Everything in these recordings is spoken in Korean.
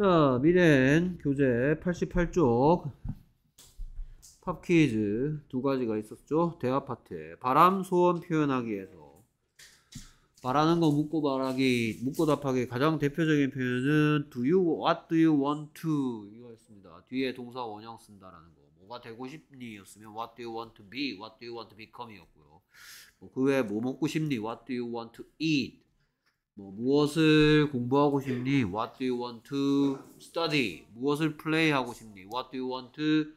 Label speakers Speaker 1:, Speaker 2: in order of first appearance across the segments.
Speaker 1: 자, 미엔 교재 88쪽 팝키즈두 가지가 있었죠. 대화 파트에 바람 소원 표현하기에서 바라는거 묻고 말하기, 묻고 답하기 가장 대표적인 표현은 do you, what do you want to 이거였습니다. 뒤에 동사 원형 쓴다라는 거. 뭐가 되고 싶니였으면 what do you want to be, what do you want to become이었고요. 뭐그 외에 뭐 먹고 싶니, what do you want to eat, 뭐 무엇을 공부하고 싶니? What do you want to study? 무엇을 플레이 하고 싶니? What do you want to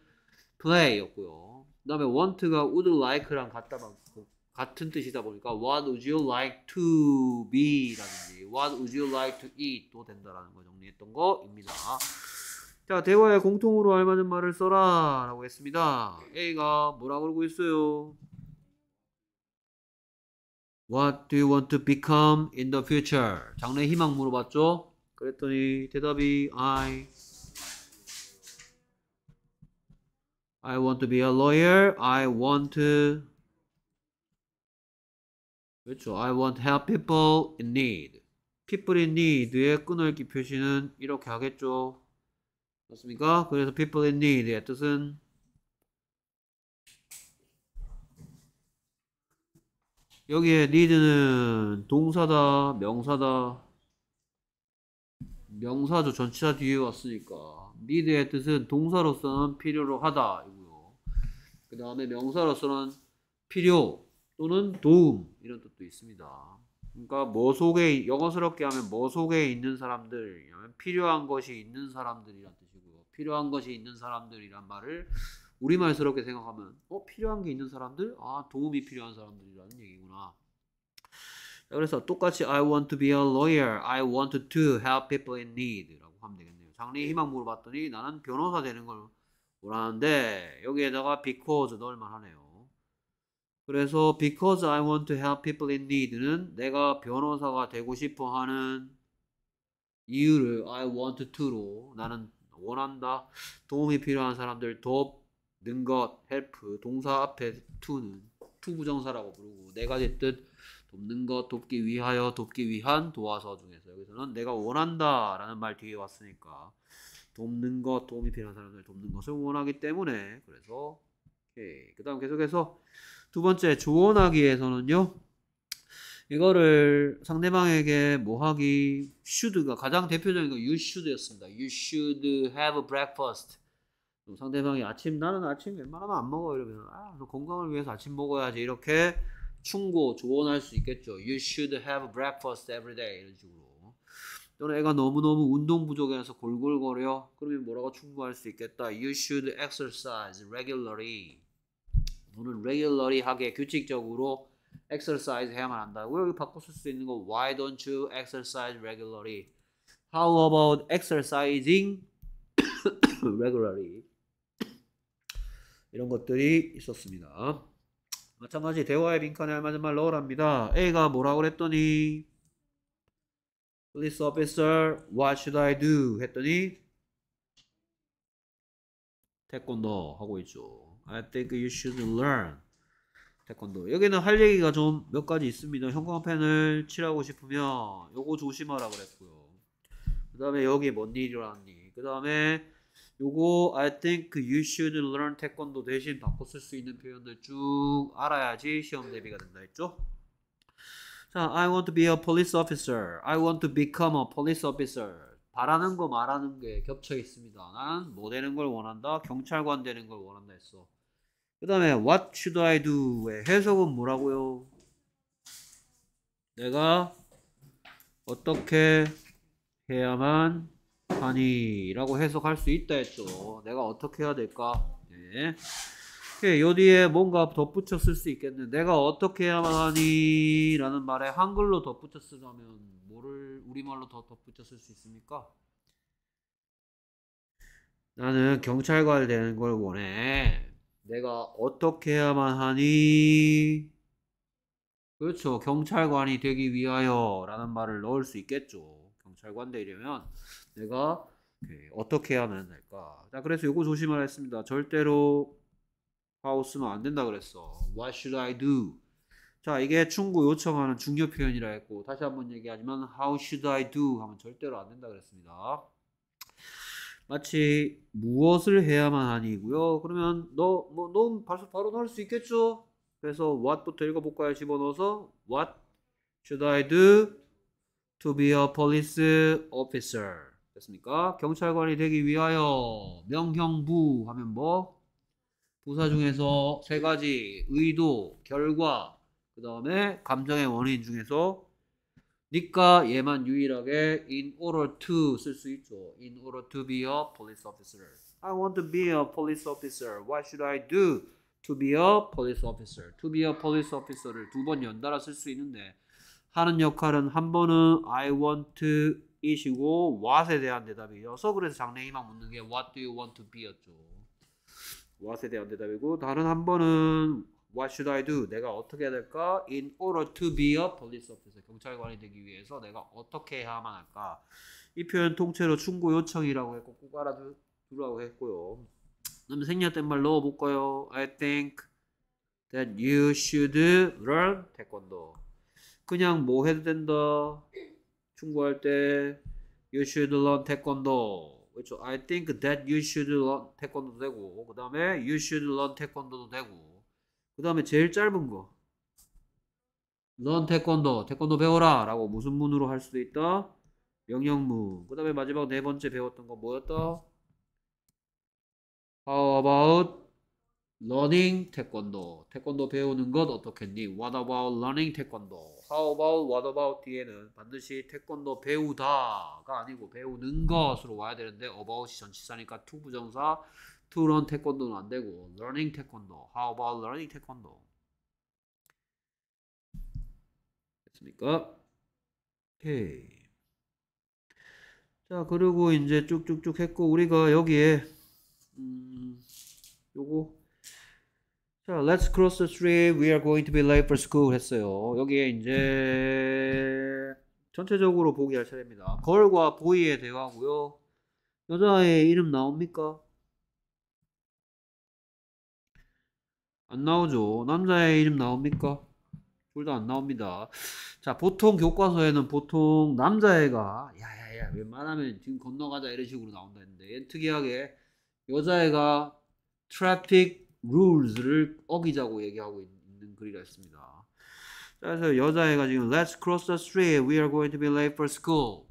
Speaker 1: play였고요. 그다음에 want가 would like랑 같다 같은 뜻이다 보니까 What would you like to be라든지 What would you like to eat도 된다라는 걸 정리했던 거입니다. 자 대화에 공통으로 알맞은 말을 써라라고 했습니다. A가 뭐라 그러고 있어요? What do you want to become in the future? 장래 희망 물어봤죠? 그랬더니 대답이 I I want to be a lawyer. I want to 그렇죠. I want to help people in need. people in need의 끊을읽기 표시는 이렇게 하겠죠. 맞습니까? 그래서 people in need의 뜻은 여기에 need는 동사다, 명사다. 명사죠. 전치사 뒤에 왔으니까. need의 뜻은 동사로서는 필요로 하다. 그 다음에 명사로서는 필요 또는 도움. 이런 뜻도 있습니다. 그러니까 뭐 속에, 영어스럽게 하면 뭐 속에 있는 사람들, 필요한 것이 있는 사람들이란 뜻이고요. 필요한 것이 있는 사람들이란 말을 우리말스럽게 생각하면 어 필요한 게 있는 사람들 아 도움이 필요한 사람들이라는 얘기구나. 그래서 똑같이 I want to be a lawyer, I want to help people in need라고 하면 되겠네요. 장래 네. 희망 물어봤더니 나는 변호사 되는 걸 원하는데 여기에다가 b e c a u s e 넣을만 하네요 그래서 because I want to help people in need는 내가 변호사가 되고 싶어하는 이유를 I want to로 나는 원한다 도움이 필요한 사람들 돕는 것, help 동사 앞에 to는 to 부정사라고 부르고 내가 됐듯 돕는 것, 돕기 위하여, 돕기 위한 도와서 중에서 여기서는 내가 원한다라는 말 뒤에 왔으니까 돕는 것, 도움이 필요한 사람들 돕는 것을 원하기 때문에 그래서 그다음 계속해서 두 번째 조언하기에서는요. 이거를 상대방에게 뭐 하기 should가 그러니까 가장 대표적인 거 you should였습니다. you should have a breakfast. 상대방이 아침 나는 아침 웬만하면 안 먹어 이러면 아, 건강을 위해서 아침 먹어야지 이렇게 충고 조언할 수 있겠죠. You should have breakfast every day 이런 식으로. 또는 애가 너무너무 운동 부족해서 골골거려. 그러면 뭐라고 충고할 수 있겠다. You should exercise regularly. 너는 regularly 하게 규칙적으로 exercise 해야만 한다고. 여기 바꿔 쓸수 있는 거 why don't you exercise regularly? How about exercising regularly? 이런 것들이 있었습니다. 마찬가지 대화의 빈칸에 알맞은 말 넣으랍니다. A가 뭐라고 그랬더니 Police officer, what should I do? 했더니 태권도 하고 있죠. I think you should learn 태권도. 여기는 할 얘기가 좀 몇 가지 있습니다. 형광펜을 칠하고 싶으면 요거 조심하라 그랬고요. 그 다음에 여기 뭔 일이라니. 그 다음에 요거 I think 그 you should learn 태권도 대신 바꿔 쓸 수 있는 표현들 쭉 알아야지 시험 대비가 된다 했죠? 자, I want to be a police officer. I want to become a police officer. 바라는 거 말하는 게 겹쳐 있습니다. 나는 뭐 되는 걸 원한다. 경찰관 되는 걸 원한다 했어. 그 다음에 what should I d o 해석은 뭐라고요? 내가 어떻게 해야만 하니라고 해석할 수 있다 했죠. 내가 어떻게 해야 될까? 네. 요 예, 뒤에 뭔가 덧붙여 쓸 수 있겠네. 내가 어떻게 해야만 하니라는 말에 한글로 덧붙여 쓰면 뭐를 우리말로 더 덧붙여 쓸 수 있습니까? 나는 경찰관 되는 걸 원해. 내가 어떻게 해야만 하니? 그렇죠. 경찰관이 되기 위하여 라는 말을 넣을 수 있겠죠. 경찰관 되려면 내가 어떻게 하면 될까? 자, 그래서 요거 조심하라 했습니다. 절대로 하우스는 안 된다 그랬어. What should I do? 자, 이게 충고 요청하는 중요 표현이라 했고 다시 한번 얘기하지만 how should I do 하면 절대로 안 된다 그랬습니다. 마치 무엇을 해야만 하니고요. 그러면 너뭐넌 바로 바로 할수 있겠죠? 그래서 what부터 읽어볼까요? 집어넣어서 what should I do to be a police officer? 됐습니까? 경찰관이 되기 위하여 명형부 하면 뭐? 부사 중에서 세 가지 의도, 결과, 그 다음에 감정의 원인 중에서 니까 얘만 유일하게 in order to 쓸 수 있죠. in order to be a police officer. I want to be a police officer. What should I do to be a police officer? to be a police officer를 두 번 연달아 쓸 수 있는데 하는 역할은 한 번은 I want to 이시고 what에 대한 대답이어서 그래서 장래희망 묻는 게 what do you want to be였죠. what에 대한 대답이고 다른 한 번은 what should I do? 내가 어떻게 해야 될까? in order to be a police officer 경찰관이 되기 위해서 내가 어떻게 해야만 할까? 이 표현 통째로 충고 요청이라고 했고 꼭 알아두라고 했고요. 그럼 생략된 말 넣어볼까요? I think that you should learn 태권도. 그냥 뭐 해도 된다. 중고할때 you should learn 태권도 그렇죠. I think that you should learn 태권도 되고 그 다음에 you should learn 태권도도 되고 그 다음에 제일 짧은 거 learn 태권도 태권도 배워라 라고 무슨 문으로 할 수도 있다 명령문그 다음에 마지막 네 번째 배웠던 거 뭐였다 How about learning 태권도 태권도 배우는 것 어떻겠니 What about learning 태권도 how about, what about 뒤에는 반드시 태권도 배우다가 아니고 배우는 것으로 와야 되는데 about이 전치사니까 to 부정사 to learn 태권도는 안 되고 learning 태권도 how about learning 태권도 됐습니까? 오케이 자 그리고 이제 쭉쭉쭉 했고 우리가 여기에 음 요거 자, let's cross the street. We are going to be late for school 했어요. 여기에 이제 전체적으로 보기 할 차례입니다. 걸과 보이에 대화고요. 여자의 이름 나옵니까? 안 나오죠. 남자의 이름 나옵니까? 둘 다 안 나옵니다. 자, 보통 교과서에는 보통 남자애가 야야야 웬만하면 지금 건너가자 이런 식으로 나온다 했는데 특이하게 여자애가 트래픽 rules를 어기자고 얘기하고 있는 글이라 했습니다. 그래서 여자애가 지금 let's cross the street. We are going to be late for school.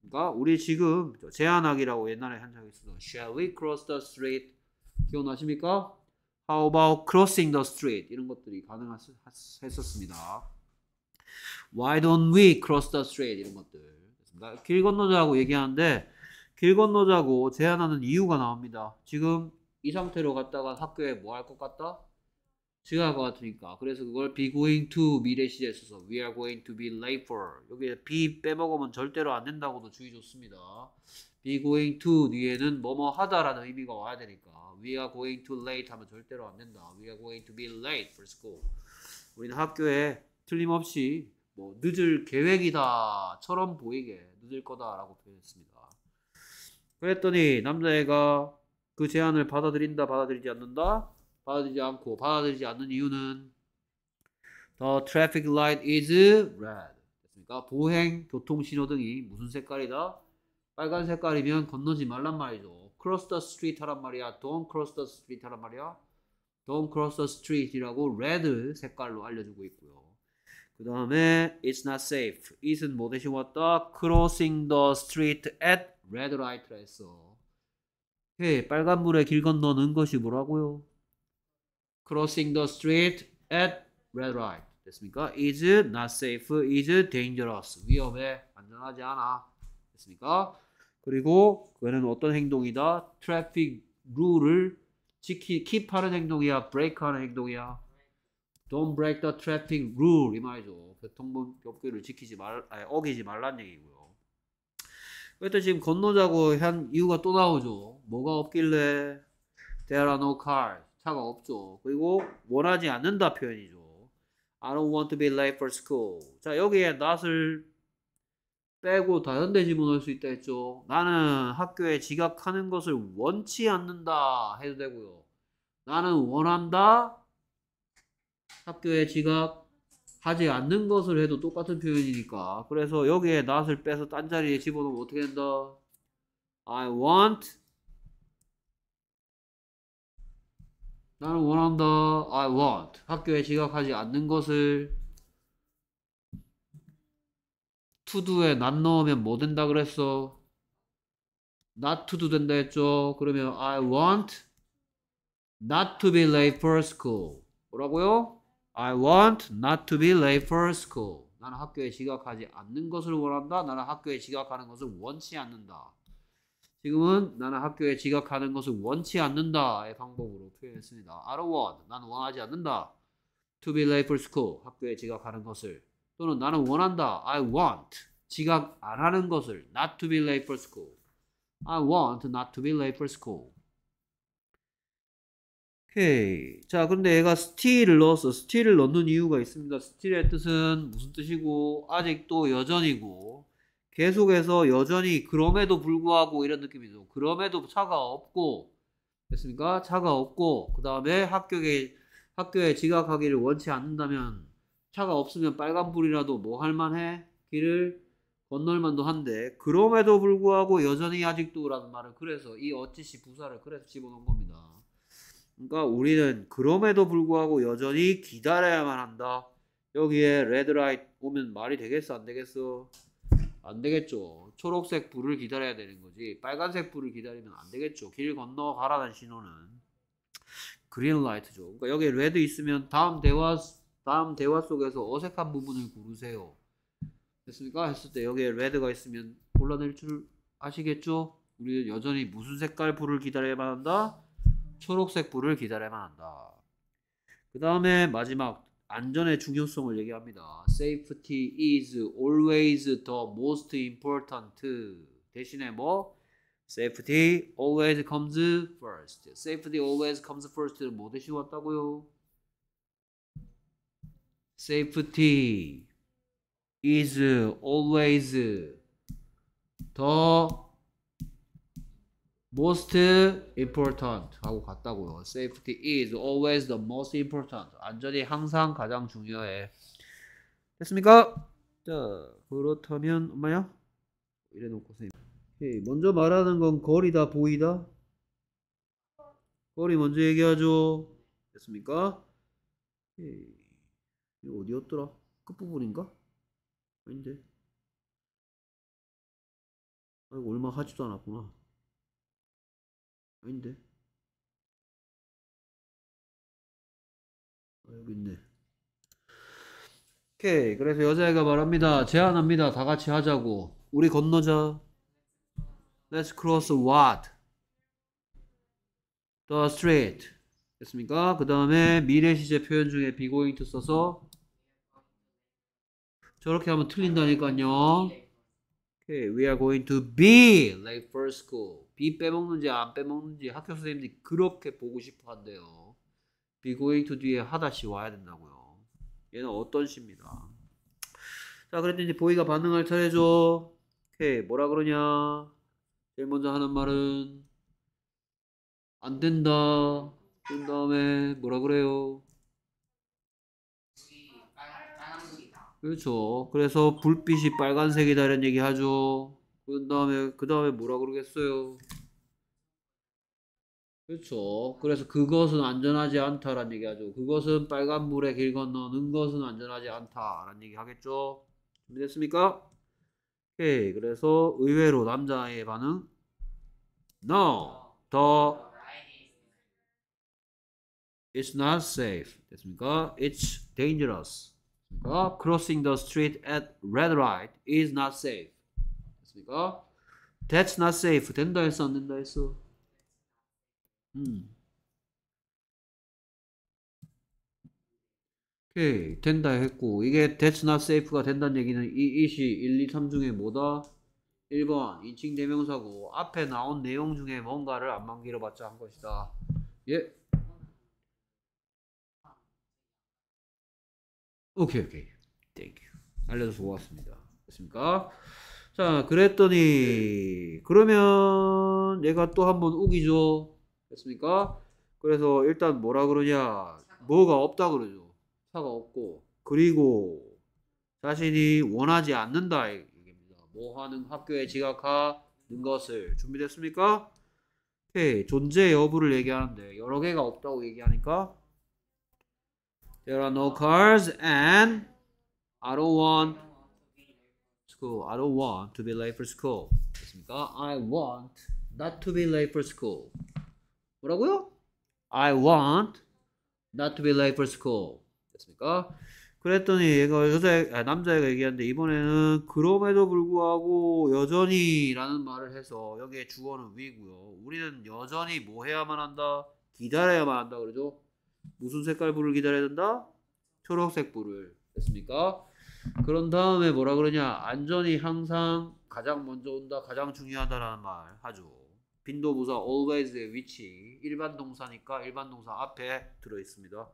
Speaker 1: 그러니까 우리 지금 제안하기라고 옛날에 한 적이 있었던 shall we cross the street 기억나십니까? How about crossing the street? 이런 것들이 가능했었습니다. Why don't we cross the street? 이런 것들. 길 건너자고 얘기하는데 길 건너자고 제안하는 이유가 나옵니다. 지금 이 상태로 갔다가 학교에 뭐 할 것 같다? 지각할 것 같으니까 그래서 그걸 be going to 미래 시제에 써서 we are going to be late for 여기에 be 빼먹으면 절대로 안 된다고도 주의 좋습니다 be going to 뒤에는 뭐뭐 하다라는 의미가 와야 되니까 we are going to late 하면 절대로 안 된다 we are going to be late for school 우리는 학교에 틀림없이 뭐 늦을 계획이다처럼 보이게 늦을 거다라고 표현했습니다 그랬더니 남자애가 그 제안을 받아들인다 받아들이지 않는다 받아들이지 않고 받아들이지 않는 이유는 The traffic light is red. 됐습니까? 보행 교통 신호등이 무슨 색깔이다? 빨간 색깔이면 건너지 말란 말이죠. Cross the street 하란 말이야. Don't cross the street 하란 말이야. Don't cross the street이라고 red 색깔로 알려주고 있고요. 그 다음에 It's not safe. It은 뭐 대신 왔다? Crossing the street at red light라 했어. 해 예, 빨간불에 길 건너는 것이 뭐라고요? Crossing the street at red light 됐습니까? is not safe, is dangerous 위험해, 안전하지 않아 됐습니까? 그리고 그는 어떤 행동이다? 트래픽 룰을 지키, 킵하는 행동이야, 브레이크하는 행동이야. Don't break the traffic rule 이 말이죠. 교통법규를 지키지 말, 아니, 어기지 말란 얘기고요. 그때 지금 건너자고 한 이유가 또 나오죠. 뭐가 없길래 There are no cars. 차가 없죠. 그리고 원하지 않는다 표현이죠. I don't want to be late for school. 자 여기에 not을 빼고 다현대 지문할 수 있다 했죠. 나는 학교에 지각하는 것을 원치 않는다 해도 되고요. 나는 원한다 학교에 지각하지 않는 것을 해도 똑같은 표현이니까 그래서 여기에 not을 빼서 딴 자리에 집어넣으면 어떻게 된다 I want 나는 원한다. I want. 학교에 지각하지 않는 것을 to do에 not 넣으면 뭐 된다 그랬어? not to do 된다 했죠. 그러면 I want not to be late for school. 뭐라고요? I want not to be late for school. 나는 학교에 지각하지 않는 것을 원한다. 나는 학교에 지각하는 것을 원치 않는다. 지금은 나는 학교에 지각하는 것을 원치 않는다의 방법으로 표현했습니다. I don't want. 난 원하지 않는다. To be late for school. 학교에 지각하는 것을. 또는 나는 원한다. I want. 지각 안 하는 것을. Not to be late for school. I want not to be late for school. 오케이. 자, 근데 얘가 still을 넣었어. still을 넣는 이유가 있습니다. still의 뜻은 무슨 뜻이고, 아직도 여전이고, 계속해서 여전히 그럼에도 불구하고 이런 느낌이죠. 그럼에도 차가 없고 됐습니까? 차가 없고 그 다음에 학교에 학교에 지각하기를 원치 않는다면 차가 없으면 빨간불이라도 뭐 할만해 길을 건널만도 한데 그럼에도 불구하고 여전히 아직도라는 말을 그래서 이 어찌시 부사를 그래서 집어넣은 겁니다. 그러니까 우리는 그럼에도 불구하고 여전히 기다려야만 한다. 여기에 레드라이트 오면 말이 되겠어 안 되겠어? 안 되겠죠. 초록색 불을 기다려야 되는 거지. 빨간색 불을 기다리면 안 되겠죠. 길 건너 가라는 신호는 그린 라이트죠. 그러니까 여기 레드 있으면 다음 대화 다음 대화 속에서 어색한 부분을 고르세요. 됐습니까? 했을 때 여기에 레드가 있으면 골라낼 줄 아시겠죠? 우리는 여전히 무슨 색깔 불을 기다려야만 한다? 초록색 불을 기다려야만 한다. 그 다음에 마지막 안전의 중요성을 얘기합니다. Safety is always the most important. 대신에 뭐 Safety always comes first. Safety always comes first는 뭐 대신 왔다고요? Safety is always the most important 하고 같다고요. Safety is always the most important. 안전이 항상 가장 중요해. 됐습니까? 자, 그렇다면 엄마야? 이래 놓고 선생님. 먼저 말하는 건 거리다 보이다. 거리 먼저 얘기하죠. 됐습니까? 오케이. 이거 어디였더라? 끝부분인가?
Speaker 2: 아닌데. 아, 이거 얼마 하지도 않았구나. 아닌데 아, 여기 있네 오케이 그래서
Speaker 1: 여자애가 말합니다 제안합니다 다 같이 하자고 우리 건너자 Let's cross what? The street 됐습니까? 그 다음에 미래시제 표현 중에 be going to 써서 저렇게 하면 틀린다니까요 오케이, We are going to be like f i r school B 빼먹는지 안 빼먹는지 학교 선생님들이 그렇게 보고 싶어 한대요. 비고잉 투 뒤에 하다시 와야 된다고요. 얘는 어떤 시입니다. 자, 그랬더니 보이가 반응할 차례죠. 오케이, 뭐라 그러냐? 제일 먼저 하는 말은 안 된다. 그 다음에 뭐라 그래요? 빨간색이다. 그렇죠. 그래서 불빛이 빨간색이다 이런 얘기 하죠. 그 다음에 그 다음에 뭐라 그러겠어요 그렇죠 그래서 그것은 안전하지 않다라는 얘기 하죠 그것은 빨간불에 길 건너는 것은 안전하지 않다라는 얘기 하겠죠 준비됐습니까? 오케이 그래서 의외로 남자의 반응 No the It's not safe 됐습니까? It's dangerous 그러니까 crossing the street at red light is not safe 했으니까 that's not safe 된다 했어 안 된다 했어 음. 오케이 된다 했고 이게 that's not safe가 된다는 얘기는 이 이시 1, 2, 3 중에 뭐다? 1번 인칭 대명사고 앞에 나온 내용 중에 뭔가를 안만 길어봤자 한 것이다 예
Speaker 2: 오케이 오케이 땡큐
Speaker 1: 알려줘서 고맙습니다 됐습니까? 자, 그랬더니 그러면 얘가 또 한번 우기죠. 됐습니까? 그래서 일단 뭐라 그러냐? 뭐가 없다 그러죠. 차가 없고 그리고 자신이 원하지 않는다 얘기입니다. 뭐하는 학교에 지각하는 것을 준비됐습니까? 오케이 존재 여부를 얘기하는데 여러 개가 없다고 얘기하니까 There are no cars and I don't want school. I don't want to be late for school. 됐습니까? I want not to be late for school. 뭐라고요? I want not to be late for school. 됐습니까? 그랬더니 얘가 여자 아, 남자애가 얘기하는데 이번에는 그럼에도 불구하고 여전히라는 말을 해서 여기에 주어는 위 e 고요 우리는 여전히 뭐 해야만 한다? 기다려야만 한다 그러죠. 무슨 색깔 불을 기다려야 된다? 초록색 불을 됐습니까? 그런 다음에 뭐라 그러냐 안전이 항상 가장 먼저 온다 가장 중요하다라는 말 하죠 빈도 부사 always의 위치 일반 동사니까 일반 동사 앞에 들어 있습니다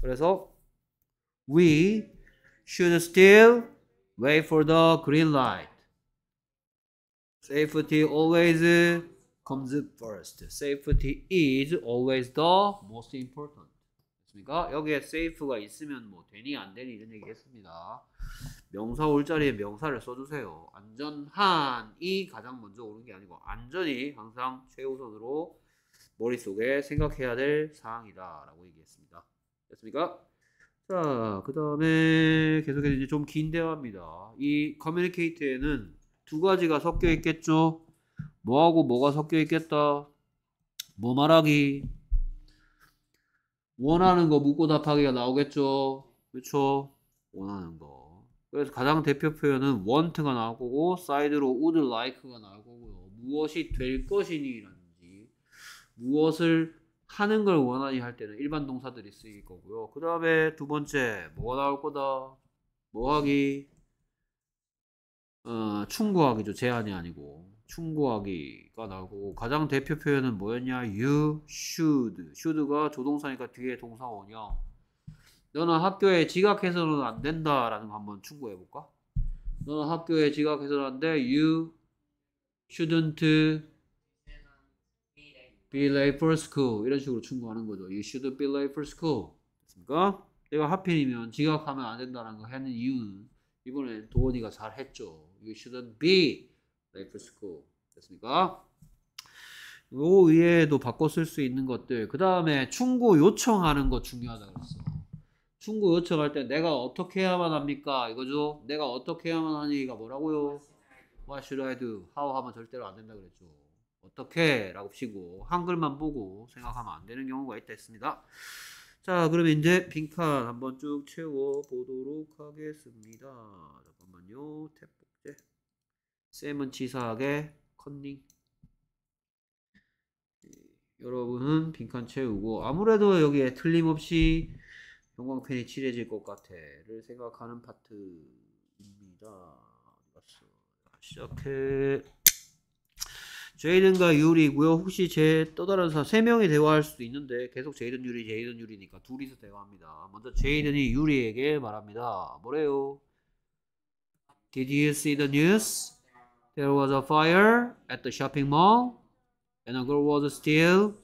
Speaker 1: 그래서 we should still wait for the green light safety always comes first safety is always the most important 됐습니까? 여기에 safe가 있으면 뭐 되니 안 되니 이런 얘기 했습니다. 명사 올 자리에 명사를 써주세요. 안전한이 가장 먼저 오는 게 아니고 안전이 항상 최우선으로 머릿속에 생각해야 될 사항이다 라고 얘기했습니다. 됐습니까? 자, 그 다음에 계속해서 이제 좀 긴 대화입니다. 이 커뮤니케이트에는 두 가지가 섞여 있겠죠? 뭐하고 뭐가 섞여 있겠다? 뭐 말하기, 원하는 거 묻고 답하기가 나오겠죠. 그렇죠? 원하는 거. 그래서 가장 대표 표현은 want가 나올 거고 사이드로 would like가 나올 거고요. 무엇이 될 것이니라든지 무엇을 하는 걸 원하니 할 때는 일반 동사들이 쓰일 거고요. 그 다음에 두 번째 뭐가 나올 거다. 뭐 하기? 어, 충고하기죠. 제한이 아니고. 충고하기가 나오고 가장 대표 표현은 뭐였냐? You should. should가 조동사니까 뒤에 동사 원형. 너는 학교에 지각해서는 안 된다라는 거 한번 충고해 볼까? 너는 학교에 지각해서는 안 돼. You shouldn't be late for school. 이런 식으로 충고하는 거죠. You should be late for school. 됐습니까? 내가 하필이면 지각하면 안 된다는 거 하는 이유는 이번에 도원이가 잘 했죠. You shouldn't be 라이프 스쿨 됐습니까? 요 외에도 바꿔 쓸수 있는 것들 그 다음에 충고 요청하는 거 중요하다 그랬어 충고 요청할 때 내가 어떻게 해야만 합니까 이거죠 내가 어떻게 해야만 하니가 뭐라고요 What should I do? How 하면 절대로 안 된다 그랬죠 어떻게 라고 치고 한글만 보고 생각하면 안 되는 경우가 있다 했습니다 자 그러면 이제 빈칸 한번 쭉 채워보도록 하겠습니다 잠깐만요 탭 복제 쌤은 치사하게 컨닝 예, 여러분은 빈칸 채우고 아무래도 여기에 틀림없이 형광펜이 칠해질 것 같아를 생각하는 파트입니다. 시작해. 제이든과 유리고요. 혹시 제 또 다른 사람 세 명이 대화할 수도 있는데 계속 제이든 유리 제이든 유리니까 둘이서 대화합니다. 먼저 제이든이 유리에게 말합니다. 뭐래요? Did you see the news? There was a fire at the shopping mall, and a girl was still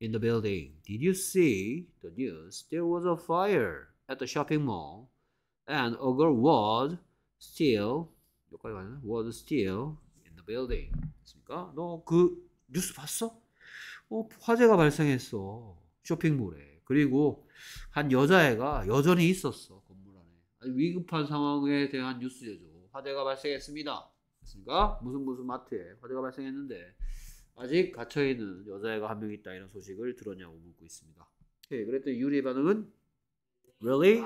Speaker 1: in the building. Did you see the news? There was a fire at the shopping mall, and a girl was still was still in the building. 그러니까 너그 뉴스 봤어? 어, 화재가 발생했어 쇼핑몰에. 그리고 한 여자애가 여전히 있었어 건물 안에. 아주 위급한 상황에 대한 뉴스죠. 화재가 발생했습니다. 않습니까? 무슨 무슨 마트에 화재가 발생했는데 아직 갇혀 있는 여자애가 한 명 있다 이런 소식을 들었냐고 묻고 있습니다. 오케이, 예, 그랬더니 유리 반응은 really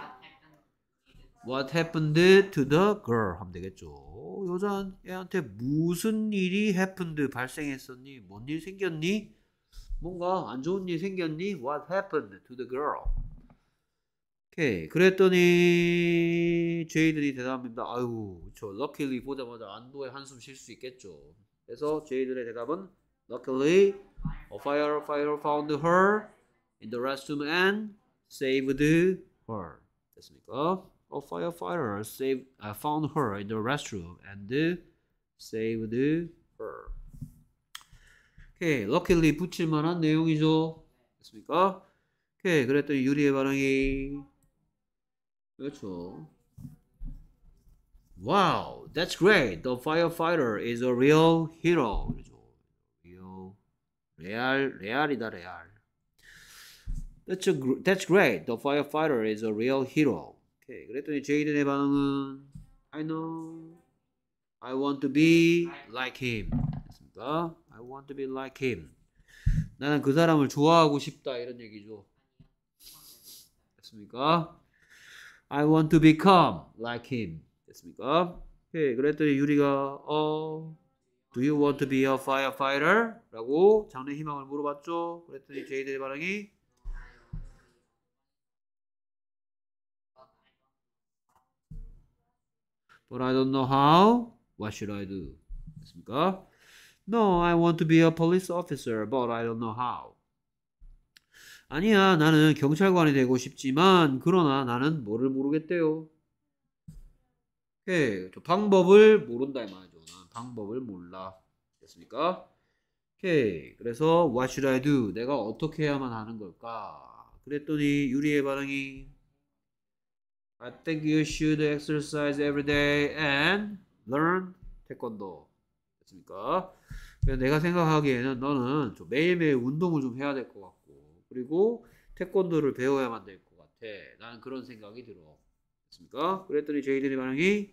Speaker 1: what happened to the girl 하면 되겠죠. 여자애한테 무슨 일이 happened 발생했었니? 뭔 일 생겼니? 뭔가 안 좋은 일 생겼니? What happened to the girl? 오케이. 그랬더니 제이들이 대답합니다. 아유, 저 luckily 보자마자 안도의 한숨 쉴 수 있겠죠. 그래서 제이들의 대답은 luckily a firefighter found her in the restroom and saved her. 됐습니까? A firefighter saved, uh, found her in the restroom and saved her. 오케이, luckily 붙일만한 내용이죠. 됐습니까? 오케이, 그랬더니 유리의 반응이 그렇죠. Wow, that's great. The firefighter is a real hero. 그렇죠. real, real, real이다 real. That's a, that's great. The firefighter is a real hero. 오케이. 그랬더니 제이든의 반응은 I know. I want to be like him. 됐습니까? I want to be like him. 나는 그 사람을 좋아하고 싶다 이런 얘기죠. 됐습니까? I want to become like him. 됐습니까? 오케이. 그랬더니 유리가 어 Do you want to be a firefighter? 라고 장래 희망을 물어봤죠. 그랬더니 제이들의 반응이 But I don't know how. What should I do? 됐습니까? No, I want to be a police officer, but I don't know how. 아니야, 나는 경찰관이 되고 싶지만, 그러나 나는 뭐를 모르겠대요. 오케이. 방법을 모른다, 이 말이죠. 난 방법을 몰라. 됐습니까? 오케이. 그래서, what should I do? 내가 어떻게 해야만 하는 걸까? 그랬더니, 유리의 반응이, I think you should exercise every day and learn 태권도. 됐습니까? 내가 생각하기에는 너는 매일매일 운동을 좀 해야 될 것 같고, 그리고 태권도를 배워야만 될 것 같아. 나는 그런 생각이 들어. 됐습니까? 그랬더니 저희들의 반응이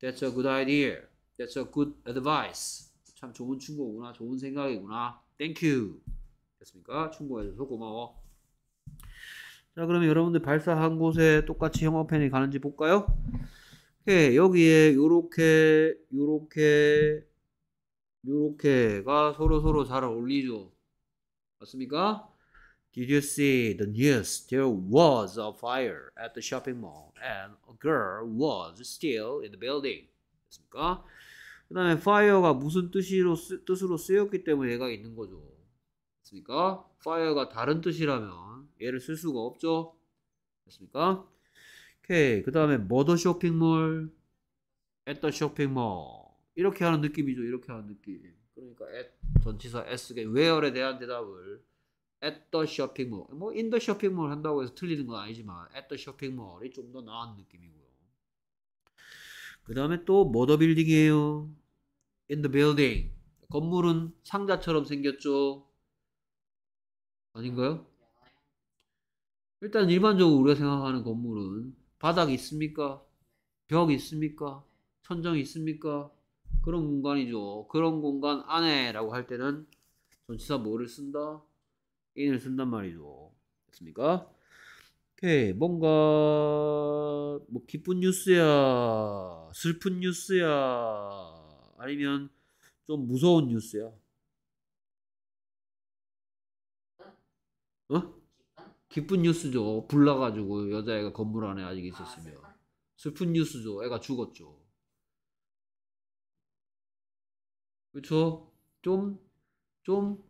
Speaker 1: That's a good idea. That's a good advice. 참 좋은 충고구나. 좋은 생각이구나. Thank you. 됐습니까? 충고해줘서 고마워. 자, 그러면 여러분들 발사한 곳에 똑같이 형광펜이 가는지 볼까요? 오케이. 여기에 요렇게, 요렇게, 요렇게가 서로서로 서로 잘 어울리죠. 맞습니까? Did you see the news? There was a fire at the shopping mall and a girl was still in the building. 됐습니까? 그 다음에 fire가 무슨 뜻으로, 쓰, 뜻으로 쓰였기 때문에 얘가 있는 거죠. 됐습니까? fire가 다른 뜻이라면 얘를 쓸 수가 없죠. 됐습니까? 오케이. 그 다음에 murder 쇼핑몰 at the 쇼핑몰 이렇게 하는 느낌이죠. 이렇게 하는 느낌. 그러니까 at 전치사 s의 where에 대한 대답을 at the shopping mall. 뭐 in the shopping mall 한다고 해서 틀리는 건 아니지만 at the shopping mall이 좀 더 나은 느낌이고요. 그 다음에 또 뭐 더 빌딩이에요. in the building. 건물은 상자처럼 생겼죠. 아닌가요? 일단 일반적으로 우리가 생각하는 건물은 바닥 있습니까? 벽 있습니까? 천정 있습니까? 그런 공간이죠. 그런 공간 안에라고 할 때는 전치사 뭐를 쓴다? in을 쓴단 말이죠. 됐습니까? 오케이. 뭔가 뭐 기쁜 뉴스야, 슬픈 뉴스야, 아니면 좀 무서운 뉴스야. 어? 기쁜 뉴스죠. 불나가지고 여자애가 건물 안에 아직 있었으면. 아, 슬픈 뉴스죠. 애가 죽었죠. 그렇죠? 좀, 좀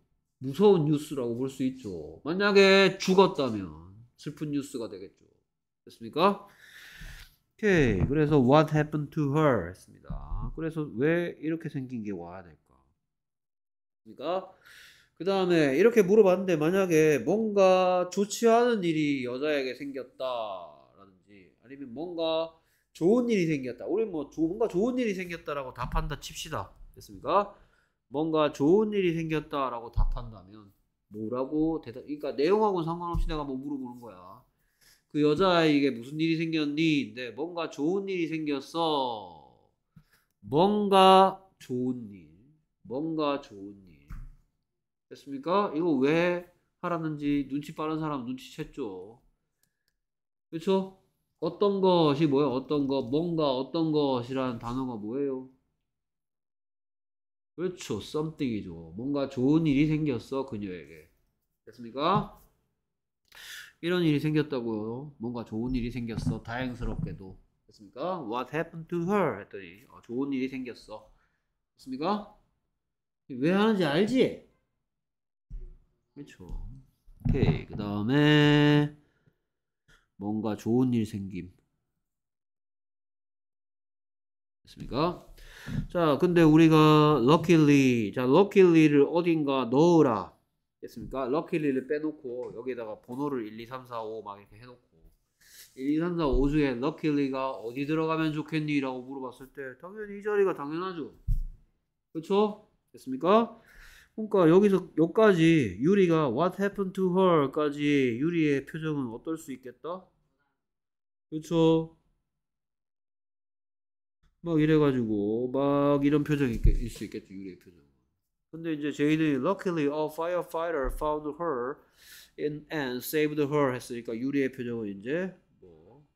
Speaker 1: 무서운 뉴스라고 볼 수 있죠. 만약에 죽었다면 슬픈 뉴스가 되겠죠. 됐습니까? 오케이. 그래서 what happened to her 했습니다. 그래서 왜 이렇게 생긴 게 와야 될까? 그러니까 그 다음에 이렇게 물어봤는데 만약에 뭔가 좋지 않은 일이 여자에게 생겼다라든지 아니면 뭔가 좋은 일이 생겼다. 우리 뭐 뭔가 좋은 일이 생겼다라고 답한다 칩시다. 됐습니까? 뭔가 좋은 일이 생겼다라고 답한다면 뭐라고 대답? 그러니까 내용하고는 상관없이 내가 뭐 물어보는 거야. 그 여자에게 무슨 일이 생겼니?인데 뭔가 좋은 일이 생겼어. 뭔가 좋은 일, 뭔가 좋은 일. 됐습니까? 이거 왜 하라는지 눈치 빠른 사람 눈치챘죠. 그렇죠? 어떤 것이 뭐예요? 어떤 것, 뭔가 어떤 것이라는 단어가 뭐예요? 그렇죠. something이죠. 뭔가 좋은 일이 생겼어 그녀에게. 됐습니까? 이런 일이 생겼다고요. 뭔가 좋은 일이 생겼어. 다행스럽게도. 됐습니까? What happened to her? 했더니 어, 좋은 일이 생겼어. 됐습니까? 왜 하는지 알지? 그렇죠. 오케이. 그 다음에 뭔가 좋은 일 생김. 됐습니까? 자, 근데 우리가 luckily, 자, luckily를 어딘가 넣으라. 됐습니까? luckily를 빼놓고, 여기다가 번호를 1, 2, 3, 4, 5 막 이렇게 해놓고, 1, 2, 3, 4, 5 중에 luckily가 어디 들어가면 좋겠니? 라고 물어봤을 때, 당연히 이 자리가 당연하죠. 그쵸? 그렇죠? 됐습니까? 그러니까 여기서 여기까지 유리가 what happened to her까지 유리의 표정은 어떨 수 있겠다? 그렇죠. 막 이래가지고 막 이런 표정이 있을 수 있겠죠 유리의 표정. 근데 이제 제인이 luckily a firefighter found her in and saved her 했으니까 유리의 표정은 이제 뭐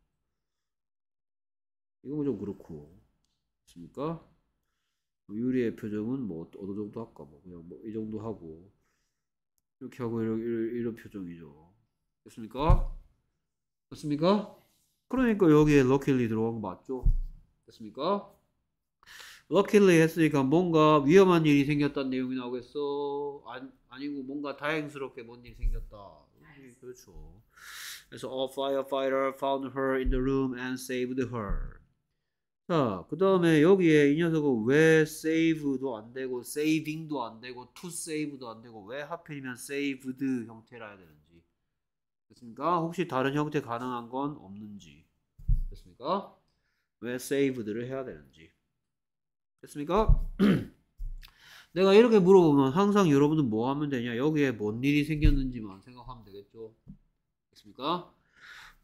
Speaker 1: 이건 좀 그렇고 있습니까? 뭐 유리의 표정은 뭐 어느 정도 할까 뭐 그냥 뭐 이 정도 하고 이렇게 하고 이런, 이런, 이런 표정이죠. 됐습니까? 됐습니까? 그러니까 여기에 l u 리 들어간 거 맞죠? 됐습니까? luckily 했으니까 뭔가 위험한 일이 생겼다는 내용이 나오겠어. 안, 아니고 뭔가 다행스럽게 뭔 일이 생겼다. 예, 그렇죠 그래서 a firefighter found her in the room and saved her. 자, 그 다음에 여기에 이 녀석은 왜 save도 안 되고 saving도 안 되고 to save도 안 되고 왜 하필이면 saved 형태라 야 되는지. 됐습니까? 혹시 다른 형태 가능한 건 없는지. 됐습니까? 왜 세이브들을 해야 되는지 됐습니까? 내가 이렇게 물어보면 항상 여러분은 뭐 하면 되냐 여기에 뭔 일이 생겼는지만 생각하면 되겠죠 됐습니까?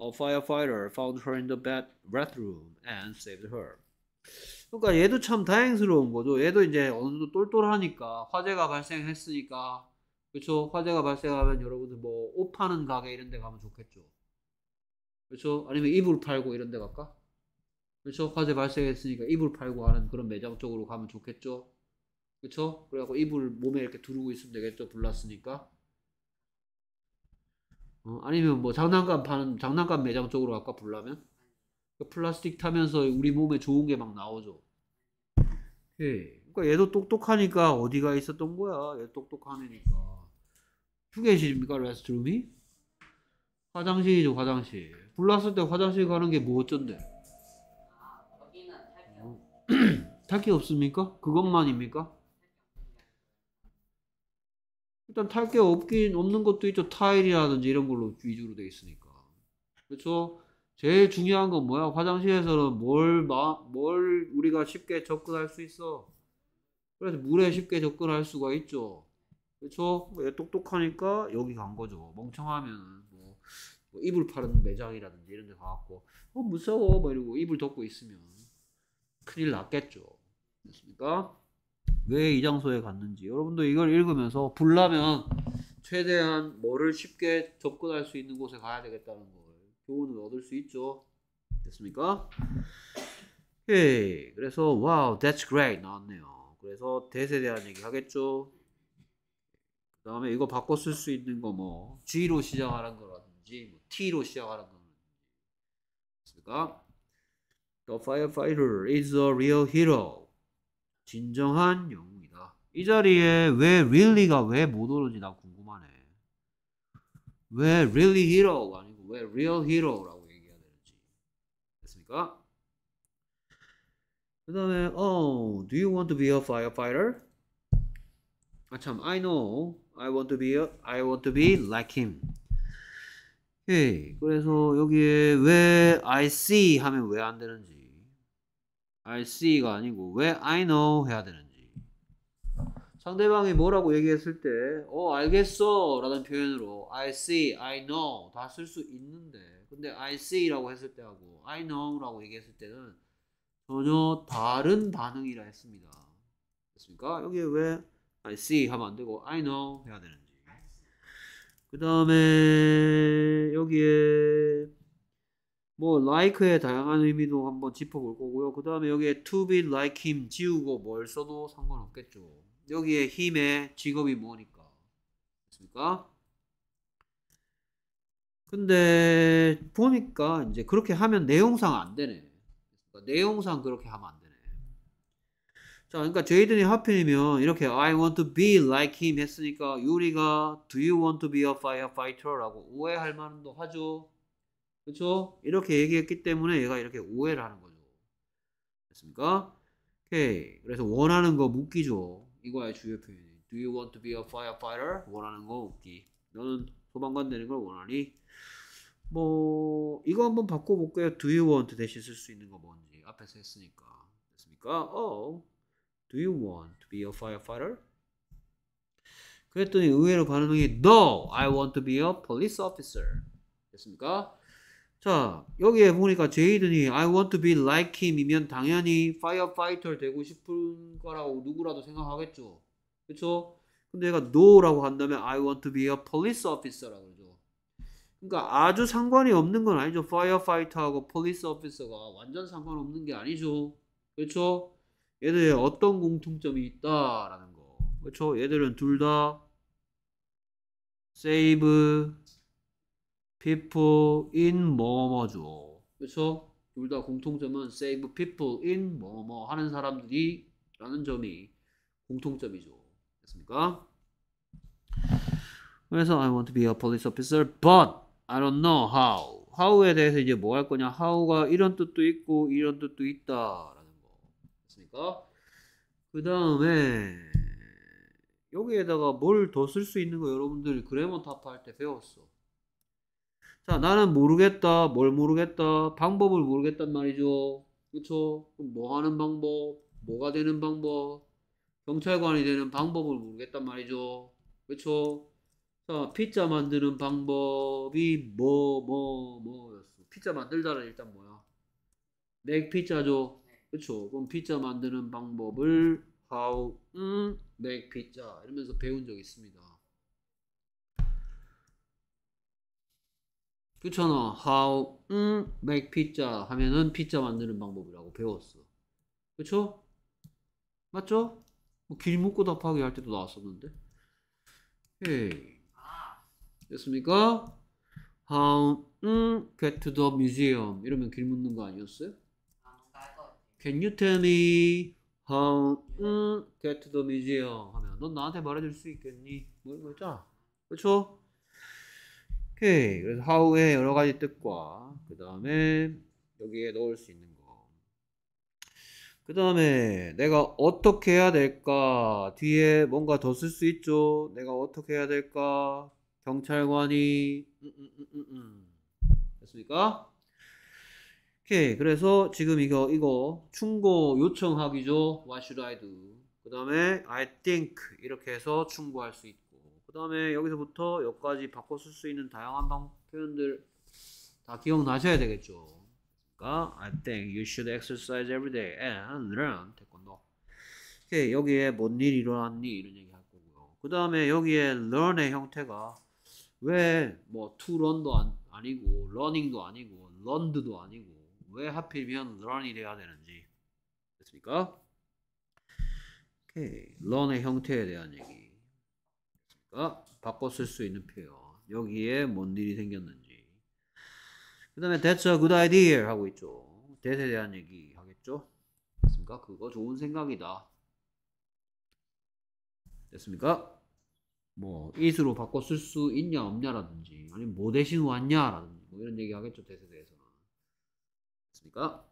Speaker 1: A firefighter found her in the bed, bathroom and saved her 그러니까 얘도 참 다행스러운 거죠 얘도 이제 어느 정도 똘똘하니까 화재가 발생했으니까 그렇죠 화재가 발생하면 여러분들 뭐 옷 파는 가게 이런 데 가면 좋겠죠 그렇죠 아니면 이불 팔고 이런 데 갈까? 그렇죠? 화재 발생했으니까 이불 팔고 하는 그런 매장 쪽으로 가면 좋겠죠? 그렇죠? 그래갖고 이불 몸에 이렇게 두르고 있으면 되겠죠? 불났으니까. 어, 아니면 뭐 장난감 파는 장난감 매장 쪽으로 갈까 불나면? 그 플라스틱 타면서 우리 몸에 좋은 게 막 나오죠. 예. 그러니까 얘도 똑똑하니까 어디가 있었던 거야. 얘똑똑하니까 휴게실입니까? 레스트룸이? 화장실이죠, 화장실. 불났을 때 화장실 가는 게 뭐 어쩐데? 할게 없습니까? 그것만입니까? 일단 탈 게 없긴 없는 것도 있죠. 타일이라든지 이런 걸로 위주로 돼 있으니까. 그렇죠? 제일 중요한 건 뭐야? 화장실에서는 뭘, 마, 뭘 우리가 쉽게 접근할 수 있어. 그래서 물에 쉽게 접근할 수가 있죠. 그렇죠? 얘 예, 똑똑하니까 여기 간 거죠. 멍청하면 뭐, 뭐 이불 파는 매장이라든지 이런 데 가갖고 어 무서워 뭐 이러고 이불 덮고 있으면 큰일 났겠죠. 됐습니까? 왜 이 장소에 갔는지 여러분도 이걸 읽으면서 불나면 최대한 뭐를 쉽게 접근할 수 있는 곳에 가야 되겠다는 걸 교훈을 얻을 수 있죠. 됐습니까? 예, 그래서 와우, wow, that's great 나왔네요. 그래서 대세 대한 얘기 하겠죠. 그 다음에 이거 바꿔 쓸 수 있는 거 뭐 G로 시작하는 거라든지 뭐 T로 시작하는 거라든지 됐습니까? The firefighter is a real hero. 진정한 영웅이다. 이 자리에 왜 really가 왜 못 오르지 나 궁금하네. 왜 really hero가 아니고 왜 real hero라고 얘기해야 되는지. 됐습니까? 그 다음에 oh, do you want to be a firefighter? 아 참, I know. I want to be a, I want to be like him. 오케이. 그래서 여기에 왜 I see 하면 왜 안 되는지 I see가 아니고 왜 I know 해야 되는지 상대방이 뭐라고 얘기했을 때 어 알겠어 라는 표현으로 I see, I know 다 쓸 수 있는데 근데 I see라고 했을 때하고 I know라고 얘기했을 때는 전혀 다른 반응이라 했습니다 됐습니까? 여기에 왜 I see 하면 안 되고 I know 해야 되는지 그 다음에 여기에 뭐 like의 다양한 의미도 한번 짚어볼 거고요. 그 다음에 여기에 to be like him 지우고 뭘 써도 상관없겠죠. 여기에 힘의 직업이 뭐니까 됐습니까? 근데 보니까 이제 그렇게 하면 내용상 안 되네. 그러니까 내용상 그렇게 하면 안 되네. 자, 그러니까 제이든이 하필이면 이렇게 I want to be like him 했으니까 유리가 Do you want to be a firefighter? 라고 오해할 만도 하죠. 그렇죠? 이렇게 얘기했기 때문에 얘가 이렇게 오해를 하는 거죠. 됐습니까? 오케이. 그래서 원하는 거 묻기죠. 이거야 주요 표현이. Do you want to be a firefighter? 원하는 거 묻기. 너는 소방관 되는 걸 원하니? 뭐 이거 한번 바꿔볼게요. Do you want 대신 쓸 수 있는 거 뭔지 앞에서 했으니까 됐습니까? Oh, do you want to be a firefighter? 그랬더니 의외로 반응이 No, I want to be a police officer. 됐습니까? 자, 여기에 보니까 제이든이 I want to be like him 이면 당연히 firefighter 되고 싶은 거라고 누구라도 생각하겠죠. 그쵸? 근데 얘가 no라고 한다면 I want to be a police officer라고 그러죠. 그러니까 아주 상관이 없는 건 아니죠. firefighter하고 police officer가 완전 상관없는 게 아니죠. 그렇죠? 얘들의 어떤 공통점이 있다라는 거. 그렇죠? 얘들은 둘 다 save people in 뭐뭐죠. 그렇죠? 둘다 공통점은 save people in 뭐 뭐 하는 사람들이 라는 점이 공통점이죠. 됐습니까? 그래서 I want to be a police officer but I don't know how. how에 대해서 이제 뭐 할 거냐? how가 이런 뜻도 있고 이런 뜻도 있다라는 거. 됐습니까? 그다음에 여기에다가 뭘 더 쓸 수 있는 거 여러분들 그래머 타파 할때 배웠어. 자, 나는 모르겠다. 뭘 모르겠다. 방법을 모르겠단 말이죠. 그쵸? 그럼 뭐 하는 방법? 뭐가 되는 방법? 경찰관이 되는 방법을 모르겠단 말이죠. 그쵸? 자, 피자 만드는 방법이 뭐, 뭐, 뭐였어. 피자 만들다는 일단 뭐야? 맥피자죠. 그쵸? 그럼 피자 만드는 방법을 how, 음, 맥 피자 이러면서 배운 적 있습니다. 그렇아 How 음, make pizza 하면은 피자 만드는 방법이라고 배웠어. 그쵸? 맞죠? 뭐 길 묻고 답하기 할 때도 나왔었는데. 헤이. 됐습니까? How 음, get to the museum 이러면 길 묻는 거 아니었어요? Can you tell me how 음, get to the museum 하면 넌 나한테 말해줄 수 있겠니? 뭐이잖아 그쵸? 오케이. 그래서 how의 여러 가지 뜻과 그 다음에 여기에 넣을 수 있는 거. 그 다음에 내가 어떻게 해야 될까? 뒤에 뭔가 더 쓸 수 있죠. 내가 어떻게 해야 될까? 경찰관이 음 음, 음, 음, 음, 됐습니까? 오케이. 그래서 지금 이거 이거 충고 요청하기죠. What should I do? 그 다음에 I think 이렇게 해서 충고할 수있죠 다음에 여기서부터 여기까지 바꿔 쓸 수 있는 다양한 방, 표현들 다 기억나셔야 되겠죠. 그러니까 I think you should exercise every day and learn 태권도. 오케이 여기에 뭔일 일어났니 이런 얘기 할 거고요. 그 다음에 여기에 learn의 형태가 왜 뭐 to learn도 안, 아니고 learning도 아니고 learned도 아니고 왜 하필이면 learn이 돼야 되는지 됐습니까? 오케이 learn의 형태에 대한 얘기. 그러니 어, 바꿔 쓸 수 있는 표현. 여기에 뭔 일이 생겼는지. 그 다음에 that's a good idea 하고 있죠. that에 대한 얘기 하겠죠. 됐습니까? 그거 좋은 생각이다. 됐습니까? 뭐 it으로 바꿔 쓸 수 있냐 없냐라든지 아니면 뭐 대신 왔냐라든지 뭐 이런 얘기 하겠죠. that에 대해서는. 됐습니까?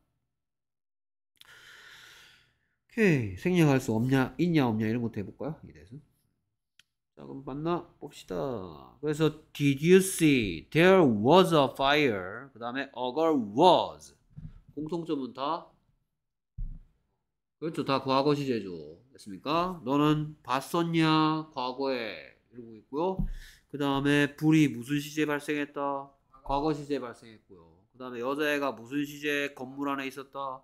Speaker 1: 오케이 생략할 수 없냐 있냐 없냐 이런 것도 해볼까요? 이 대해서. 자 그럼 만나 봅시다. 그래서 did you see there was a fire 그 다음에 a girl was 공통점은 다 그렇죠 다 과거 시제죠 됐습니까? 너는 봤었냐 과거에 이러고 있고요 그 다음에 불이 무슨 시제 발생했다 과거 시제 발생했고요 그 다음에 여자애가 무슨 시제 건물 안에 있었다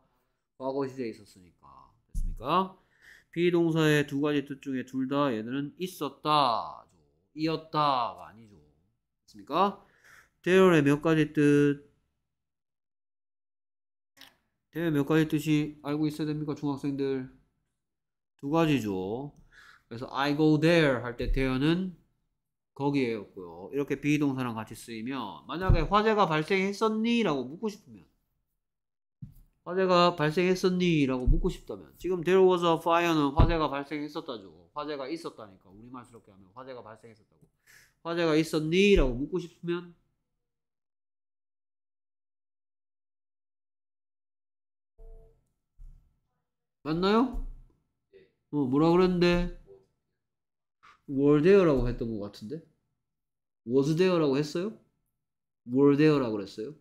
Speaker 1: 과거 시제 있었으니까 됐습니까? 비동사의 두 가지 뜻 중에 둘 다 얘들은 있었다, 이었다가 아니죠. 맞습니까? t h 의몇 가지 뜻? t h 의몇 가지 뜻이 알고 있어야 됩니까, 중학생들? 두 가지죠. 그래서 I go there 할 때 t h e 거기에였고요. 이렇게 비동사랑 같이 쓰이면 만약에 화재가 발생했었니? 라고 묻고 싶으면 화재가 발생했었니? 라고 묻고 싶다면 지금 there was a fire는 화재가 발생했었다죠. 화재가 있었다니까
Speaker 2: 우리말스럽게 하면 화재가 발생했었다고 화재가 있었니? 라고 묻고 싶으면 맞나요? 예. 어 뭐라 그랬는데
Speaker 1: were there라고 했던 것 같은데 was there라고 했어요? were there라고 그랬어요?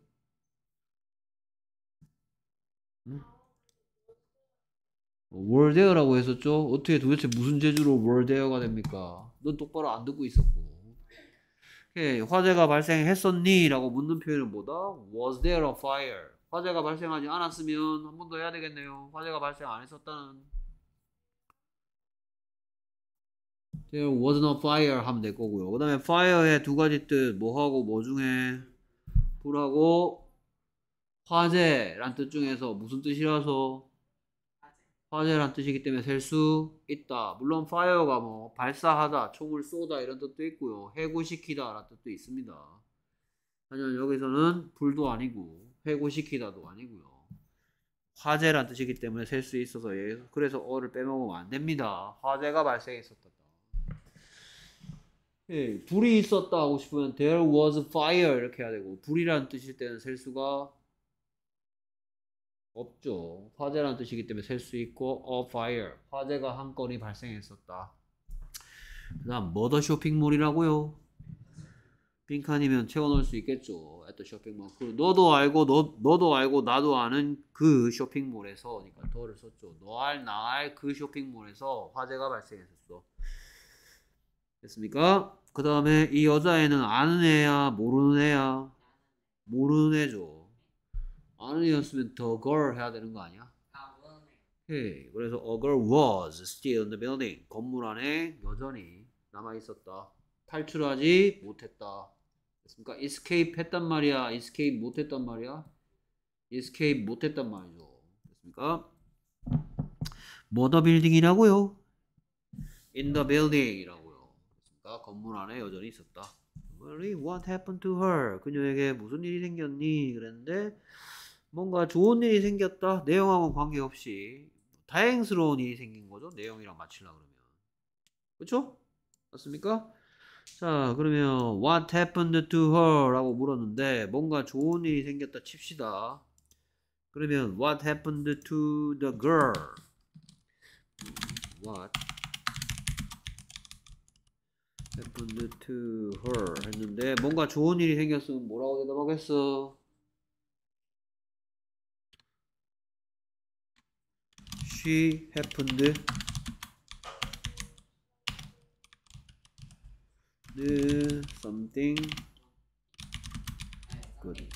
Speaker 1: 월데어라고 뭐, 했었죠? 어떻게 도대체 무슨 재주로 월데어가 됩니까? 넌 똑바로 안 듣고 있었고. 오 예, 화재가 발생했었니? 라고 묻는 표현은 뭐다? Was there a fire? 화재가 발생하지 않았으면 한 번 더 해야 되겠네요. 화재가 발생 안 했었다는. There was no fire 하면 될 거고요. 그 다음에 fire의 두 가지 뜻, 뭐하고 뭐 중에 불하고 화재란 뜻 중에서 무슨 뜻이라서 화재란 뜻이기 때문에 셀 수 있다. 물론 fire가 뭐 발사하다, 총을 쏘다 이런 뜻도 있고요. 해고시키다 라는 뜻도 있습니다. 하지만 여기서는 불도 아니고 해고시키다도 아니고요. 화재란 뜻이기 때문에 셀 수 있어서 예, 그래서 어를 빼먹으면 안 됩니다. 화재가 발생했었다. 예, 불이 있었다 하고 싶으면 there was fire 이렇게 해야 되고 불이란 뜻일 때는 셀 수가 없죠. 화재라는 뜻이기 때문에 셀 수 있고 a fire 화재가 한 건이 발생했었다. 그다음 머더 쇼핑몰이라고요. 빈칸이면 채워넣을 수 있겠죠. 애 t 쇼핑몰. 그 너도 알고 너 너도 알고 나도 아는 그 쇼핑몰에서 그러니까 더를 썼죠. 너알 나 알 그 쇼핑몰에서 화재가 발생했었어. 됐습니까? 그 다음에 이 여자애는 아는 애야 모르는 애야 모르는 애죠. 아니었으면 the girl 해야 되는 거 아니야? 아, 오케이. 그래서 a girl was still in the building. 건물 안에 여전히 남아 있었다. 탈출하지 못했다. 됐습니까? 그러니까 escape 했단 말이야. escape 못했단 말이야. escape 못했단 말이죠. 됐습니까? 뭐더 빌딩이라고요? in the building이라고요. 됐습니까? 건물 안에 여전히 있었다. What happened to her? 그녀에게 무슨 일이 생겼니? 그랬는데 뭔가 좋은 일이 생겼다 내용하고는 관계없이 다행스러운 일이 생긴 거죠 내용이랑 맞추려 그러면 그쵸? 맞습니까? 자 그러면 what happened to her 라고 물었는데 뭔가 좋은 일이 생겼다 칩시다 그러면 what happened to the girl what happened to her 했는데 뭔가 좋은 일이 생겼으면 뭐라고
Speaker 2: 대답하겠어 she happened
Speaker 1: d something good.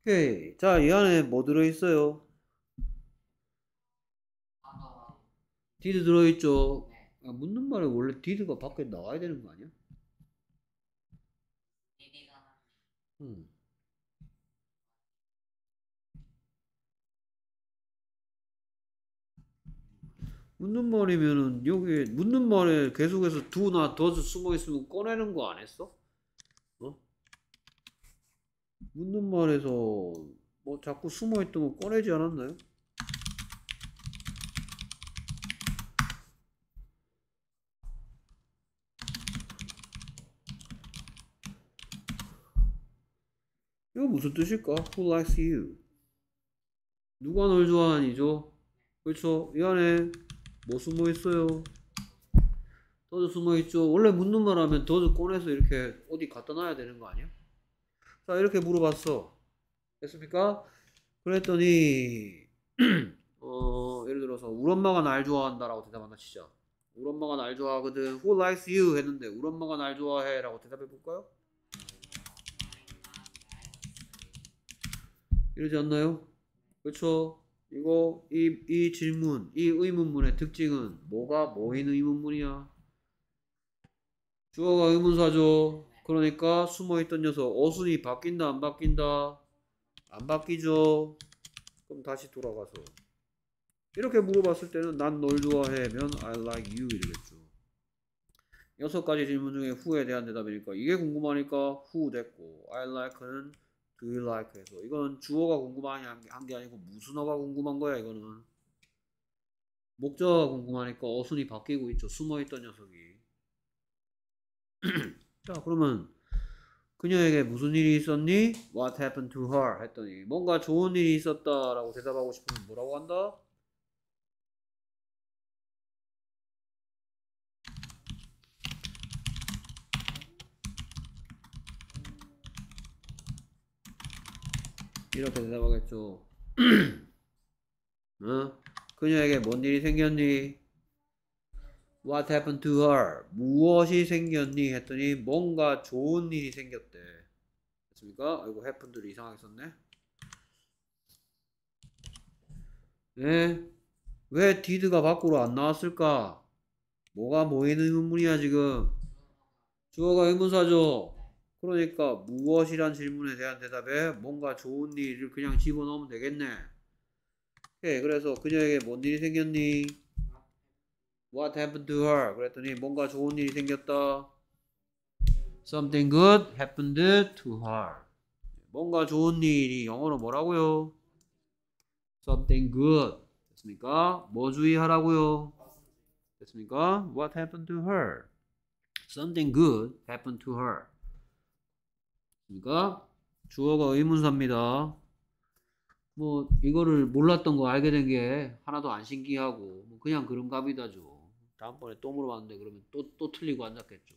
Speaker 1: 오케이. 자, 이 안에 뭐 들어있어요? did 들어있죠? 아, 묻는 말에 원래 did가 밖에 나와야 되는 거 아니야?
Speaker 2: 음. 음. 묻는 말이면은 여기 묻는 말에
Speaker 1: 계속해서 두나더 o 숨어 있으면 꺼내는 거 안 했어? 어? 묻는 말에서 뭐 자꾸 숨어 있던 거 꺼내지 않았나요? 이거 무슨 뜻일까? Who likes you? 누가 널 좋아하니죠? 그렇죠? 이 안에 뭐 숨어 있어요? 도저 숨어 있죠. 원래 묻는 말 하면 도저 꺼내서 이렇게 어디 갖다 놔야 되는 거 아니야? 자, 이렇게 물어봤어. 됐습니까? 그랬더니, 어, 예를 들어서, 우리 엄마가 날 좋아한다라고 대답한다 치죠 우리 엄마가 날 좋아하거든. Who likes you? 했는데, 우리 엄마가 날 좋아해. 라고 대답해 볼까요? 이러지 않나요? 그렇죠 이거 이, 이 질문, 이 의문문의 특징은 뭐가 모인 의문문이야? 주어가 의문사죠. 그러니까 숨어있던 녀석 어순이 바뀐다 안 바뀐다? 안 바뀌죠. 그럼 다시 돌아가서 이렇게 물어봤을 때는 난 널 좋아해면 I like you 이러겠죠. 여섯 가지 질문 중에 후에 대한 대답이니까 이게 궁금하니까 후 됐고 I like는 do you like 해서 이건 주어가 궁금하냐 한게 아니고 무슨어가 궁금한 거야 이거는 목적어가 궁금하니까 어순이 바뀌고 있죠 숨어있던 녀석이 자 그러면 그녀에게 무슨
Speaker 2: 일이 있었니? What happened to her? 했더니 뭔가 좋은 일이 있었다라고 대답하고 싶으면 뭐라고 한다?
Speaker 1: 이렇게 대답하겠죠. 어? 그녀에게 뭔 일이 생겼니? What happened to her? 무엇이 생겼니? 했더니 뭔가 좋은 일이 생겼대. 됐습니까? 아이고 happened를 이상하게 썼네. 네? 왜 did가 밖으로 안 나왔을까? 뭐가 모이는 의문이야 지금? 주어가 의문사죠. 그러니까 무엇이란 질문에 대한 대답에 뭔가 좋은 일을 그냥 집어넣으면 되겠네. 오케이, 그래서 그녀에게 뭔 일이 생겼니? What happened to her? 그랬더니 뭔가 좋은 일이 생겼다. Something good happened to her. 뭔가 좋은 일이 영어로 뭐라고요? Something good. 됐습니까? 뭐 주의하라고요? 됐습니까? What happened to her? Something good happened to her. 그러니까 주어가 의문사입니다. 뭐 이거를 몰랐던 거 알게 된 게 하나도 안 신기하고 뭐 그냥 그런 갑이다죠. 다음번에 또 물어봤는데 그러면 또 또 틀리고 앉았겠죠.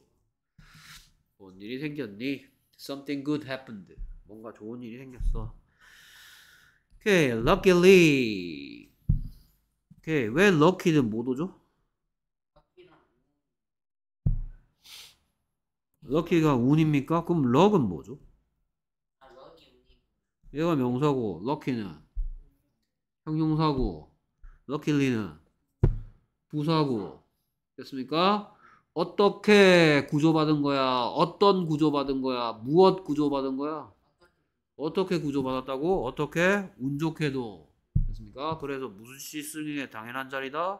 Speaker 1: 뭔 일이 생겼니? Something good happened. 뭔가 좋은 일이 생겼어. okay, luckily. okay, 왜 lucky는 못 오죠? lucky가 운입니까? 그럼 luck은 뭐죠? 얘가 명사고 럭키는 형용사고 럭 u 리는 부사고 됐습니까? 어떻게 구조받은 거야? 어떤 구조받은 거야? 무엇 구조받은 거야? 어떻게 구조받았다고? 어떻게? 운 좋게도 됐습니까? 그래서 무슨 시 쓰는 게 당연한 자리다?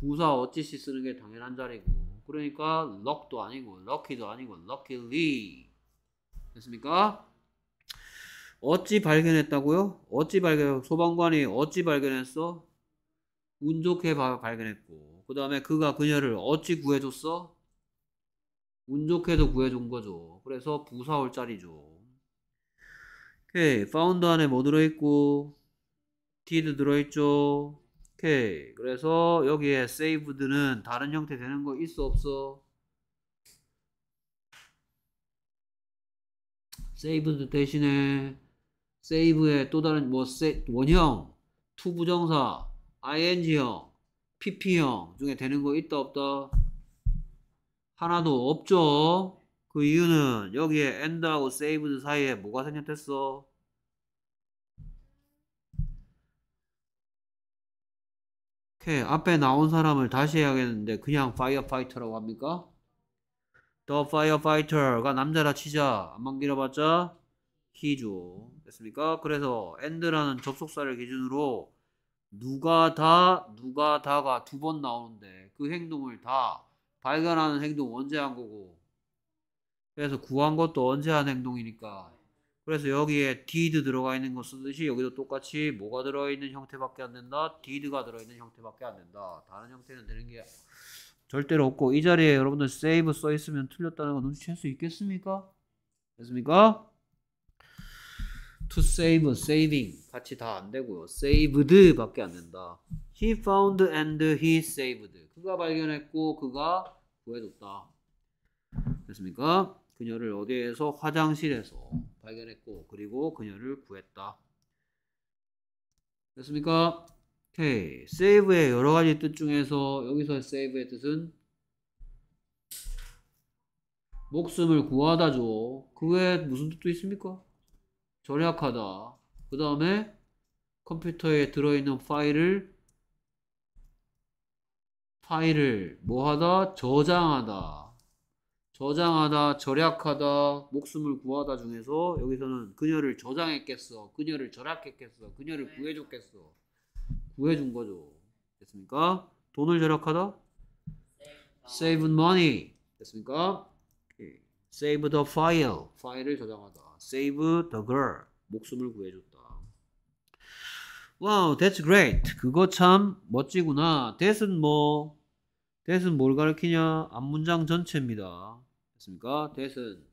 Speaker 1: 부사 어찌 시 쓰는 게 당연한 자리고 그러니까 럭 u 도 아니고 럭키도 아니고 럭 u 리 k 됐습니까? 어찌 발견했다고요? 어찌 발견? 소방관이 어찌 발견했어? 운 좋게 발견했고 그 다음에 그가 그녀를 어찌 구해줬어? 운 좋게도 구해준 거죠. 그래서 부사월 짜리죠 오케이, 파운드 안에 뭐 들어있고 디 i 들어있죠. 오케이, 그래서 여기에 saved는 다른 형태 되는 거 있어 없어? s a v e d 대신에 save의 또 다른 뭐 세, 원형, 투부정사, ing형, pp형 중에 되는 거 있다 없다? 하나도 없죠. 그 이유는 여기에 end하고 saved 사이에 뭐가 생략됐어? 오케이 앞에 나온 사람을 다시 해야겠는데 그냥 firefighter라고 합니까? 더 파이어파이터가 남자라 치자 안만 길어봤자 히죠 됐습니까? 그래서 and라는 접속사를 기준으로 누가 다, 누가 다가 두 번 나오는데 그 행동을 다 발견하는 행동 언제 한 거고 그래서 구한 것도 언제 한 행동이니까 그래서 여기에 did 들어가 있는 거 쓰듯이 여기도 똑같이 뭐가 들어있는 형태밖에 안 된다 did가 들어있는 형태밖에 안 된다 다른 형태는 되는 게 절대로 없고 이 자리에 여러분들 save 써 있으면 틀렸다는 거 눈치챌 수 있겠습니까? 됐습니까? to save, saving 같이 다 안 되고요. saved밖에 안 된다. He found and he saved. 그가 발견했고 그가 구해줬다. 됐습니까? 그녀를 어디에서 화장실에서 발견했고 그리고 그녀를 구했다. 됐습니까? 오케이. save의 여러 가지 뜻 중에서 여기서 save의 뜻은 목숨을 구하다죠. 그 외에 무슨 뜻도 있습니까? 절약하다. 그 다음에 컴퓨터에 들어있는 파일을 파일을 뭐하다? 저장하다. 저장하다, 절약하다, 목숨을 구하다 중에서 여기서는 그녀를 저장했겠어, 그녀를 절약했겠어, 그녀를 네. 구해줬겠어. 구해준 거죠. 됐습니까? 돈을 절약하다? Save money. 됐습니까? 예. Save the file. 파일을 저장하다. save the girl. 목숨을 구해줬다. wow, that's great. 그거 참 멋지구나. that은 뭐, that은 뭘 가리키냐? 앞문장 전체입니다. 됐습니까? that은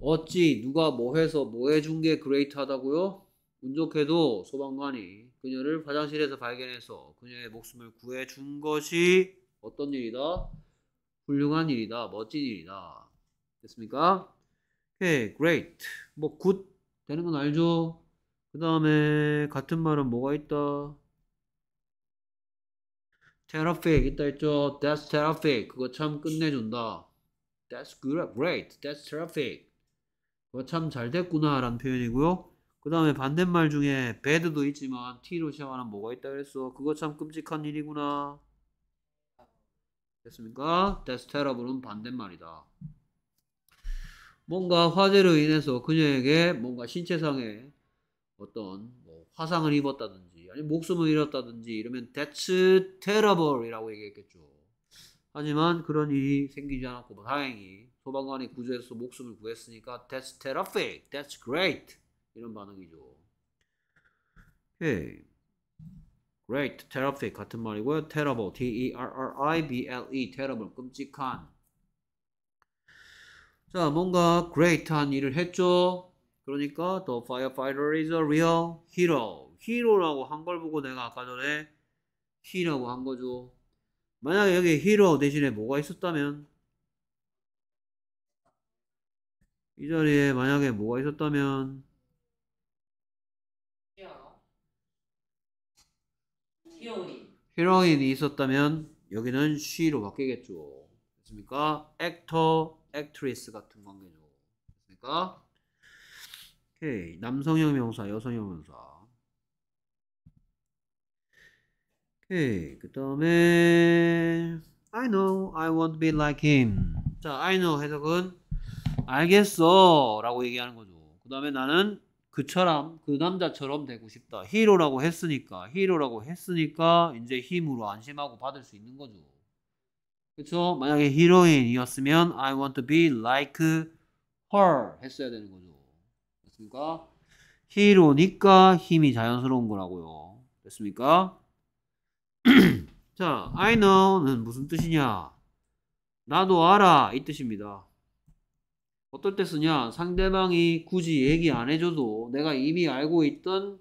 Speaker 1: 어찌 누가 뭐 해서 뭐 해준 게 great 하다고요? 운 좋게도 소방관이 그녀를 화장실에서 발견해서 그녀의 목숨을 구해준 것이 어떤 일이다? 훌륭한 일이다. 멋진 일이다. 됐습니까? 오케이, 예, great. 뭐 good 되는 건 알죠? 그 다음에 같은 말은 뭐가 있다? terrific 있다 했죠? That's terrific. 그거 참 끝내준다. That's great. That's terrific. 그거 참 잘 됐구나 라는 표현이고요. 그 다음에 반대말 중에 bad도 있지만 t로 시작하는 뭐가 있다 그랬어. 그거 참 끔찍한 일이구나. 됐습니까? That's terrible은 반대말이다. 뭔가 화재로 인해서 그녀에게 뭔가 신체상에 어떤 뭐 화상을 입었다든지 아니 목숨을 잃었다든지 이러면 that's terrible이라고 얘기했겠죠. 하지만 그런 일이 생기지 않았고 뭐 다행히 소방관이 구조해서 목숨을 구했으니까 that's terrific, that's great 이런 반응이죠. 오케이. 예. great, terrific 같은 말이고요. terrible, t-e-r-r-i-b-l-e, e, terrible 끔찍한 자, 뭔가 great한 일을 했죠. 그러니까 the firefighter is a real hero. 히로라고 한 걸 보고 내가 아까 전에 he라고 한 거죠. 만약에 여기 hero 대신에 뭐가
Speaker 2: 있었다면 이 자리에 만약에 뭐가 있었다면 히로인.
Speaker 1: 히로인이 있었다면 여기는 she로 바뀌겠죠. 됐습니까? actor 액트리스 같은 관계죠. 됐습니까? 오케이. 남성형 명사, 여성형 명사. 오케이. 그 다음에 I know I want be like him. 자, I know 해석은 알겠어 라고 얘기하는 거죠. 그 다음에 나는 그처럼 그 남자처럼 되고 싶다. 히로라고 했으니까 히로라고 했으니까 이제 힘으로 안심하고 받을 수 있는 거죠. 그쵸? 만약에 히로인이었으면 I want to be like her 했어야 되는 거죠. 됐습니까? 히로니까 힘이 자연스러운 거라고요. 됐습니까? 자, I know는 무슨 뜻이냐? 나도 알아 이 뜻입니다. 어떨 때 쓰냐? 상대방이 굳이 얘기 안 해줘도 내가 이미 알고 있던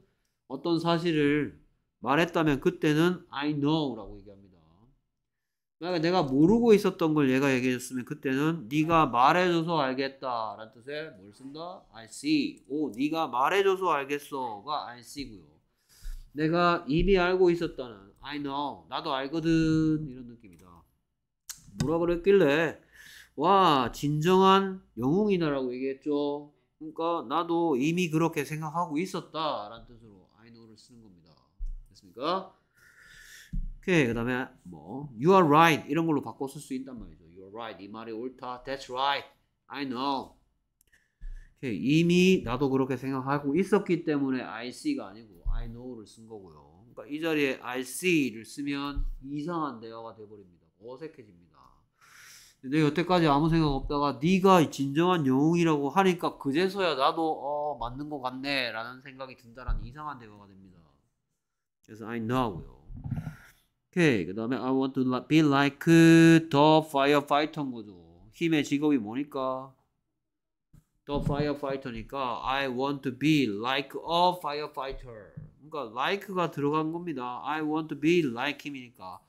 Speaker 1: 어떤 사실을 말했다면 그때는 I know라고 얘기합니다. 만약에 그러니까 내가 모르고 있었던 걸 얘가 얘기해줬으면 그때는 네가 말해줘서 알겠다 라는 뜻에뭘 쓴다? I see. 오, 네가 말해줘서 알겠어가 I see고요. 내가 이미 알고 있었다는 I know. 나도 알거든 이런 느낌이다. 뭐라 그랬길래 와 진정한 영웅이다라고 얘기했죠. 그러니까 나도 이미 그렇게 생각하고 있었다라는 뜻으로 I know를 쓰는 겁니다. 됐습니까? 오케이 그 다음에 뭐 you are right 이런 걸로 바꿔 쓸 수 있단 말이죠 you are right 이 말이 옳다 that's right I know 이미 나도 그렇게 생각하고 있었기 때문에 I see가 아니고 I know를 쓴 거고요 그러니까 이 자리에 I see를 쓰면 이상한 대화가 돼버립니다 어색해집니다 근데 여태까지 아무 생각 없다가 네가 진정한 영웅이라고 하니까 그제서야 나도 어 맞는 것 같네 라는 생각이 든다라는 이상한 대화가 됩니다 그래서 I know고요 오케이. 그 다음에 I want to be like the firefighter인 거죠. 힘의 직업이 뭐니까? the firefighter니까 I want to be like a firefighter. 그러니까 like가 들어간 겁니다. I want to be like him이니까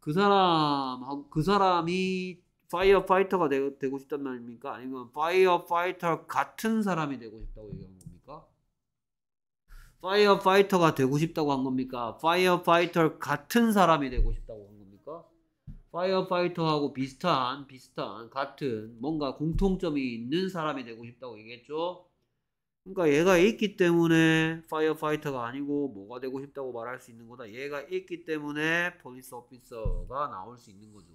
Speaker 1: 그 사람 그 사람이 firefighter가 되, 고 싶단 말입니까? 아니면 firefighter 같은 사람이 되고 싶다고 얘기합니다. 파이어 파이터가 되고 싶다고 한 겁니까? 파이어 파이터 같은 사람이 되고 싶다고 한 겁니까? 파이어 파이터하고 비슷한 비슷한 같은 뭔가 공통점이 있는 사람이 되고 싶다고 얘기했죠. 그러니까 얘가 있기 때문에 파이어 파이터가 아니고 뭐가 되고 싶다고 말할 수 있는 거다. 얘가 있기 때문에 폴리스 오피서가 나올 수 있는 거죠.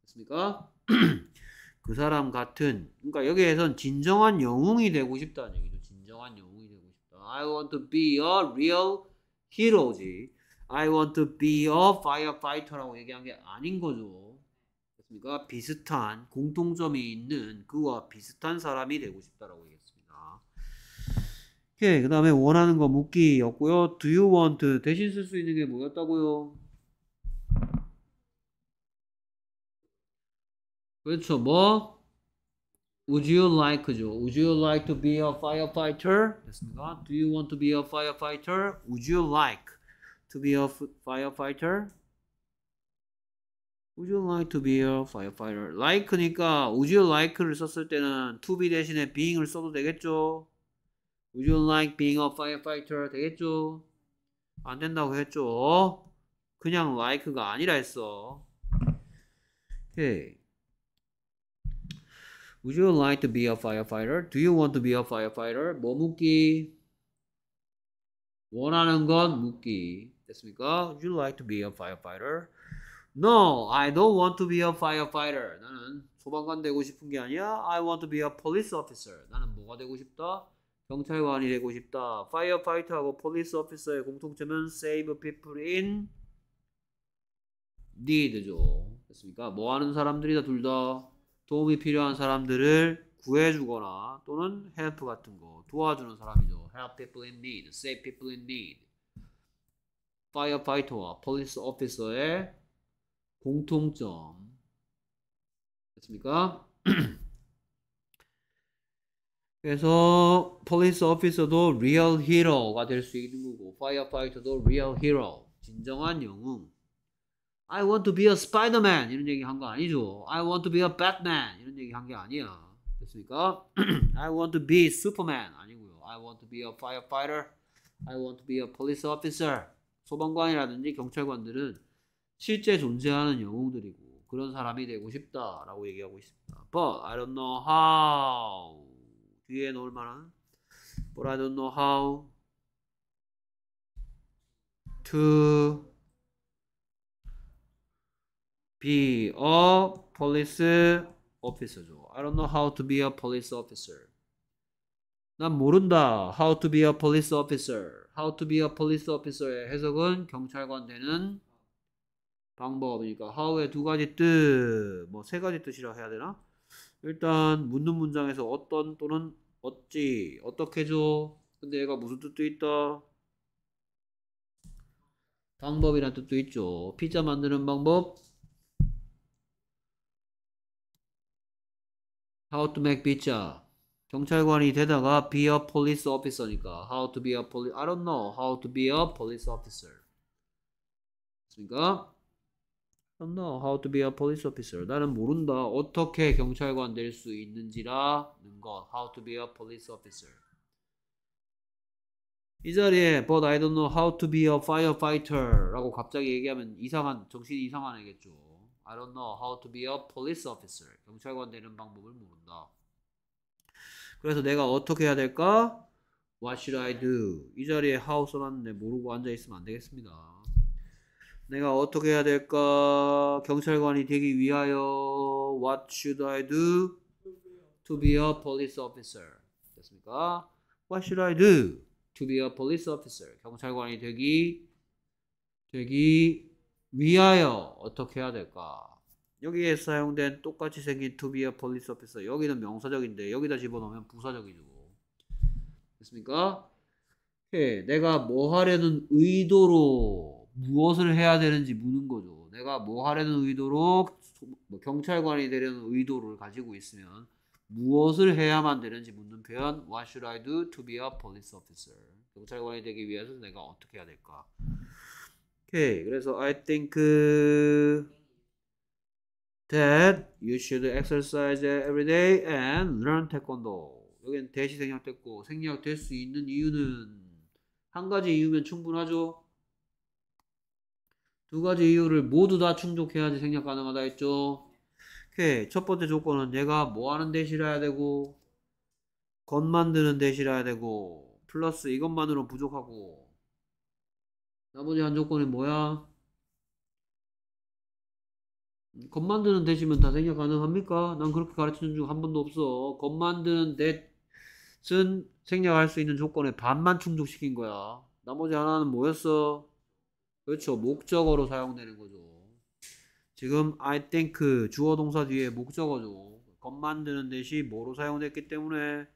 Speaker 1: 됐습니까? 그 사람 같은 그러니까 여기에선 진정한 영웅이 되고 싶다는 얘기죠. I want to be a real hero지. I want to be a firefighter라고 얘기한 게 아닌 거죠. 그렇니까 비슷한 공통점이 있는 그와 비슷한 사람이 되고 싶다라고 얘기했습니다. 오케이 그 다음에 원하는 거 묻기였고요. Do you want 대신 쓸 수 있는 게 뭐였다고요? 그렇죠 뭐 Would you like죠. Would you like to be a firefighter? 됐습니다. Do you want to be a firefighter? Would you like to be a firefighter? Would you like to be a firefighter? Like니까 Would you like를 썼을 때는 to be 대신에 being을 써도 되겠죠. Would you like being a firefighter? 되겠죠. 안 된다고 했죠. 그냥 like가 아니라 했어. 오케이. Would you like to be a firefighter? Do you want to be a firefighter? 뭐 묻기? 원하는 건 묻기. 됐습니까? Would you like to be a firefighter? No, I don't want to be a firefighter. 나는 소방관 되고 싶은 게 아니야. I want to be a police officer. 나는 뭐가 되고 싶다? 경찰관이 되고 싶다. firefighter하고 police officer의 공통점은 save people in need죠. 됐습니까? 뭐 하는 사람들이다 둘 다. 도움이 필요한 사람들을 구해주거나 또는 help 같은 거 도와주는 사람이죠. help people in need, save people in need. firefighter와 police officer의 공통점. 그렇습니까? 그래서 police officer도 real hero가 될 수 있는 거고 firefighter도 real hero, 진정한 영웅. I want to be a Spider-Man 이런 얘기 한 거 아니죠. I want to be a Batman 이런 얘기 한 게 아니야. 됐습니까? I want to be Superman 아니고요. I want to be a firefighter. I want to be a police officer. 소방관이라든지 경찰관들은 실제 존재하는 영웅들이고 그런 사람이 되고 싶다라고 얘기하고 있습니다. But I don't know how 뒤에 넣을 만한 But I don't know how
Speaker 2: to be a
Speaker 1: police officer죠. I don't know how to be a police officer. 난 모른다. How to be a police officer. How to be a police officer의 해석은 경찰관 되는 방법이니까 how의 두 가지 뜻, 뭐 세 가지 뜻이라 해야 되나? 일단 묻는 문장에서 어떤 또는 어찌, 어떻게죠? 근데 얘가 무슨 뜻도 있다? 방법이란 뜻도 있죠. 피자 만드는 방법, How to make pizza. 경찰관이 되다가 be a police officer니까 how to be a police I don't know how to be a police officer. 그러니까 I don't know how to be a police officer. 나는 모른다 어떻게 경찰관 될 수 있는지라는 것. How to be a police officer. 이 자리에 but I don't know how to be a firefighter라고 갑자기 얘기하면 이상한 정신이 이상한 애겠죠. I don't know how to be a police officer. 경찰관 되는 방법을 모른다. 그래서 내가 어떻게 해야 될까? What should I do? 이 자리에 how 써놨는데 모르고 앉아있으면 안 되겠습니다. 내가 어떻게 해야 될까? 경찰관이 되기 위하여 What should I do? To be a police officer. 됐습니까? What should I do? To be a police officer. 경찰관이 되기 되기 위하여 어떻게 해야 될까? 여기에 사용된 똑같이 생긴 to be a police officer 여기는 명사적인데 여기다 집어넣으면 부사적이죠. 됐습니까? 오케이. 내가 뭐 하려는 의도로 무엇을 해야 되는지 묻는 거죠. 내가 뭐 하려는 의도로 뭐 경찰관이 되려는 의도를 가지고 있으면 무엇을 해야만 되는지 묻는 표현 What should I do to be a police officer? 경찰관이 되기 위해서 내가 어떻게 해야 될까? 오케이. 그래서 I think uh, that you should exercise every day and learn 태권도. 여기는 대시 생략됐고 생략될 수 있는 이유는 한 가지 이유면 충분하죠. 두 가지 이유를 모두 다 충족해야지 생략 가능하다 했죠. 오케이. 첫 번째 조건은 얘가 뭐 하는 대시라야 되고 건 만드는 대시라야 되고 플러스 이것만으로 부족하고 나머지 한 조건이 뭐야? 것 만드는 대시면 다 생략 가능합니까? 난 그렇게 가르치는 중 한 번도 없어. 것 만드는 대은 생략할 수 있는 조건의 반만 충족시킨 거야. 나머지 하나는 뭐였어? 그렇죠. 목적어로 사용되는 거죠. 지금 I think 주어 동사 뒤에 목적어죠. 것 만드는 대시 뭐로 사용됐기 때문에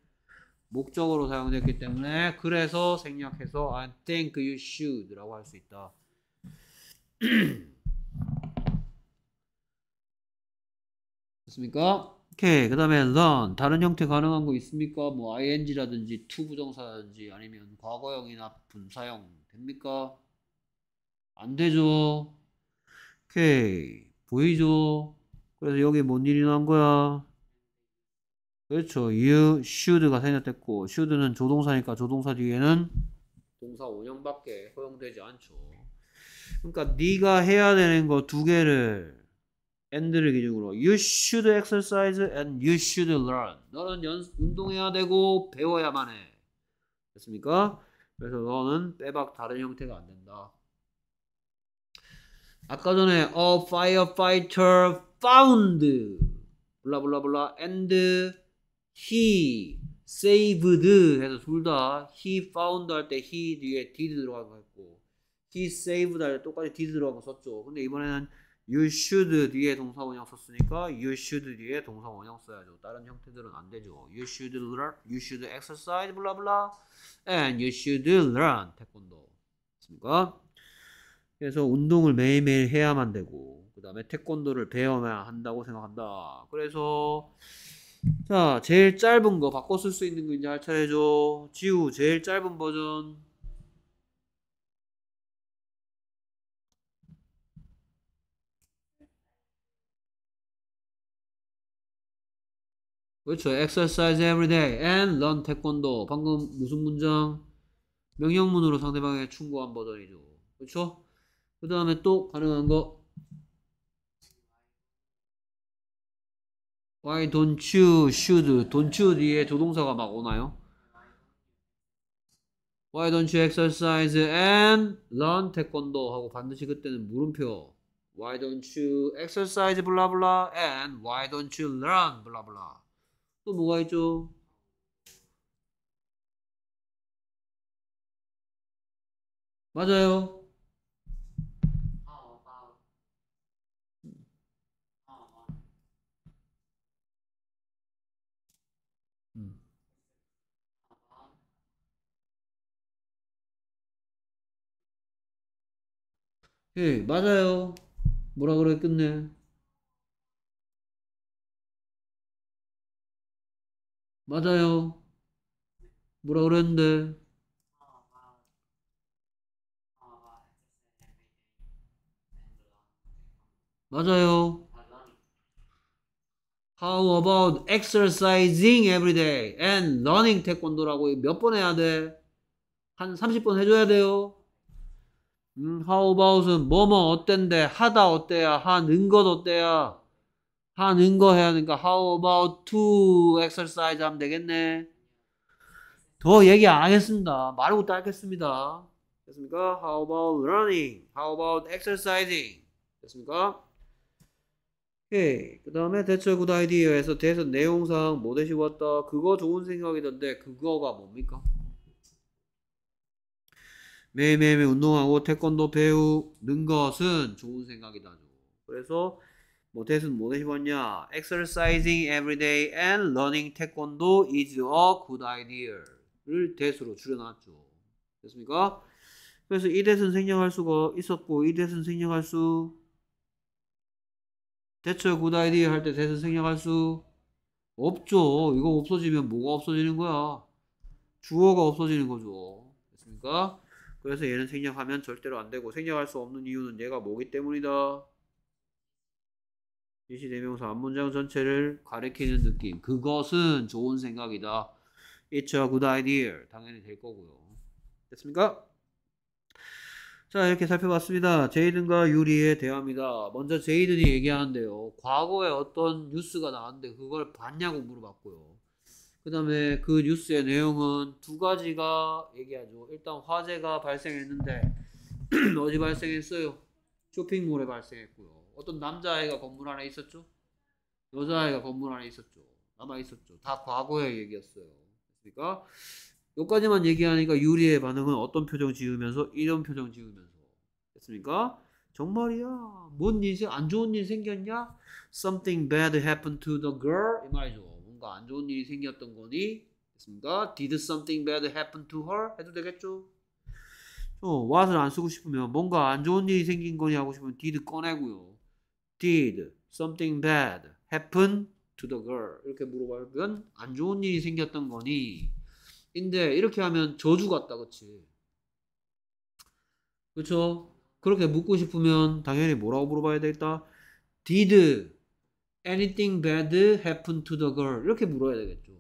Speaker 1: 목적으로 사용됐기 때문에 그래서 생략해서 I think you should라고 할 수 있다. 됐습니까? 오케이. 그다음에 learn 다른 형태 가능한 거 있습니까? 뭐 ing라든지 to 부정사든지 라 아니면 과거형이나 분사형 됩니까? 안 되죠. 오케이. 보이죠? 그래서 여기 뭔 일이 난 거야? 그렇죠. You should가 생략됐고 should는 조동사니까 조동사 뒤에는 동사 원형밖에 허용되지 않죠. 그러니까 네가 해야 되는 거 두 개를 and를 기준으로 you should exercise and you should learn. 너는 연, 운동해야 되고 배워야만 해. 됐습니까? 그래서 너는 빼박 다른 형태가 안 된다. 아까 전에 a firefighter found 블라블라블라 and he saved 해서 둘다 he found 할때 he 뒤에 did 들어간 거 했고 he saved 할때 똑같이 did 들어간 거 썼죠. 근데 이번에는 you should 뒤에 동사 원형 썼으니까 you should 뒤에 동사 원형 써야죠. 다른 형태들은 안 되죠. you should learn, you should exercise, 블라블라, and you should learn 태권도. 맞니까 그래서 운동을 매일매일 해야만 되고 그 다음에 태권도를 배워야 한다고 생각한다. 그래서 자, 제일 짧은 거 바꿔 쓸 수 있는 거 이제 할
Speaker 2: 차례죠. 지우 제일 짧은 버전. 그렇죠. Exercise every day and learn 태권도.
Speaker 1: 방금 무슨 문장? 명령문으로 상대방에게 충고한 버전이죠. 그렇죠? 그 다음에 또 가능한 거 Why don't you should? don't you 뒤에 조동사가 막 오나요? Why don't you exercise and learn 태권도 하고 반드시 그때는 물음표 Why don't you exercise 블라블라 and
Speaker 2: why don't you learn 블라블라 또 뭐가 있죠? 맞아요 예, 맞아요. 뭐라 그래, 끝내. 맞아요. 뭐라 그랬는데.
Speaker 1: 맞아요. How about exercising every day and learning 태권도라고 몇 번 해야 돼? 한 30번 해줘야 돼요. 음, how about은 뭐뭐 어땠데 하다 어때야 하는 것 어때야 하는 거 해야 하니까 how about to exercise 하면 되겠네 더 얘기 안 하겠습니다 말하고 따겠습니다 됐습니까? How about running? How about exercising? 됐습니까? 오케이. 그 다음에 대체 굿 아이디어에서 대해서 내용상 뭐 대시 왔다. 그거 좋은 생각이던데 그거가 뭡니까? 매일매일 운동하고 태권도 배우는 것은 좋은 생각이다죠. 그래서 뭐 대수는 뭐 해봤냐? Exercising every day and learning 태권도 is a good idea를 대수로 줄여놨죠. 됐습니까? 그래서 이대수 생략할 수가 있었고 이대수 생략할 수 대처 good idea 할 때대수 생략할 수 없죠. 이거 없어지면 뭐가 없어지는 거야? 주어가 없어지는 거죠. 됐습니까? 그래서 얘는 생략하면 절대로 안 되고 생략할 수 없는 이유는 얘가 뭐기 때문이다. 예시대명사 앞문장 전체를 가리키는 느낌. 그것은 좋은 생각이다. It's a good idea. 당연히 될 거고요. 됐습니까? 자 이렇게 살펴봤습니다. 제이든과 유리의 대화입니다. 먼저 제이든이 얘기하는데요. 과거에 어떤 뉴스가 나왔는데 그걸 봤냐고 물어봤고요. 그 다음에 그 뉴스의 내용은 두 가지가 얘기하죠. 일단 화재가 발생했는데 어디 발생했어요? 쇼핑몰에 발생했고요. 어떤 남자아이가 건물 안에 있었죠? 여자아이가 건물 안에 있었죠. 남아 있었죠. 다 과거의 얘기였어요. 그러니까 여기까지만 얘기하니까 유리의 반응은 어떤 표정 지으면서 이런 표정 지으면서 됐습니까? 정말이야. 뭔 일이 안 좋은 일 생겼냐? Something bad happened to the girl 이 말이죠. 뭔가 안 좋은 일이 생겼던 거니 됐습니까? Did something bad happen to her? 해도 되겠죠? 어, what을 안 쓰고 싶으면 뭔가 안 좋은 일이 생긴 거니 하고 싶으면 did 꺼내고요. Did something bad happen to the girl? 이렇게 물어보면 안 좋은 일이 생겼던 거니. 인데 이렇게 하면 저주 같다, 그치? 그쵸? 그렇게 묻고 싶으면 당연히 뭐라고 물어봐야 되겠다? Did anything bad happen to the girl? 이렇게 물어야 되겠죠.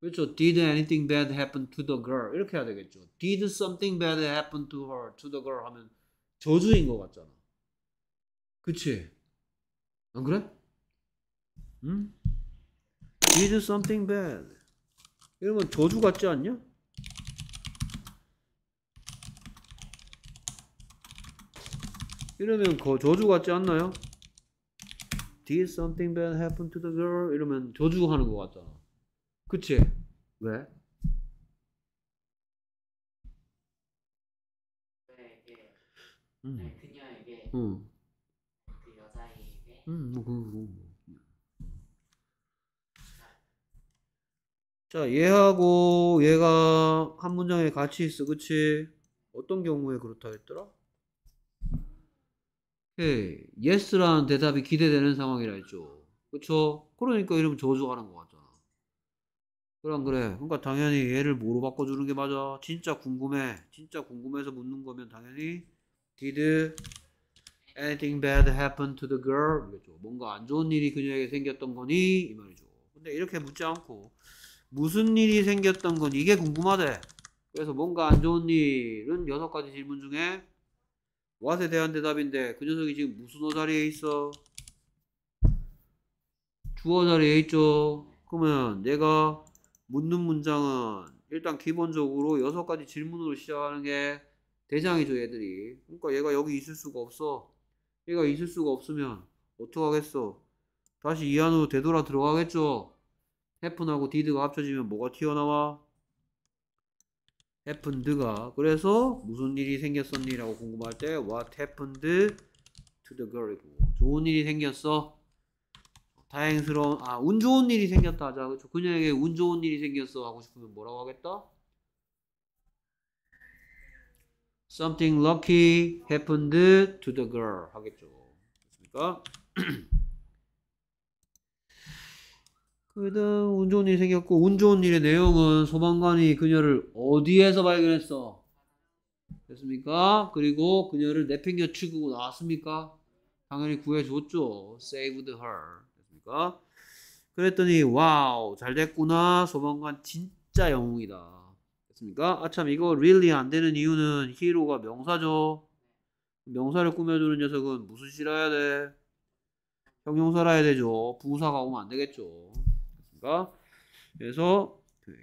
Speaker 1: 그렇죠. Did anything bad happen to the girl? 이렇게 해야 되겠죠. Did something bad happen to her? To the girl 하면 저주인 것 같잖아. 그치? 안 그래? 응? Did something bad. 이러면 저주 같지 않냐? 이러면 거 저주 같지 않나요? did something bad happen to the girl? 이러면 저주하는 것 같잖아. 그치? 왜? 네, 음. 네, 그녀에게 음.
Speaker 3: 그 여자에게
Speaker 1: 음, 뭐 뭐. 자, 얘하고 얘가 한 문장에 같이 있어, 그치? 어떤 경우에 그렇다 했더라? 헤이, 예, 예스라는 대답이 기대되는 상황이라 했죠. 그쵸? 그러니까 이러면 저주하는 것 같잖아. 그럼 그래? 그러니까 당연히 얘를 뭐로 바꿔주는 게 맞아? 진짜 궁금해. 진짜 궁금해서 묻는 거면 당연히 Did anything bad happen to the girl? 이겠죠. 뭔가 안 좋은 일이 그녀에게 생겼던 거니? 이 말이죠. 근데 이렇게 묻지 않고 무슨 일이 생겼던 건 이게 궁금하대. 그래서 뭔가 안 좋은 일은 여섯 가지 질문 중에 w h 에 대한 대답인데 그 녀석이 지금 무슨 어 자리에 있어? 주어 자리에 있죠. 그러면 내가 묻는 문장은 일단 기본적으로 여섯 가지 질문으로 시작하는 게 대장이죠 얘들이 그러니까 얘가 여기 있을 수가 없어 얘가 있을 수가 없으면 어떡하겠어 다시 이 안으로 되돌아 들어가겠죠 해픈하고 디드가 합쳐지면 뭐가 튀어나와 happened가 그래서 무슨 일이 생겼었니라고 궁금할 때 what happened to the girl 좋은 일이 생겼어 다행스러운 아 운 좋은 일이 생겼다 하자 그쵸 그녀에게 운 좋은 일이 생겼어 하고 싶으면 뭐라고 하겠다 something lucky happened to the girl 하겠죠 됐습니까 그다음 운전이 생겼고 운전 일의 내용은 소방관이 그녀를 어디에서 발견했어? 됐습니까? 그리고 그녀를 내팽겨 치고 나왔습니까? 당연히 구해줬죠. Saved her. 됐습니까? 그랬더니 와우 잘 됐구나 소방관 진짜 영웅이다. 됐습니까? 아참 이거 really 안 되는 이유는 히로가 명사죠. 명사를 꾸며주는 녀석은 무슨 실어야 돼? 형용사라 해야 되죠. 부사가 오면 안 되겠죠. 그러니까 그래서 그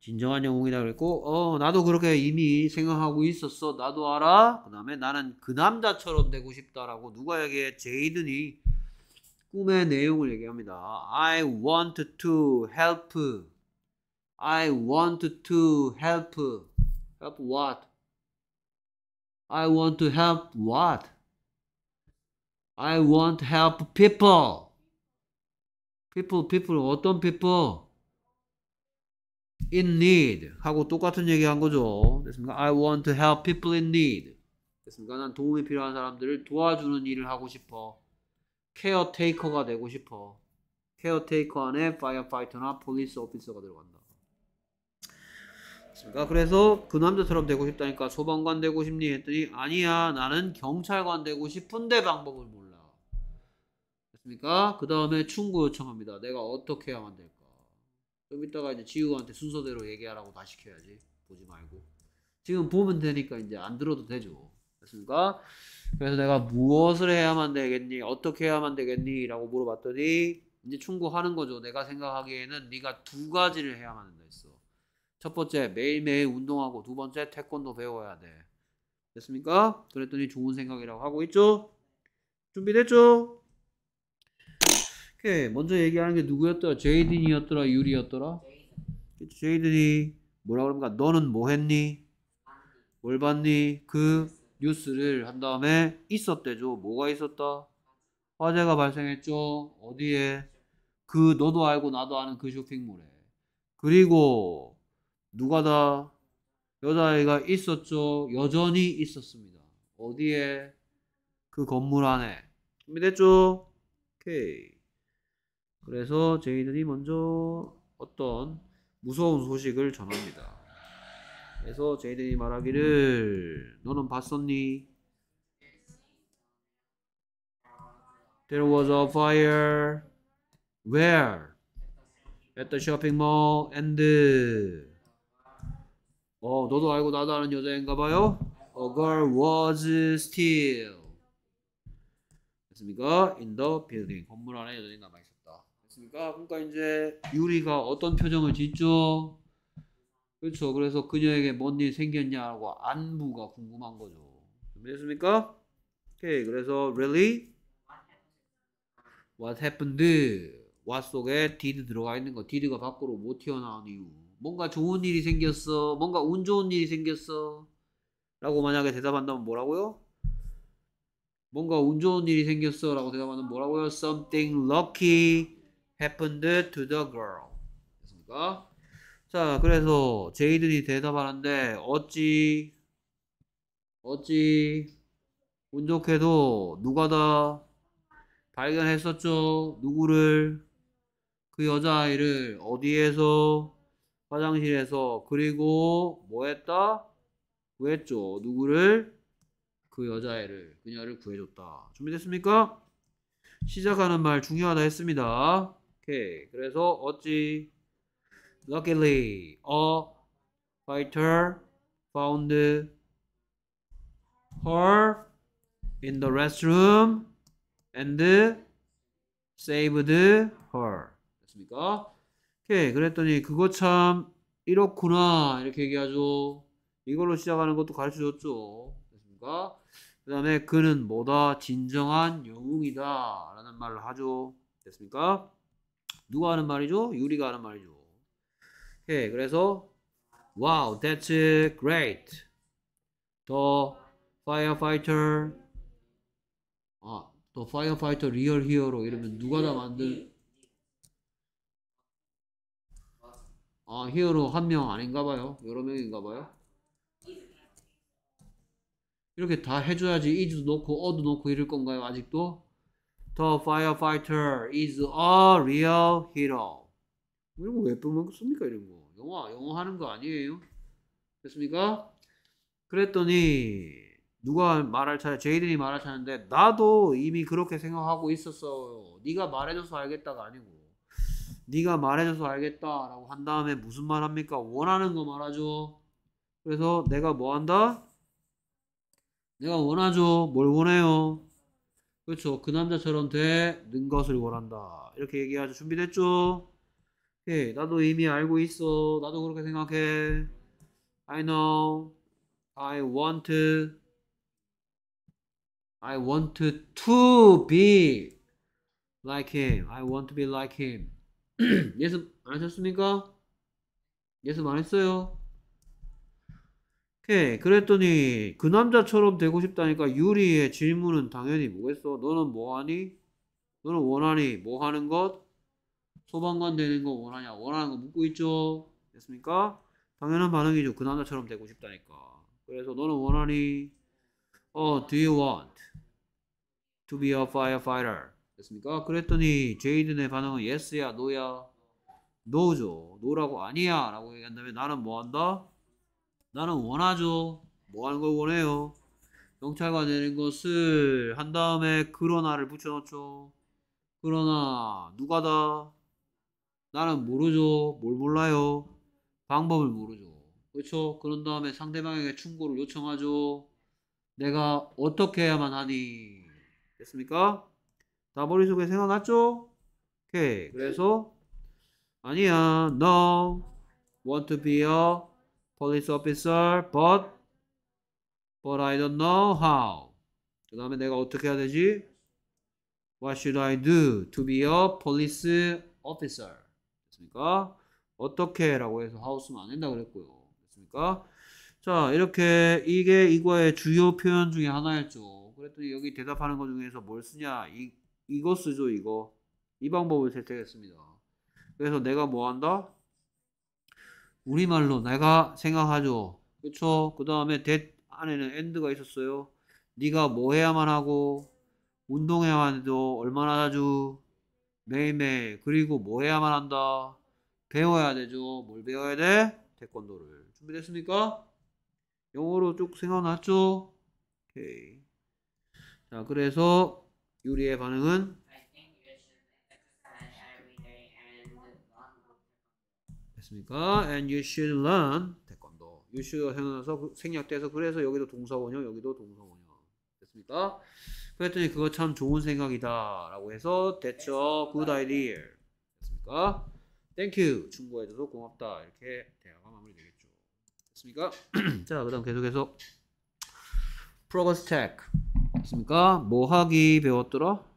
Speaker 1: 진정한 영웅이다 그랬고 어 나도 그렇게 이미 생각하고 있었어 나도 알아 그 다음에 나는 그 남자처럼 되고 싶다라고 누가 얘기해 제이든이 꿈의 내용을 얘기합니다 I want to help I want to help help what I want to help what I want to help people people, people, 어떤 people? in need 하고 똑같은 얘기 한 거죠. 됐습니까? I want to help people in need. 됐습니까? 난 도움이 필요한 사람들을 도와주는 일을 하고 싶어. 케어테이커가 되고 싶어. 케어테이커 안에 파이어파이터나 폴리스 오피서가 들어간다. 됐습니까? 그래서 그 남자처럼 되고 싶다니까 소방관 되고 싶니? 했더니 아니야 나는 경찰관 되고 싶은데 방법을 몰라. 됐습니까? 그 다음에 충고 요청합니다. 내가 어떻게 하면 될까? 좀 이따가 이제 지우한테 순서대로 얘기하라고 다 시켜야지. 보지 말고. 지금 보면 되니까 이제 안 들어도 되죠. 됐습니까? 그래서 내가 무엇을 해야만 되겠니? 어떻게 해야만 되겠니? 라고 물어봤더니 이제 충고하는 거죠. 내가 생각하기에는 네가 두 가지를 해야만 된다 했어. 첫 번째 매일매일 운동하고 두 번째 태권도 배워야 돼. 됐습니까? 그랬더니 좋은 생각이라고 하고 있죠? 준비됐죠? 오 예, 먼저 얘기하는 게 누구였더라? 제이든이었더라? 유리였더라? 제이든이 뭐라 그럽니까? 너는 뭐 했니? 뭘 봤니? 그 뉴스를 한 다음에 있었대죠. 뭐가 있었다? 화재가 발생했죠. 어디에? 그 너도 알고 나도 아는 그 쇼핑몰에. 그리고 누가 다 여자아이가 있었죠. 여전히 있었습니다. 어디에? 그 건물 안에. 준비됐죠? 오케이. 그래서 저희들이 먼저 어떤 무서운 소식을 전합니다. 그래서 저희들이 말하기를 너는 봤었니? There was a fire. Where? At the shopping mall and 어, 너도 알고 나도 아는 여자인가 봐요? A girl was still. 됐습니까? In the building. 건물 안에 여자인가봐요 않습니까? 그러니까 이제 유리가 어떤 표정을 짓죠? 그렇죠. 그래서 그녀에게 뭔일이 생겼냐고 안부가 궁금한 거죠. 준비됐습니까? 오케이. 그래서 really what happened what 속에 did 들어가 있는 거 did가 밖으로 못 뭐 튀어나온 이유 뭔가 좋은 일이 생겼어 뭔가 운 좋은 일이 생겼어 라고 만약에 대답한다면 뭐라고요? 뭔가 운 좋은 일이 생겼어 라고 대답하면 뭐라고요? something lucky happened to the girl. 됐습니까? 자, 그래서 제이든이 대답하는데 어찌 어찌 운 좋게도 누가 다 발견했었죠. 누구를 그 여자아이를 어디에서 화장실에서 그리고 뭐 했다? 구했죠. 누구를? 그 여자애를, 그녀를 구해줬다. 준비됐습니까? 시작하는 말 중요하다 했습니다. 오케이. 그래서 어찌 luckily a fighter found her in the restroom and saved her. 됐습니까? 오케이. 그랬더니 그거 참 이렇구나 이렇게 얘기하죠. 이걸로 시작하는 것도 가르쳐 줬죠. 됐습니까? 그 다음에 그는 뭐다 진정한 영웅이다 라는 말을 하죠. 됐습니까? 누가 하는 말이죠? 유리가 하는 말이죠. 오케이, 그래서 Wow, that's great. The firefighter, 아, the firefighter real hero 이러면 누가 다 만든? 아, 히어로 한 명 아닌가 봐요. 여러 명인가 봐요. 이렇게 다 해줘야지 이도 넣고 어도 놓고 이럴 건가요? 아직도? The firefighter is a real hero. 이런 거왜 뽑습니까 이런 거? 영화 영어 하는 거 아니에요? 됐습니까? 그랬더니 누가 말할 차례 제이든이 말할 차례인데 나도 이미 그렇게 생각하고 있었어요. 네가 말해줘서 알겠다가 아니고 네가 말해줘서 알겠다라고 한 다음에 무슨 말 합니까? 원하는 거 말하죠. 그래서 내가 뭐 한다? 내가 원하죠. 뭘 원해요? 그렇죠. 그 남자처럼 되는 것을 원한다. 이렇게 얘기하죠. 준비됐죠? 예, 나도 이미 알고 있어. 나도 그렇게 생각해. I know. I want. I want to be like him. I want to be like him. 예습 안 하셨습니까? 예습 안 했어요? 오케이. 예, 그랬더니 그 남자처럼 되고 싶다니까 유리의 질문은 당연히 뭐겠어? 너는 뭐하니? 너는 원하니? 뭐 하는 것? 소방관 되는 거 원하냐? 원하는 거 묻고 있죠? 됐습니까? 당연한 반응이죠. 그 남자처럼 되고 싶다니까. 그래서 너는 원하니? 어, do you want to be a firefighter? 됐습니까? 그랬더니 제이든의 반응은 yes야, no야. no죠. no라고 아니야. 라고 얘기한 다음에 나는 뭐 한다? 나는 원하죠. 뭐 하는 걸 원해요? 경찰관 되는 것을 한 다음에 그러나를 붙여놓죠 그러나 누가다? 나는 모르죠. 뭘 몰라요? 방법을 모르죠. 그렇죠? 그런 다음에 상대방에게 충고를 요청하죠. 내가 어떻게 해야만 하니? 됐습니까? 다 머릿속에 생각났죠? 오케이. 그래서 아니야. No. Want to be a police officer, but, but I don't know how. 그 다음에 내가 어떻게 해야 되지? What should I do to be a police officer? 됐습니까? 어떻게? 라고 해서 how수는 안 된다고 그랬고요. 됐습니까? 자, 이렇게 이게 이거의 주요 표현 중에 하나였죠. 그랬더니 여기 대답하는 것 중에서 뭘 쓰냐? 이, 이거 쓰죠, 이거. 이 방법을 선택했습니다. 그래서 내가 뭐 한다? 우리말로 내가 생각하죠. 그쵸? 그 다음에 that 안에는 end가 있었어요. 네가 뭐 해야만 하고 운동해야만 해도 얼마나 자주 매일매일 그리고 뭐 해야만 한다. 배워야 되죠. 뭘 배워야 돼? 태권도를. 준비됐습니까? 영어로 쭉 생각났죠? 오케이. 자, 그래서 유리의 반응은 됐습니까? And you should learn 태권도. You should 해서 그 생략돼서 그래서 여기도 동사원형 여기도 동사원형 됐습니까? 그랬더니 그거 참 좋은 생각이다 라고 해서 that's a good idea 됐습니까? Thank you 충고해줘서 고맙다 이렇게 대화가 마무리되겠죠 됐습니까? 자그 다음 계속해서 progress c e c k 됐습니까? 뭐 하기 배웠더라?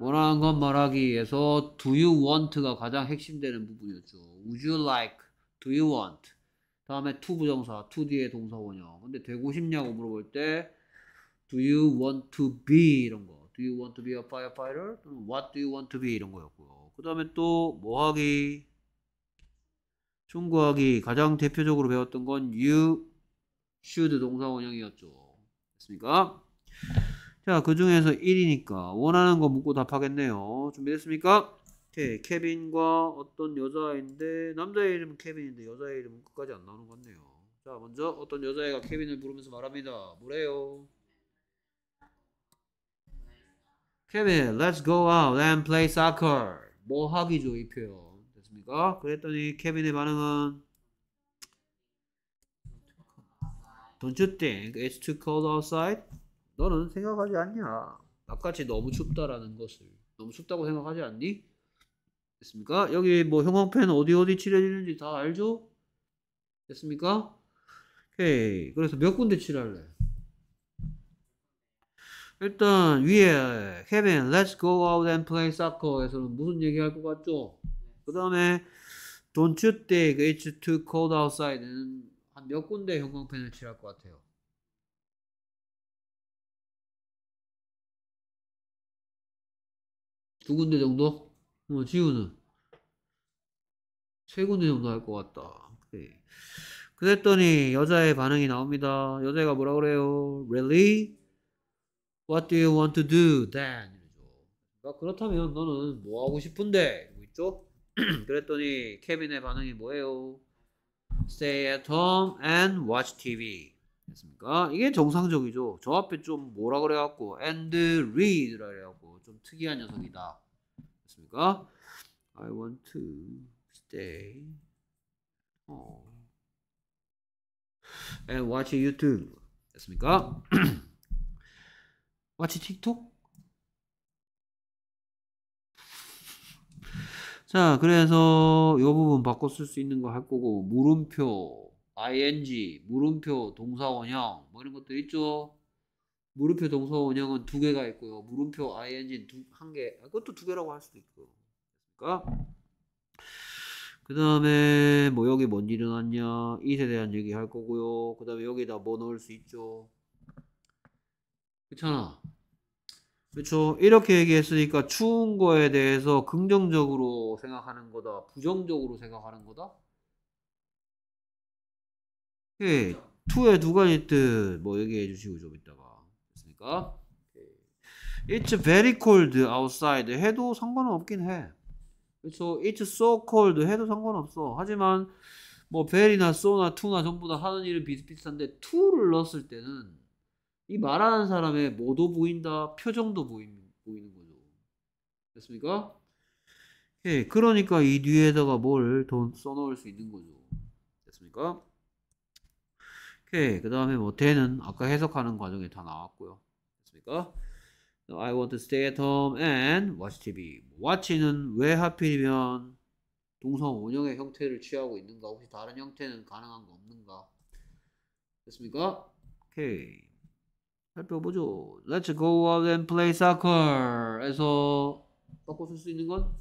Speaker 1: 원하는 건 말하기 위해서 do you want가 가장 핵심되는 부분이었죠. would you like, do you want. 다음에 to 부정사, to 뒤에 동사 원형. 근데 되고 싶냐고 물어볼 때 do you want to be 이런 거. do you want to be a firefighter? 또는 what do you want to be 이런 거였고요. 그 다음에 또 뭐 하기? 충고하기. 가장 대표적으로 배웠던 건 you should 동사 원형이었죠. 됐습니까? 자, 그 중에서 1이니까 원하는 거 묻고 답하겠네요. 준비됐습니까? 오케이. 케빈과 어떤 여자아이인데 남자의 이름은 케빈인데 여자의 이름은 끝까지 안 나오는 것 같네요. 자, 먼저 어떤 여자애가 케빈을 부르면서 말합니다. 뭐래요? 케빈, let's go out and play soccer. 뭐 하기죠, 이 표현. 됐습니까? 그랬더니 케빈의 반응은 Don't you think it's too cold outside? 너는 생각하지 않냐? 바깥이 너무 춥다라는 것을 너무 춥다고 생각하지 않니? 됐습니까? 여기 뭐 형광펜 어디 어디 칠해지는지 다 알죠? 됐습니까? 오케이. 그래서 몇 군데 칠할래? 일단 위에 Kevin, let's go out and play soccer에서는 무슨 얘기할 것 같죠? 그 다음에 Don't you think it's too cold
Speaker 2: outside는 음, 한몇 군데 형광펜을 칠할 것 같아요. 두 군데 정도? 어, 지우는 세 군데 정도 할 것 같다.
Speaker 3: 네.
Speaker 1: 그랬더니 여자의 반응이 나옵니다. 여자가 뭐라 그래요? Really? What do you want to do then? 그 아, 그렇다면 너는 뭐 하고 싶은데? 이러 있죠? 그랬더니 케빈의 반응이 뭐예요? Stay at home and watch TV. 됐습니까? 이게 정상적이죠. 저 앞에 좀 뭐라 그래갖고 and read라 그래갖고 좀 특이한 녀석이다. 맞습니까? I want to stay home 어.
Speaker 2: and watch YouTube. 됐습니까? watch 틱톡?
Speaker 1: 자, 그래서 이 부분 바꿔 쓸 수 있는 거 할 거고 물음표, ing, 물음표, 동사 원형 뭐 이런 것들 있죠. 물음표 동서 원형은 두 개가 있고요. 물음표 ing는 두, 한 개. 아, 그것도 두 개라고 할 수도 있고요. 그러니까 그 다음에 뭐 여기 뭔 일어났냐 이에 대한 얘기 할 거고요. 그 다음에 여기다 뭐 넣을 수 있죠. 그렇잖아. 그렇죠. 이렇게 얘기했으니까 추운 거에 대해서 긍정적으로 생각하는 거다. 부정적으로 생각하는 거다. 예. 그렇죠. 투에 두가지뜻뭐 얘기해 주시고 좀 이따가. 있으니까 It's very cold outside 해도 상관은 없긴 해 그래서 그렇죠? It's so cold 해도 상관없어 하지만 뭐 very나 so나 to나 전부 다 하는 일은 비슷비슷한데 to를 넣었을 때는 이 말하는 사람의 뭐도 보인다 표정도 보이 보이는 거죠 됐습니까? 예, 그러니까 이 뒤에다가 뭘돈 써넣을 수 있는 거죠. 됐습니까? 오케이. 그 다음에 뭐, 대는 아까 해석하는 과정에 다 나왔고요. 않습니까? I want to stay at home and watch TV. watch는 왜 하필이면 동성 원형의 형태를 취하고 있는가? 혹시 다른 형태는 가능한 거 없는가? 됐습니까? 오케이. 살펴보죠. Let's go out and play soccer. 에서 바꿔 쓸 수 있는 건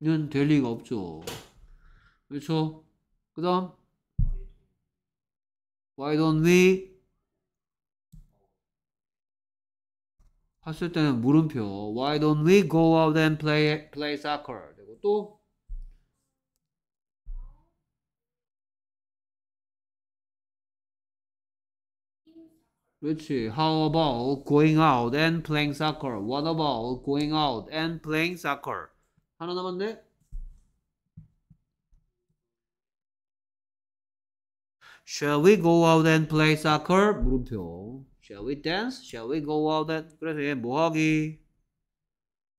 Speaker 1: 는될 리가 없죠. 그렇죠? 그 다음 Why don't we? 봤을 때는 물음표 Why don't we go out and play, play soccer? 그리고 또
Speaker 2: 그렇지. How about going out
Speaker 1: and playing soccer? What about going out and playing soccer? 하나 남았네. Shall we go out and play soccer? 물음표. Shall we dance? Shall we go out and? 그래서 얘 뭐하기?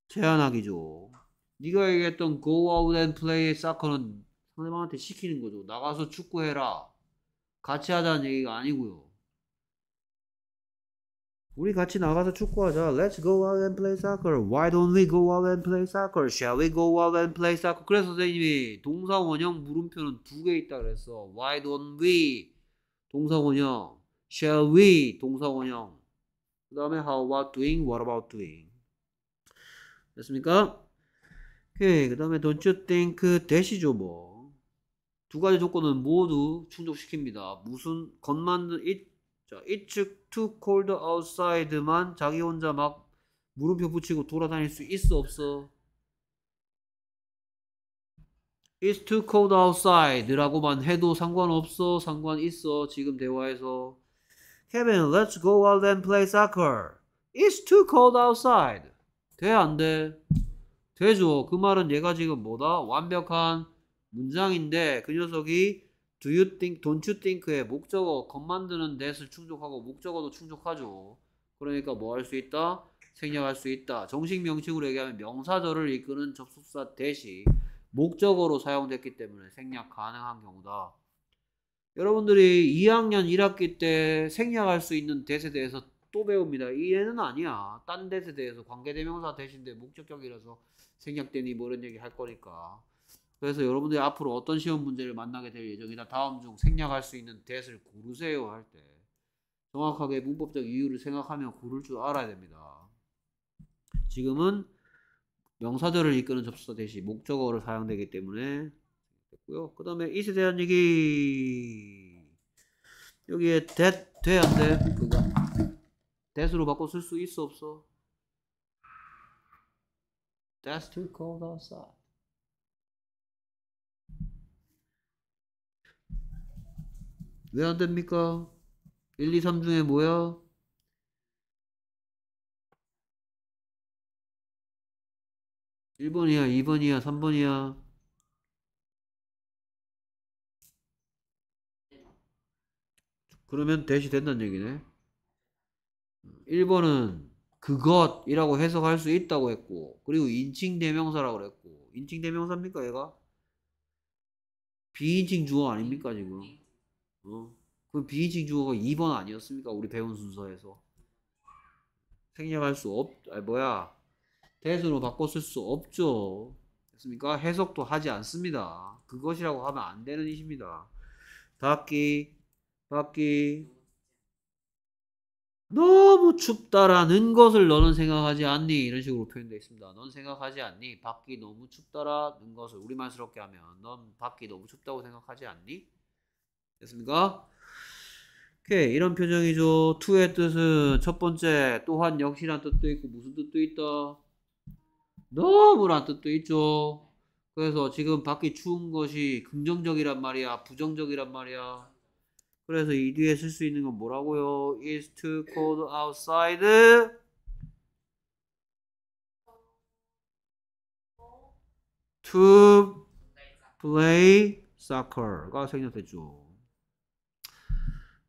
Speaker 1: 제안하기죠. 네가 얘기했던 go out and play soccer는 상대방한테 시키는 거죠. 나가서 축구해라. 같이 하자는 얘기가 아니고요. 우리 같이 나가서 축구하자. Let's go out and play soccer. Why don't we go out and play soccer? Shall we go out and play soccer? 그래서 선생님이 동사 원형 물음표는 두 개 있다 그랬어. Why don't we? 동사 원형. Shall we? 동사 원형. 그 다음에 how about doing? What about doing? 됐습니까? 오케이. 그 다음에 don't you think 대시죠 뭐. 두 가지 조건은 모두 충족시킵니다. 무슨 것만 it 자, 이측 too cold outside만 자기 혼자 막 물음표 붙이고 돌아다닐 수 있어 없어? It's too cold outside라고만 해도 상관없어 상관 있어 지금 대화에서 Kevin, let's go out and play soccer. It's too cold outside. 돼, 안 돼? 되죠. 그 말은 얘가 지금 뭐다? 완벽한 문장인데 그 녀석이 Do you think, don't you think의 목적어 겉 만드는 that을 충족하고 목적어도 충족하죠. 그러니까 뭐 할 수 있다? 생략할 수 있다. 정식 명칭으로 얘기하면 명사절을 이끄는 접속사 대시 목적어로 사용됐기 때문에 생략 가능한 경우다. 여러분들이 2학년 1학기 때 생략할 수 있는 대세 대해서 또 배웁니다. 이 얘는 아니야. 딴 대세 대해서 관계대명사 대신데 목적격이라서 생략되니 뭐 이런 얘기 할 거니까. 그래서 여러분들이 앞으로 어떤 시험 문제를 만나게 될 예정이다. 다음 중 생략할 수 있는 대을 고르세요 할 때 정확하게 문법적 이유를 생각하며 고를 줄 알아야 됩니다. 지금은 명사절을 이끄는 접속사 대시 목적어를 사용되기 때문에 됐고요. 그 다음에 이에 대한 얘기 여기에 that 돼야 돼 그거 that으로 바꿔 쓸 수 있어 없어?
Speaker 2: That's too cold outside. 왜안 됩니까? 1, 2, 3 중에 뭐야? 1번이야2번이야3번이야 그러면 대시 된다는 얘기네. 1번은
Speaker 1: 그것이라고 해석할 수 있다고 했고 그리고 인칭 대명사라고 그랬고 인칭 대명사입니까 얘가? 비인칭 주어 아닙니까 지금? 어? 그 비의식 주어가 2번 아니었습니까? 우리 배운 순서에서. 생략할 수 없, 아니, 뭐야. 대수로 바꿨을수 없죠. 됐습니까? 해석도 하지 않습니다. 그것이라고 하면 안 되는 이십니다. 닫기, 닫기. 너무 춥다라는 것을 너는 생각하지 않니? 이런 식으로 표현되어 있습니다. 넌 생각하지 않니? 밖이 너무 춥다라는 것을 우리말스럽게 하면 넌 밖이 너무 춥다고 생각하지 않니? 됐습니까? 오케이 이런 표정이죠. t 의 뜻은 첫 번째 또한 역시란 뜻도 있고 무슨 뜻도 있다. 너무란 뜻도 있죠. 그래서 지금 밖이 추운 것이 긍정적이란 말이야. 부정적이란 말이야. 그래서 이 뒤에 쓸 수 있는 건 뭐라고요? is t too cold outside.
Speaker 2: to play
Speaker 1: soccer가 생략됐죠.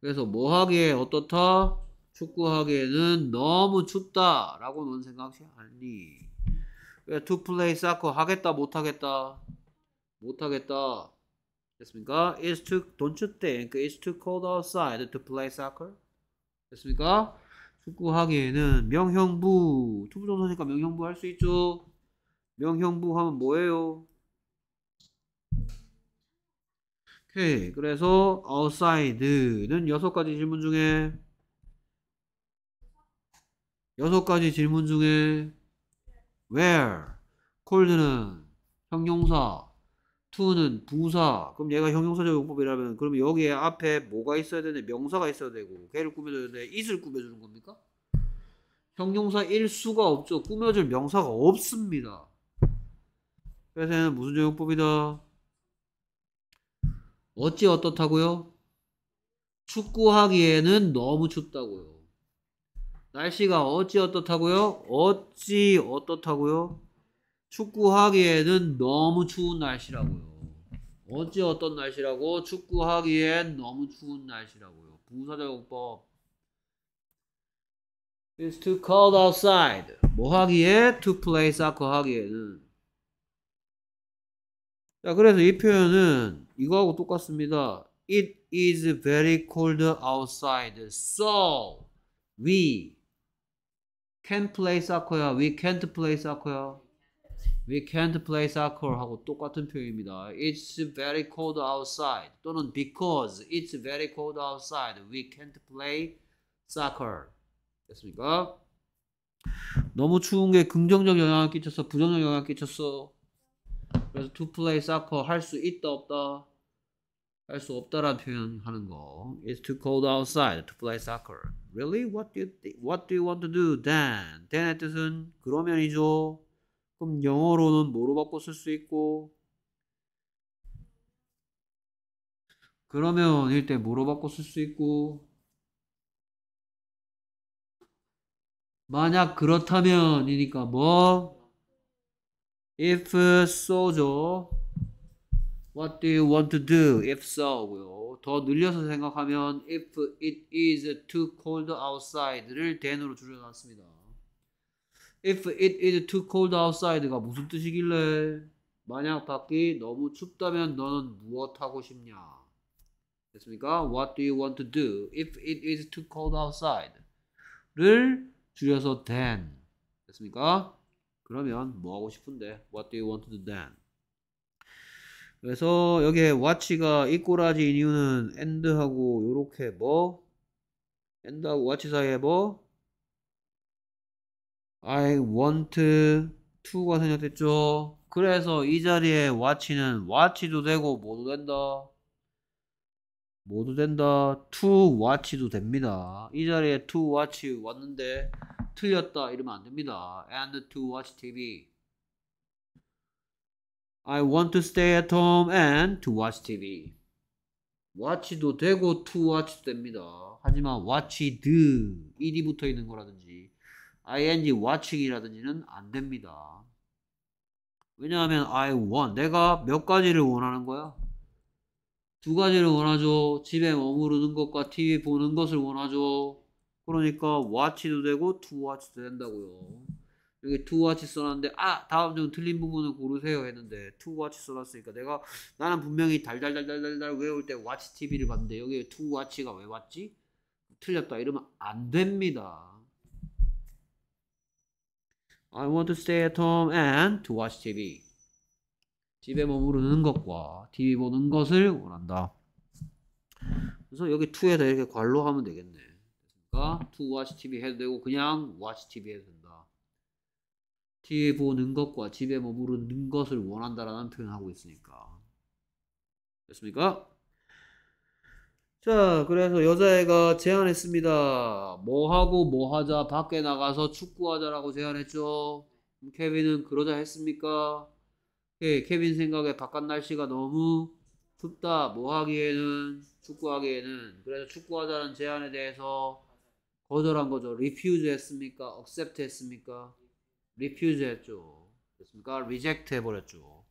Speaker 1: 그래서 뭐 하기에 어떻다? 축구하기에는 너무 춥다 라고 넌 생각이 아니 투플레이 사커 하겠다 못하겠다 못하겠다 됐습니까? It's too, don't you think it's too cold outside to play soccer? 됐습니까? 축구하기에는 명형부 투부정사니까 명형부 할 수 있죠 명형부 하면 뭐예요? 오케이. 그래서 outside는 여섯 가지 질문 중에 여섯 가지 질문 중에 where cold는 형용사 to는 부사 그럼 얘가 형용사적 용법이라면 그럼 여기에 앞에 뭐가 있어야 되는데 명사가 있어야 되고 걔를 꾸며줘야 되는데 it을 꾸며주는 겁니까? 형용사 일수가 없죠 꾸며줄 명사가 없습니다 그래서 얘는 무슨 용법이다? 어찌 어떻다고요? 축구하기에는 너무 춥다고요. 날씨가 어찌 어떻다고요? 어찌 어떻다고요? 축구하기에는 너무 추운 날씨라고요. 어찌 어떤 날씨라고? 축구하기엔 너무 추운 날씨라고요. 부사제공법 is to cold outside. 뭐 하기에? to play soccer 하기에는. 자, 그래서 이 표현은 이거하고 똑같습니다. It is very cold outside.
Speaker 2: So
Speaker 1: we can t play s o c c e r We can't play s o c c e r We can't play soccer 하고 똑같은 표현입니다. It's very cold outside 또는 because it's very cold outside we can't play soccer 됐습니까? 너무 추운 게 긍정적 영향을 끼쳤어 부정적 영향을 끼쳤어 그래서 to play soccer 할 수 있다 없다 할수 없다라는 표현하는 거. It's too cold outside to play soccer. Really? What do you think? What do you want to do then? then의 뜻은 그러면이죠. 그럼 영어로는 뭐로 바꿔 쓸 수 있고
Speaker 2: 그러면일 때 뭐로 바꿔 쓸 수 있고 만약
Speaker 1: 그렇다면이니까 뭐 if so죠 What do you want to do? If so고요. 더 늘려서 생각하면 if it is too cold outside를 then으로 줄여놨습니다. If it is too cold outside가 무슨 뜻이길래 만약 밖이 너무 춥다면 너는 무엇 하고 싶냐? 됐습니까? What do you want to do if it is too cold outside? 를 줄여서 then 됐습니까? 그러면 뭐 하고 싶은데? What do you want to do then? 그래서 여기에 what가 이꼬라지인 이유는 and하고 요렇게 뭐 and하고 what 사이에 뭐 I want to가 생략됐죠 그래서 이 자리에 what는 what도 되고 뭐도 된다 모두 된다 to w a t 도 됩니다 이 자리에 to watch 왔는데 틀렸다 이러면 안됩니다 and to watch tv I want to stay at home and to watch TV. watch도 되고 to watch 됩니다. 하지만 watched ed이 붙어 있는 거라든지 ing watching이라든지는 안 됩니다. 왜냐하면 I want 내가 몇 가지를 원하는 거야? 두 가지를 원하죠. 집에 머무르는 것과 TV 보는 것을 원하죠. 그러니까 watch도 되고 to watch도 된다고요. 여기 to같이 써놨는데 아 다음 중 틀린 부분을 고르세요 했는데 to같이 써놨으니까 내가 나는 분명히 달달달달달달 외울 때 w a t tv를 봤는데 여기에 t o w 가왜 왔지? 틀렸다 이러면 안 됩니다. I want to stay at home and to watch TV. 집에 머무르는 것과 TV 보는 것을 원한다. 그래서 여기 2에다 이렇게 괄로 하면 되겠네. 그러니까 to watch TV 해도 되고 그냥 watch TV 해도 된다. 뒤에 보는 것과 집에 머무르는 것을 원한다라는 표현을 하고 있으니까. 됐습니까? 자, 그래서 여자애가 제안했습니다. 뭐하고 뭐하자, 밖에 나가서 축구하자라고 제안했죠. 케빈은 그러자 했습니까? 예, 케빈 생각에 바깥 날씨가 너무 춥다. 뭐 하기에는 축구하기에는 그래서 축구하자는 제안에 대해서 거절한 거죠. 리퓨즈 했습니까? 억셉트 했습니까? 리퓨즈 했죠. 됐습니까? 리젝트 해버렸죠.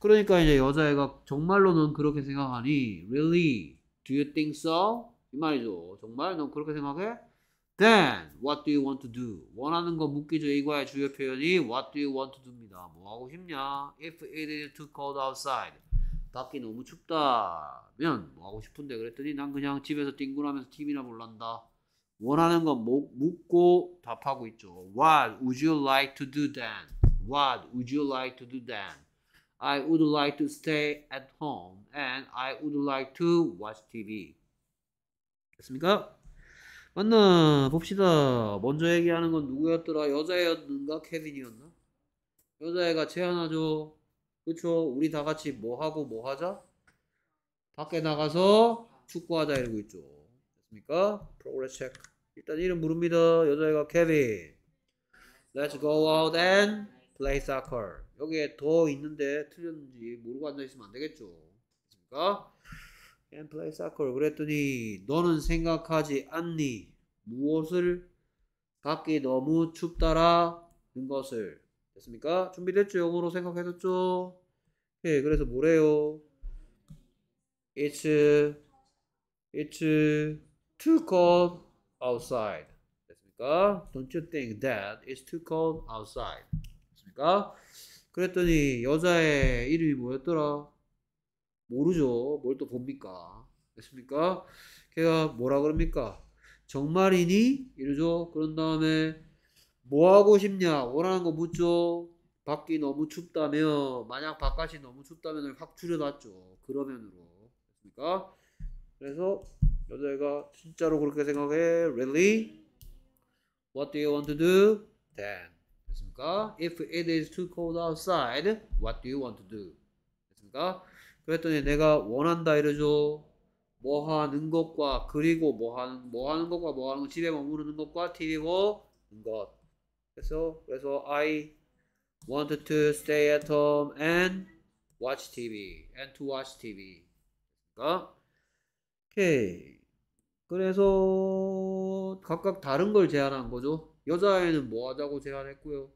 Speaker 1: 그러니까 이제 여자애가 정말로 넌 그렇게 생각하니? Really? Do you think so? 이 말이죠. 정말 넌 그렇게 생각해? Then what do you want to do? 원하는 거 묻기죠. 이거의 주요 표현이 what do you want to do입니다. 뭐 하고 싶냐? If it is too cold outside. 밖이 너무 춥다면 뭐 하고 싶은데 그랬더니 난 그냥 집에서 뒹굴하면서 TV나 볼란다. 원하는 건 묻고 답하고 있죠. What would you like to do then? What would you like to do then? I would like to stay at home and I would like to watch TV. 됐습니까? 만나 봅시다. 먼저 얘기하는 건 누구였더라? 여자애였는가? 케빈이었나? 여자애가 제안하죠. 그쵸? 우리 다 같이 뭐 하고 뭐 하자? 밖에 나가서 축구하자 이러고 있죠. 있습니까? progress check. 일단 이름 부릅니다. 여자애가 케빈. Let's go out and play soccer. 여기에 더 있는데 틀렸는지 모르고 앉아있으면 안 되겠죠. 그니까 and play soccer. 그랬더니 너는 생각하지 않니? 무엇을? 밖이 너무 춥다라는 것을. 됐습니까? 준비됐죠? 영어로 생각해뒀죠? 예, 그래서 뭐래요? It's, it's too cold outside. 됐습니까? Don't you think that it's too cold outside? 됐습니까? 그랬더니 여자의 이름이 뭐였더라? 모르죠. 뭘 또 봅니까? 됐습니까? 걔가 뭐라 그럽니까? 정말이니? 이러죠. 그런 다음에 뭐 하고 싶냐? 원하는 거 묻죠. 밖이 너무 춥다며 만약 바깥이 너무 춥다면 확 줄여놨죠. 그러면으로. 됐습니까? 그래서 여자애가 진짜로 그렇게 생각해? Really? What do you want to do? Then 됐습니까? If it is too cold outside, what do you want to do? 됐습니까? 그랬더니 내가 원한다 이러죠. 뭐 하는 것과 그리고 뭐 하는 뭐 하는 것과 뭐 하는 것, 집에 머무르는 것과 TV 보는 것. 그래서 그래서 I wanted to stay at home and watch TV and to watch TV. 됐습니까 오케이. 그래서 각각 다른 걸 제안한 거죠. 여자애는 뭐 하자고 제안했고요.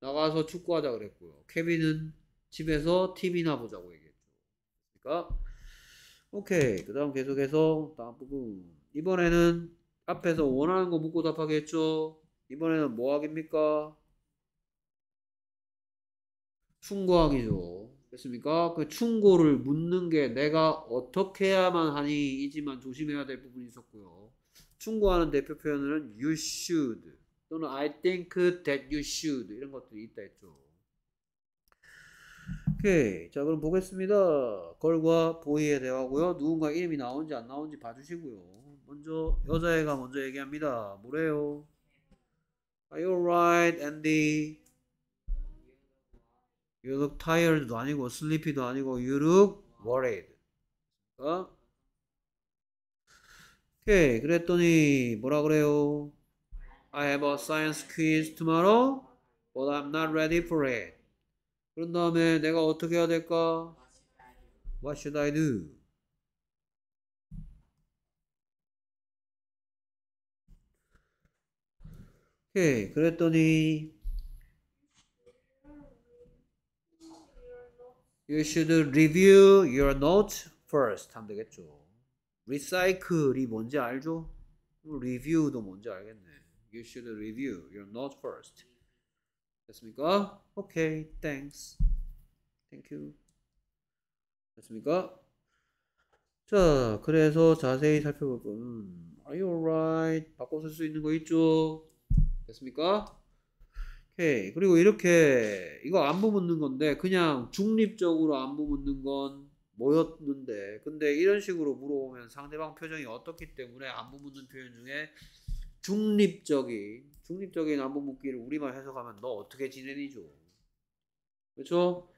Speaker 1: 나가서 축구하자 그랬고요. 케빈은 집에서 TV나 보자고 얘기했죠. 그러니까 오케이. 그다음 계속해서 다음 부분. 이번에는 앞에서 원하는 거 묻고 답하게 했죠. 이번에는 뭐 하깁니까?
Speaker 2: 충고하기죠.
Speaker 1: 됐습니까? 그 충고를 묻는 게 내가 어떻게 해야만 하니 이지만 조심해야 될 부분이 있었고요. 충고하는 대표 표현은 you should 또는 I think that you should 이런 것들이 있다 했죠. 오케이. 자, 그럼 보겠습니다. 걸과 보이에 대화고요 누군가 이름이 나오는지 안 나오는지 봐주시고요. 먼저 여자애가 먼저 얘기합니다. 뭐래요? Are you alright, Andy? You look tired도 아니고 sleepy도 아니고 you look worried. 어? 오케이. 그랬더니 뭐라 그래요? I have a science quiz tomorrow, but I'm not ready for it. 그런 다음에 내가 어떻게 해야
Speaker 2: 될까? What should I do? 오케이. 그랬더니
Speaker 1: You should review your notes first 하면 되겠죠. recycle이 뭔지 알죠? review도 뭔지 알겠네. You should review your notes first. 됐습니까? okay, thanks. Thank you. 됐습니까? 자, 그래서 자세히 살펴볼 건 Are you alright? 바꿔 쓸수 있는 거 있죠? 됐습니까? 오케이. 그리고 이렇게 이거 안부 묻는 건데 그냥 중립적으로 안부 묻는 건 뭐였는데 근데 이런 식으로 물어보면 상대방 표정이 어떻기 때문에 안부 묻는 표현 중에 중립적인 중립적인 안부 묻기를 우리말 해석하면 너 어떻게 지내니죠? 그렇죠?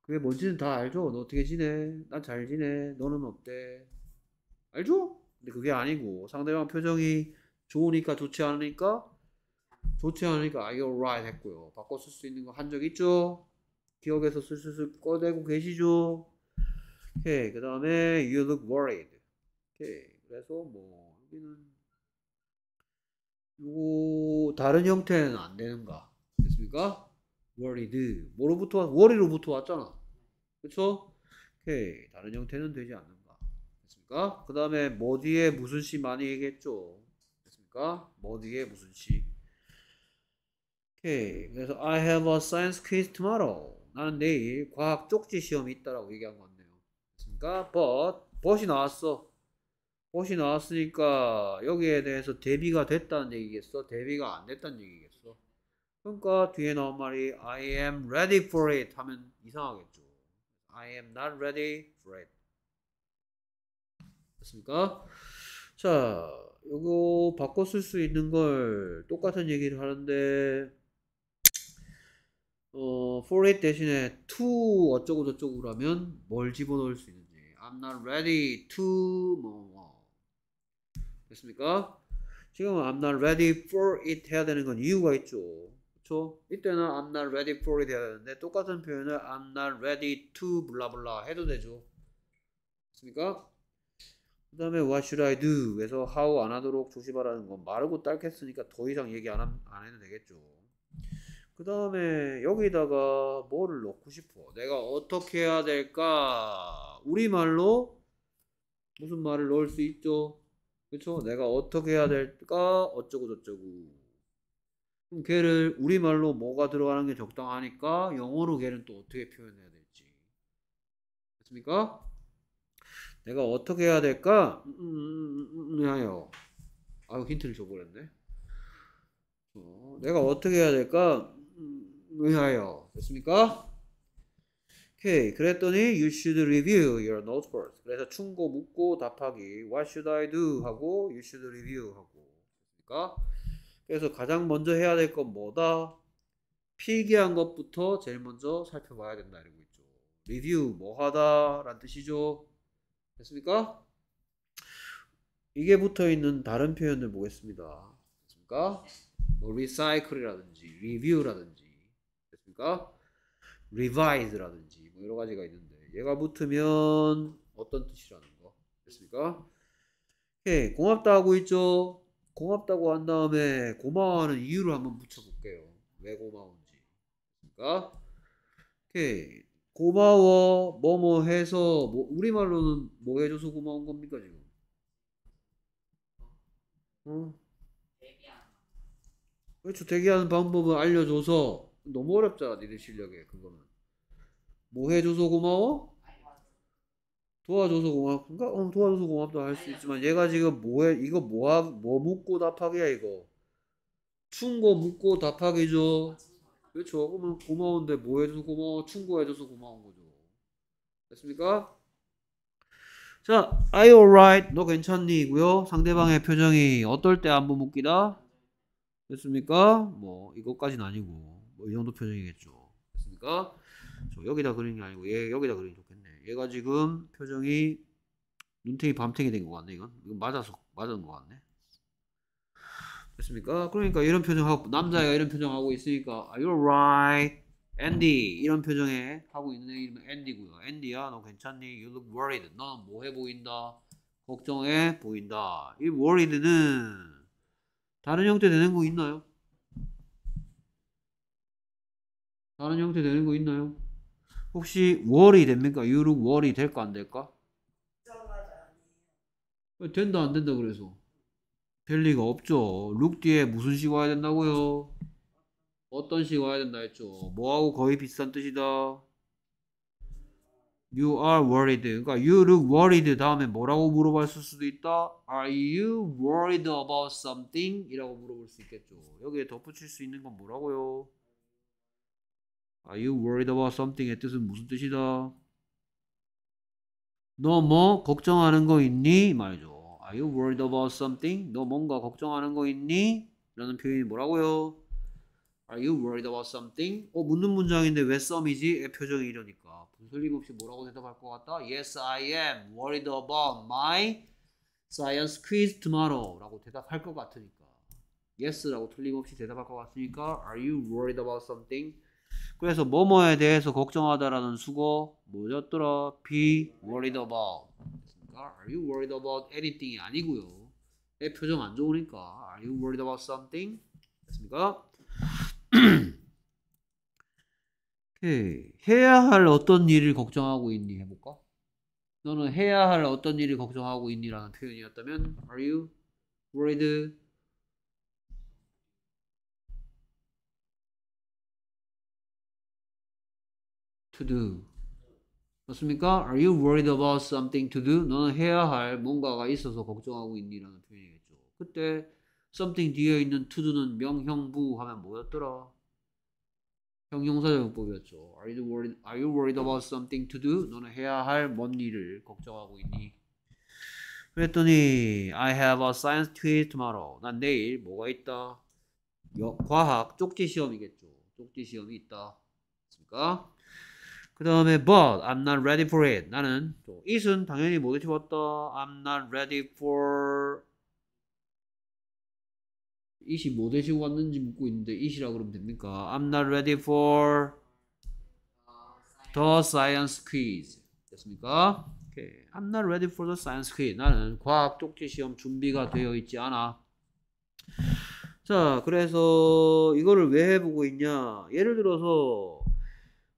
Speaker 1: 그게 뭔지는 다 알죠? 너 어떻게 지내? 난 잘 지내. 너는 어때? 알죠? 근데 그게 아니고 상대방 표정이 좋으니까 좋지 않으니까 좋지 않으니까 I 아, alright 했고요. 바꿔 쓸 수 있는 거 한 적 있죠? 기억에서 슬슬슬 꺼내고 계시죠? 오케이. 그 다음에 you look worried. 오케이. 그래서 뭐 여기는 요거 다른 형태는 안 되는가? 됐습니까? worried. 뭐로부터 왔, worry로부터 왔잖아. 그쵸? 오케이. 다른 형태는 되지 않는가? 됐습니까? 그 다음에 뭐 뒤에 무슨 시 많이 얘기했죠? 됐습니까? 뭐 뒤에 무슨 시? 오케이. 그래서 I have a science quiz tomorrow. 나는 내일 과학 쪽지 시험이 있다라고 얘기한 같네요 그러니까 but but이 나왔어. but이 나왔으니까 여기에 대해서 대비가 됐다는 얘기겠어. 대비가 안 됐다는 얘기겠어. 그러니까 뒤에 나온 말이 I am ready for it 하면 이상하겠죠. I am not ready for it. 됐습니까? 자, 이거 바꿔 쓸 수 있는 걸 똑같은 얘기를 하는데 어, for it 대신에 to 어쩌고 저쩌고 라면 뭘 집어넣을 수 있는지 I'm not ready to 뭐, 뭐 됐습니까? 지금 I'm not ready for it 해야 되는 건 이유가 있죠 그쵸? 이때는 I'm not ready for it 해야 되는데 똑같은 표현을 I'm not ready to 블라블라 해도 되죠 됐습니까? 그 다음에 what should I do 에서 how 안 하도록 조심하라는 건 마르고 딸겠으니까 더 이상 얘기 안, 안 해도 되겠죠 그 다음에 여기다가 뭐를 넣고 싶어? 내가 어떻게 해야 될까? 우리말로 무슨 말을 넣을 수 있죠? 그렇죠? 내가 어떻게 해야 될까? 어쩌고 저쩌고. 그럼 걔를 우리말로 뭐가 들어가는 게 적당하니까 영어로 걔는 또 어떻게 표현해야 될지. 됐습니까? 내가 어떻게 해야 될까? 음, 음, 음, 음, 음 하여. 아유 힌트를 줘버렸네. 어, 내가 어떻게 해야 될까? 의하여 됐습니까? 오케이 그랬더니 you should review your notebook 그래서 충고 묻고 답하기 what should I do 하고 you should review 하고 됐습니까? 그래서 가장 먼저 해야 될 건 뭐다? 필기한 것부터 제일 먼저 살펴봐야 된다 이러고 있죠 리뷰 뭐하다 란 뜻이죠 됐습니까? 이게 붙어있는 다른 표현을 보겠습니다 됐습니까? 뭐 리사이클이라든지 리뷰라든지 있으니까 revise라든지 뭐 여러 가지가 있는데 얘가 붙으면 어떤 뜻이라는 거 됐습니까? 오케이 고맙다 하고 있죠. 고맙다고 한 다음에 고마워하는 이유를 한번 붙여볼게요. 왜 고마운지 그러니까 오케이 고마워 뭐 뭐 해서 뭐 우리말로는 뭐 해줘서 고마운 겁니까 지금? 응? 어? 그렇죠. 대기하는 방법을 알려줘서 너무 어렵잖아 니들 실력에 그거는 뭐 해줘서 고마워? 도와줘서 고맙습니까? 어, 도와줘서 고맙다 할수 있지만 얘가 지금 뭐해 이거 뭐하 뭐 묻고 답하기야 이거 충고 묻고 답하기죠 그렇죠 그러면 고마운데 뭐 해줘서 고마워 충고해줘서 고마운 거죠 됐습니까? 자, I alright, 너 괜찮니? 이고요. 상대방의 표정이 어떨 때 안부 묻기다? 됐습니까? 뭐 이것까진 아니고 뭐이 정도 표정이겠죠. 됐습니까? 저 여기다 그리는 게 아니고 얘 여기다 그리는게 좋겠네. 얘가 지금 표정이 눈탱이 밤탱이 된것 같네 이건. 이건 맞아서 맞은 것 같네. 됐습니까? 그러니까 이런 표정하고 남자애가 이런 표정하고 있으니까 you r e r i g h t Andy. 이런 표정에 하고 있는 애 이름은 d y 고요 a n d y 야너 괜찮니? You look worried. 넌 뭐해 보인다. 걱정해 보인다. 이 worried는 다른 형태 되는 거 있나요? 다른 형태 되는 거 있나요? 혹시 월이 됩니까? 유룩 월이 될까 안 될까? 어, 된다 안 된다 그래서 될 리가 없죠. 룩 뒤에 무슨 식 와야 된다고요? 어떤 식 와야 된다 했죠. 뭐하고 거의 비슷한 뜻이다. You are worried. 그러니까 you look worried 다음에 뭐라고 물어봤을 수도 있다. Are you worried about something? 이라고 물어볼 수 있겠죠. 여기에 덧붙일 수 있는 건 뭐라고요? Are you worried about something의 뜻은 무슨 뜻이다? 너 뭐 걱정하는 거 있니? 말이죠. Are you worried about something? 너 뭔가 걱정하는 거 있니? 라는 표현이 뭐라고요? Are you worried about something? 어, 묻는 문장인데 왜 some이지? 표정이 이러니까. 분림없이 뭐라고 대답할 것 같다? Yes, I am worried about my science quiz tomorrow. 라고 대답할 것 같으니까. Yes라고 틀림없이 대답할 것 같으니까 Are you worried about something? 그래서 뭐뭐에 대해서 걱정하다라는 수고 뭐였더라? Be worried about. Are you worried about anything이 아니고요. 애 표정 안 좋으니까 Are you worried about something? 됐습니까? 오케이. 해야 할 어떤 일을 걱정하고 있니 해볼까? 너는 해야 할 어떤 일을 걱정하고 있니라는 표현이었다면
Speaker 2: Are you worried to do. 맞습니까? Are you worried about something to do? 너는 해야 할 뭔가가 있어서 걱정하고
Speaker 1: 있니라는 표현이겠죠. 그때 something 뒤에 있는 to do는 명형부 하면 뭐였더라? 형용사정법이었죠. Are you worried? Are you worried about something to do? 너는 해야 할 뭔 일을 걱정하고 있니? 그랬더니 I have a science quiz tomorrow. 난 내일 뭐가 있다? 과학 쪽지 시험이겠죠. 쪽지 시험이 있다. 그니까 그 다음에 but I'm not ready for it 나는 이순 당연히 못 외쳐봤다 I'm not ready for 이시 뭐 되시고 왔는지 묻고 있는데 이시라 그러면 됩니까? I'm not ready for the science quiz 됐습니까? 오케이. I'm not ready for the science quiz 나는 과학 쪽지 시험 준비가 되어 있지 않아 자 그래서 이거를 왜 해보고 있냐 예를 들어서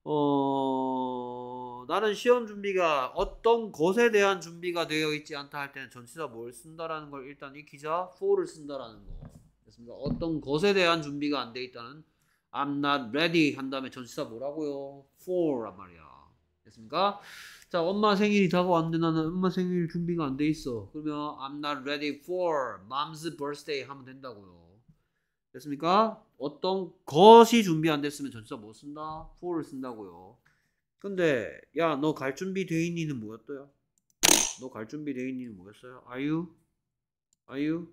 Speaker 1: 어, 나는 시험 준비가 어떤 것에 대한 준비가 되어 있지 않다 할 때는 전치사 뭘 쓴다라는 걸 일단 익히자 for를 쓴다라는 거 됐습니다. 어떤 것에 대한 준비가 안 돼 있다는 I'm not ready 한 다음에 전치사 뭐라고요? for란 말이야. 됐습니까? 자 엄마 생일이 다가왔는데 나는 엄마 생일 준비가 안 돼 있어. 그러면 I'm not ready for mom's birthday 하면 된다고요. 됐습니까? 어떤 것이 준비 안 됐으면 전치사 뭐 쓴다. f o r 쓴다고요. 근데 야 너 갈 준비 돼 있니는 뭐였더야? 너갈 준비 돼 있니는 뭐였어요? Are you? Are you?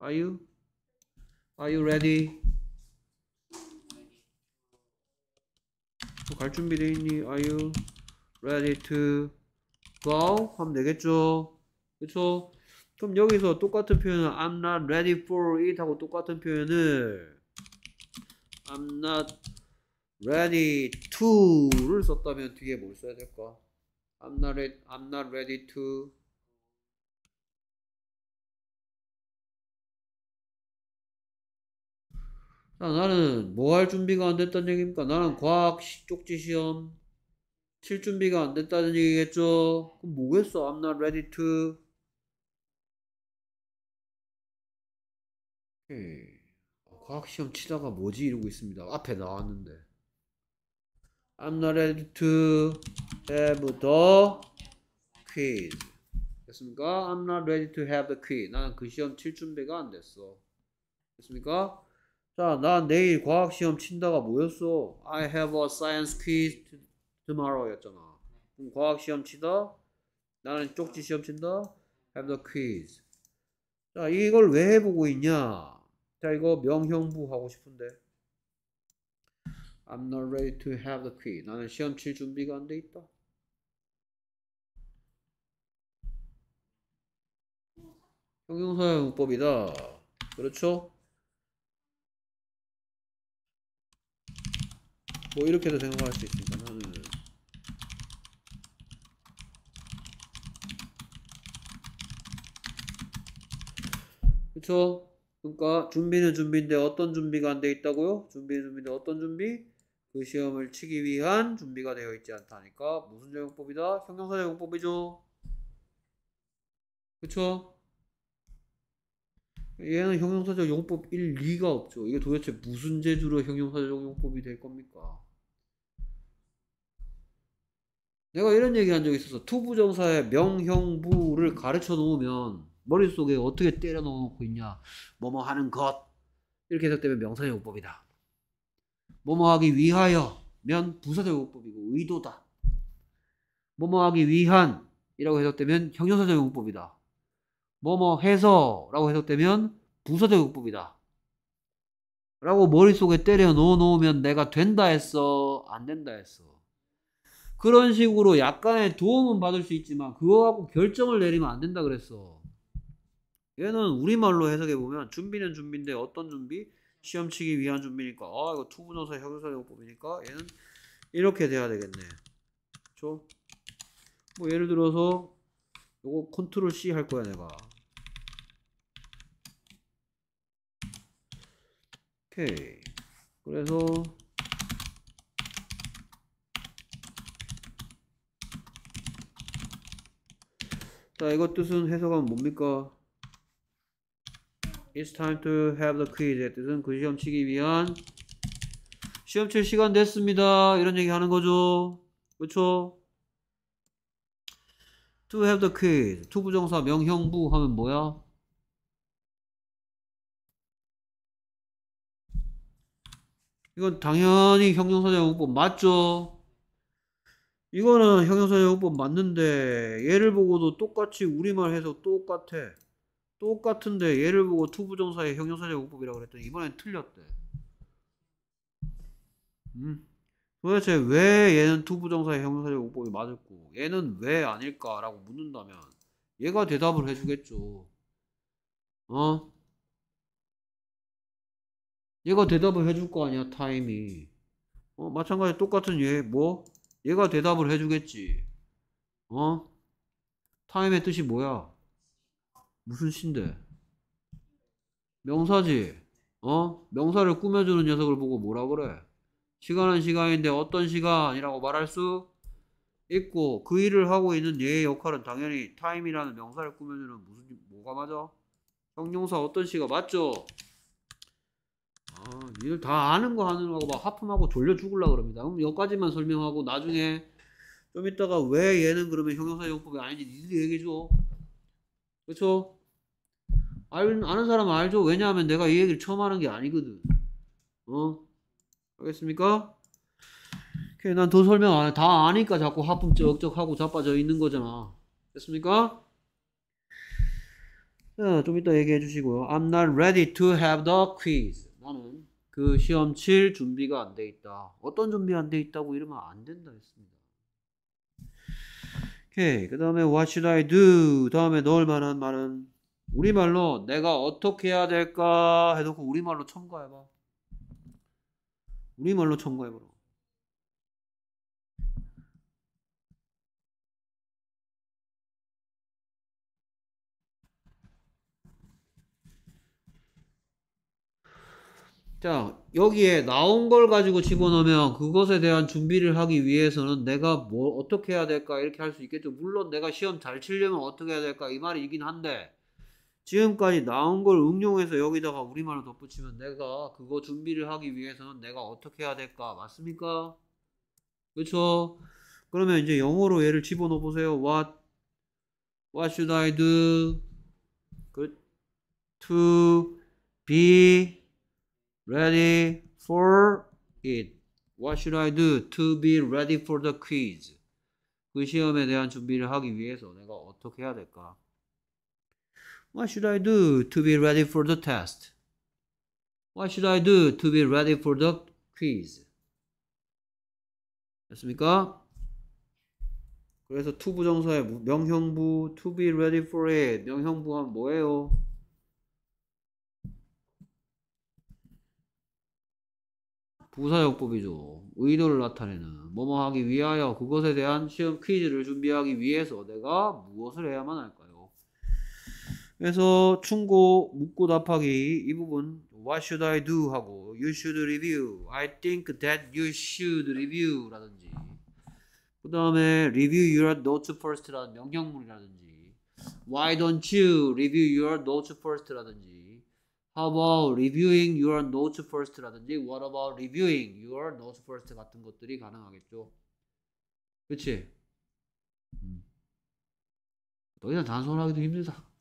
Speaker 1: Are you? Are you ready? 갈 준비 돼 있니? Are you ready to go? 하면 되겠죠? 그쵸? 그럼 여기서 똑같은 표현은 I'm not ready for it 하고 똑같은 표현을 I'm not ready
Speaker 2: to를
Speaker 1: 썼다면 뒤에 뭘
Speaker 2: 써야 될까? I'm not, re- I'm not ready to 자, 나는 뭐 할 준비가 안 됐다는 얘기입니까? 나는 과학 쪽지 시험
Speaker 1: 칠 준비가 안 됐다는 얘기겠죠? 그럼 뭐겠어? I'm not ready to
Speaker 2: 어, 과학시험 치다가 뭐지 이러고 있습니다. 앞에 나왔는데. I'm not ready to
Speaker 1: have the quiz. 됐습니까? I'm not ready to have the quiz. 나는 그 시험 칠 준비가 안 됐어. 됐습니까? 자, 난 내일 과학 시험 친다가 뭐였어? I have a science quiz tomorrow였잖아. 그럼 과학 시험 치다. 나는 쪽지 시험 친다. Have the quiz. 자, 이걸 왜 해보고 있냐? 자 이거 명형부 하고 싶은데 I'm not ready to have the quiz 나는 시험 칠 준비가 안 돼 있다
Speaker 2: 형용사의 문법이다 그렇죠?
Speaker 1: 뭐 이렇게도 생각할 수 있으니까 나는 그렇죠 그러니까 준비는 준비인데 어떤 준비가 안 돼 있다고요? 준비는 준비인데 어떤 준비? 그 시험을 치기 위한 준비가 되어 있지 않다니까 무슨 적용법이다? 형용사 적용법이죠. 그쵸? 얘는 형용사적 용법 1, 2가 없죠. 이게 도대체 무슨 제주로 형용사적 용법이 될 겁니까? 내가 이런 얘기 한 적이 있어서 투부정사의 명형부를 가르쳐 놓으면 머릿속에 어떻게 때려 넣어놓고 있냐. 뭐뭐 하는 것. 이렇게 해석되면 명사제국법이다. 뭐뭐 하기 위하여면 부사제국법이고 의도다. 뭐뭐 하기 위한 이라고 해석되면 형용사제국법이다. 뭐뭐 해서 라고 해석되면 부사제국법이다. 라고 머릿속에 때려 넣어 놓으면 내가 된다 했어 안 된다 했어 그런 식으로 약간의 도움은 받을 수 있지만 그거 갖고 결정을 내리면 안 된다 그랬어 얘는 우리말로 해석해보면 준비는 준비인데 어떤 준비? 시험치기 위한 준비니까 아 이거 투분어사 형용사용법이니까 얘는 이렇게 돼야 되겠네 그쵸? 뭐 예를 들어서 요거 컨트롤 C 할 거야 내가 오케이 그래서 자 이것 뜻은 해석하면 뭡니까 It's time to have the quiz. 뜻은 그 시험 치기 위한 시험 칠 시간 됐습니다. 이런 얘기 하는 거죠. 그렇죠?
Speaker 2: To have the quiz. to 부정사 명형부 하면 뭐야? 이건 당연히 형용사제용법 맞죠?
Speaker 1: 이거는 형용사제용법 맞는데 얘를 보고도 똑같이 우리말 해서 똑같아. 똑같은데 얘를 보고 투부정사의 형용사적 용법이라고 그랬더니 이번엔 틀렸대. 음. 도대체 왜 얘는 투부정사의 형용사적 용법이 맞았고 얘는 왜 아닐까라고 묻는다면 얘가 대답을 해주겠죠. 어?
Speaker 2: 얘가 대답을
Speaker 1: 해줄 거 아니야 타임이. 어 마찬가지 똑같은 얘 뭐? 얘가 대답을 해주겠지. 어? 타임의 뜻이 뭐야? 무슨 신데? 명사지. 어? 명사를 꾸며주는 녀석을 보고 뭐라 그래? 시간은 시간인데 어떤 시간이라고 말할 수 있고 그 일을 하고 있는 얘의 역할은 당연히 타임이라는 명사를 꾸며주는 무슨 뭐가 맞아? 형용사 어떤 시가 맞죠? 아, 니들 다 아는 거 하느라고 막 하품하고 졸려 죽을라 그럽니다. 그럼 여기까지만 설명하고 나중에 좀 이따가 왜 얘는 그러면 형용사 용법이 아닌지 니들 얘기해줘. 그렇죠? 알, 아는 사람 알죠. 왜냐하면 내가 이 얘기를 처음 하는 게 아니거든. 어? 알겠습니까? 오난더 설명 안 해. 다 아니까 자꾸 하품 쩍쩍하고 자빠져 있는 거잖아. 됐습니까? 자, 좀 이따 얘기해 주시고요. I'm not ready to have the quiz. 나는 그 시험 칠 준비가 안 돼 있다. 어떤 준비 안 돼 있다고 이러면 안 된다 했습니다. 오케이, 그 다음에 what should I do? 다음에 넣을 만한 말은 우리말로 내가 어떻게 해야 될까 해놓고 우리말로 첨가해봐.
Speaker 2: 우리말로 첨가해보라. 자,
Speaker 1: 여기에 나온 걸 가지고 집어넣으면 그것에 대한 준비를 하기 위해서는 내가 뭐 어떻게 해야 될까 이렇게 할 수 있겠죠. 물론 내가 시험 잘 치려면 어떻게 해야 될까 이 말이긴 한데 지금까지 나온 걸 응용해서 여기다가 우리말로 덧붙이면 내가 그거 준비를 하기 위해서는 내가 어떻게 해야 될까? 맞습니까? 그렇죠? 그러면 이제 영어로 얘를 집어넣어 보세요. What What should I do? 그, to be ready for it. What should I do to be ready for the quiz? 그 시험에 대한 준비를 하기 위해서 내가 어떻게 해야 될까? What should I do to be ready for the test? What should I do to be ready for the quiz? 됐습니까? 그래서 to 부정사의 명형부 to be ready for it 명형부 하
Speaker 2: 뭐예요?
Speaker 1: 부사역법이죠. 의도를 나타내는 뭐뭐 하기 위하여 그것에 대한 시험 퀴즈를 준비하기 위해서 내가 무엇을 해야만 할까? 그래서 충고 묻고 답하기 이 부분 What should I do 하고 You should review I think that you should review 라든지 그 다음에 review your notes first 라는 명령문이라든지 Why don't you review your notes first 라든지 How about reviewing your notes first 라든지 What about reviewing your notes first 같은 것들이 가능하겠죠 그치? 음. 더 이상 단순하기도 힘들다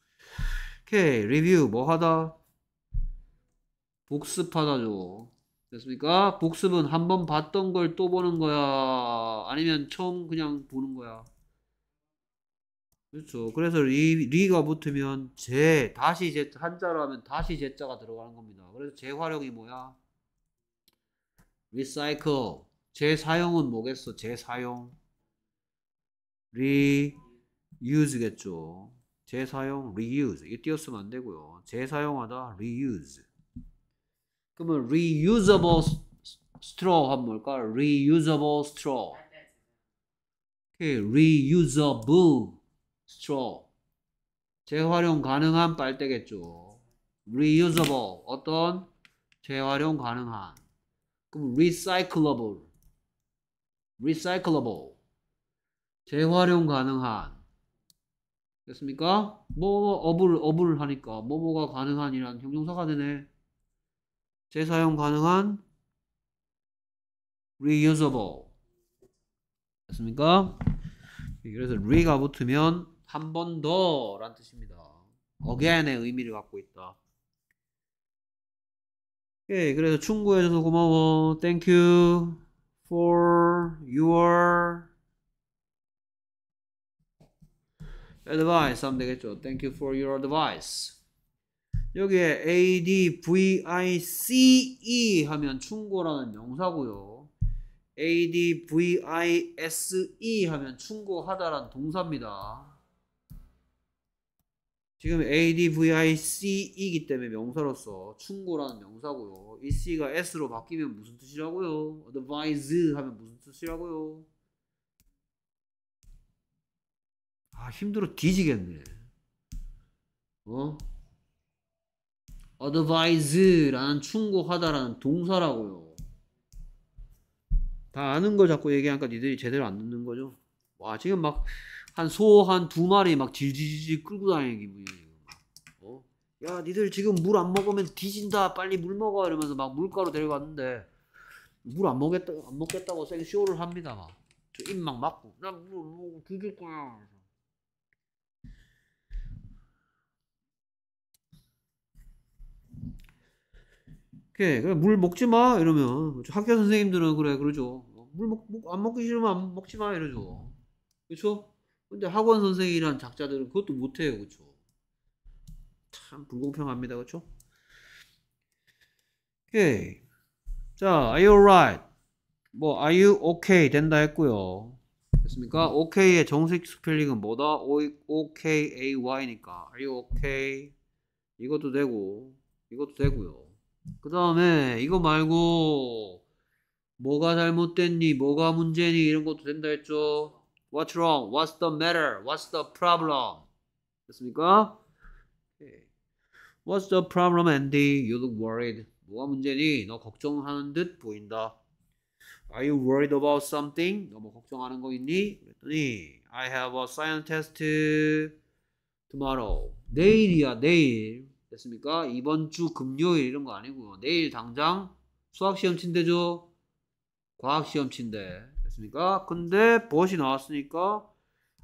Speaker 1: 오케이 리뷰 뭐하다 복습하다죠 됐습니까? 복습은 한 번 봤던 걸 또 보는 거야 아니면 처음 그냥 보는 거야 그렇죠 그래서 리, 리가 붙으면 제 다시 재한자로하면 다시 제자가 들어가는 겁니다 그래서 재활용이 뭐야 리사이클 재사용은 뭐겠어 재사용 리유즈겠죠 재사용, reuse. 이게 띄어쓰면 안 되고요. 재사용하다, reuse. 그러면 reusable straw 하면 뭘까? reusable straw. 오케이, reusable straw. 재활용 가능한 빨대겠죠. reusable. 어떤? 재활용 가능한. 그럼 recyclable. recyclable. 재활용 가능한. 됐습니까? 뭐 업을 업을 하니까 뭐뭐가 가능한 이란 형용사가 되네. 재사용 가능한 reusable 됐습니까? 그래서 re가 붙으면 한 번 더 라는 뜻입니다. again의 의미를 갖고 있다. 예, 그래서 충고해줘서 고마워. Thank you for your advice 하면 되겠죠. Thank you for your advice. 여기에 advice 하면 충고라는 명사고요. advise 하면 충고하다라는 동사입니다. 지금 advice이기 때문에 명사로서 충고라는 명사고요. 이 c가 s로 바뀌면 무슨 뜻이라고요? advise 하면 무슨 뜻이라고요? 아, 힘들어 뒤지겠네. 어? a d v i s 라는 충고하다라는 동사라고요. 다 아는 거 자꾸 얘기하니까 니들이 제대로 안 듣는 거죠. 와, 지금 막 한 소 한 두 마리 막 질질질 끌고 다니는 기분이야, 지금. 어? 야, 니들 지금 물 안 먹으면 뒤진다. 빨리 물 먹어. 이러면서 막 물가로 데려갔는데 물 안 먹겠다 안 먹겠다고 쌩 쇼를 합니다, 막. 입 막 막고 나물 먹고 뒤질 거야. 이렇게 물 먹지 마 이러면 그렇죠. 학교 선생님들은 그래 그러죠. 뭐, 물 먹, 먹, 뭐, 안 먹기 싫으면 안 먹지 마 이러죠. 그렇죠? 근데 학원 선생이란 작자들은 그것도 못해요, 그렇죠? 참 불공평합니다, 그렇죠? 오케이. 자, are you alright? 뭐 are you okay 된다 했고요. 됐습니까? okay의 정식 스펠링은 뭐다? okay니까 are you okay? 이것도 되고 이것도 되고요. 그 다음에 이거 말고 뭐가 잘못됐니 뭐가 문제니 이런 것도 된다 했죠 What's wrong? What's the matter? What's the problem? 됐습니까? Okay. What's the problem, Andy? You look worried. 뭐가 문제니? 너 걱정하는 듯 보인다. Are you worried about something? 너뭐 걱정하는 거 있니? 그랬더니 I have a science test tomorrow. 내일이야, 내일. 됐습니까? 이번 주 금요일 이런 거 아니고요. 내일 당장 수학시험 친대죠. 과학시험 친대. 됐습니까? 근데 벗이 나왔으니까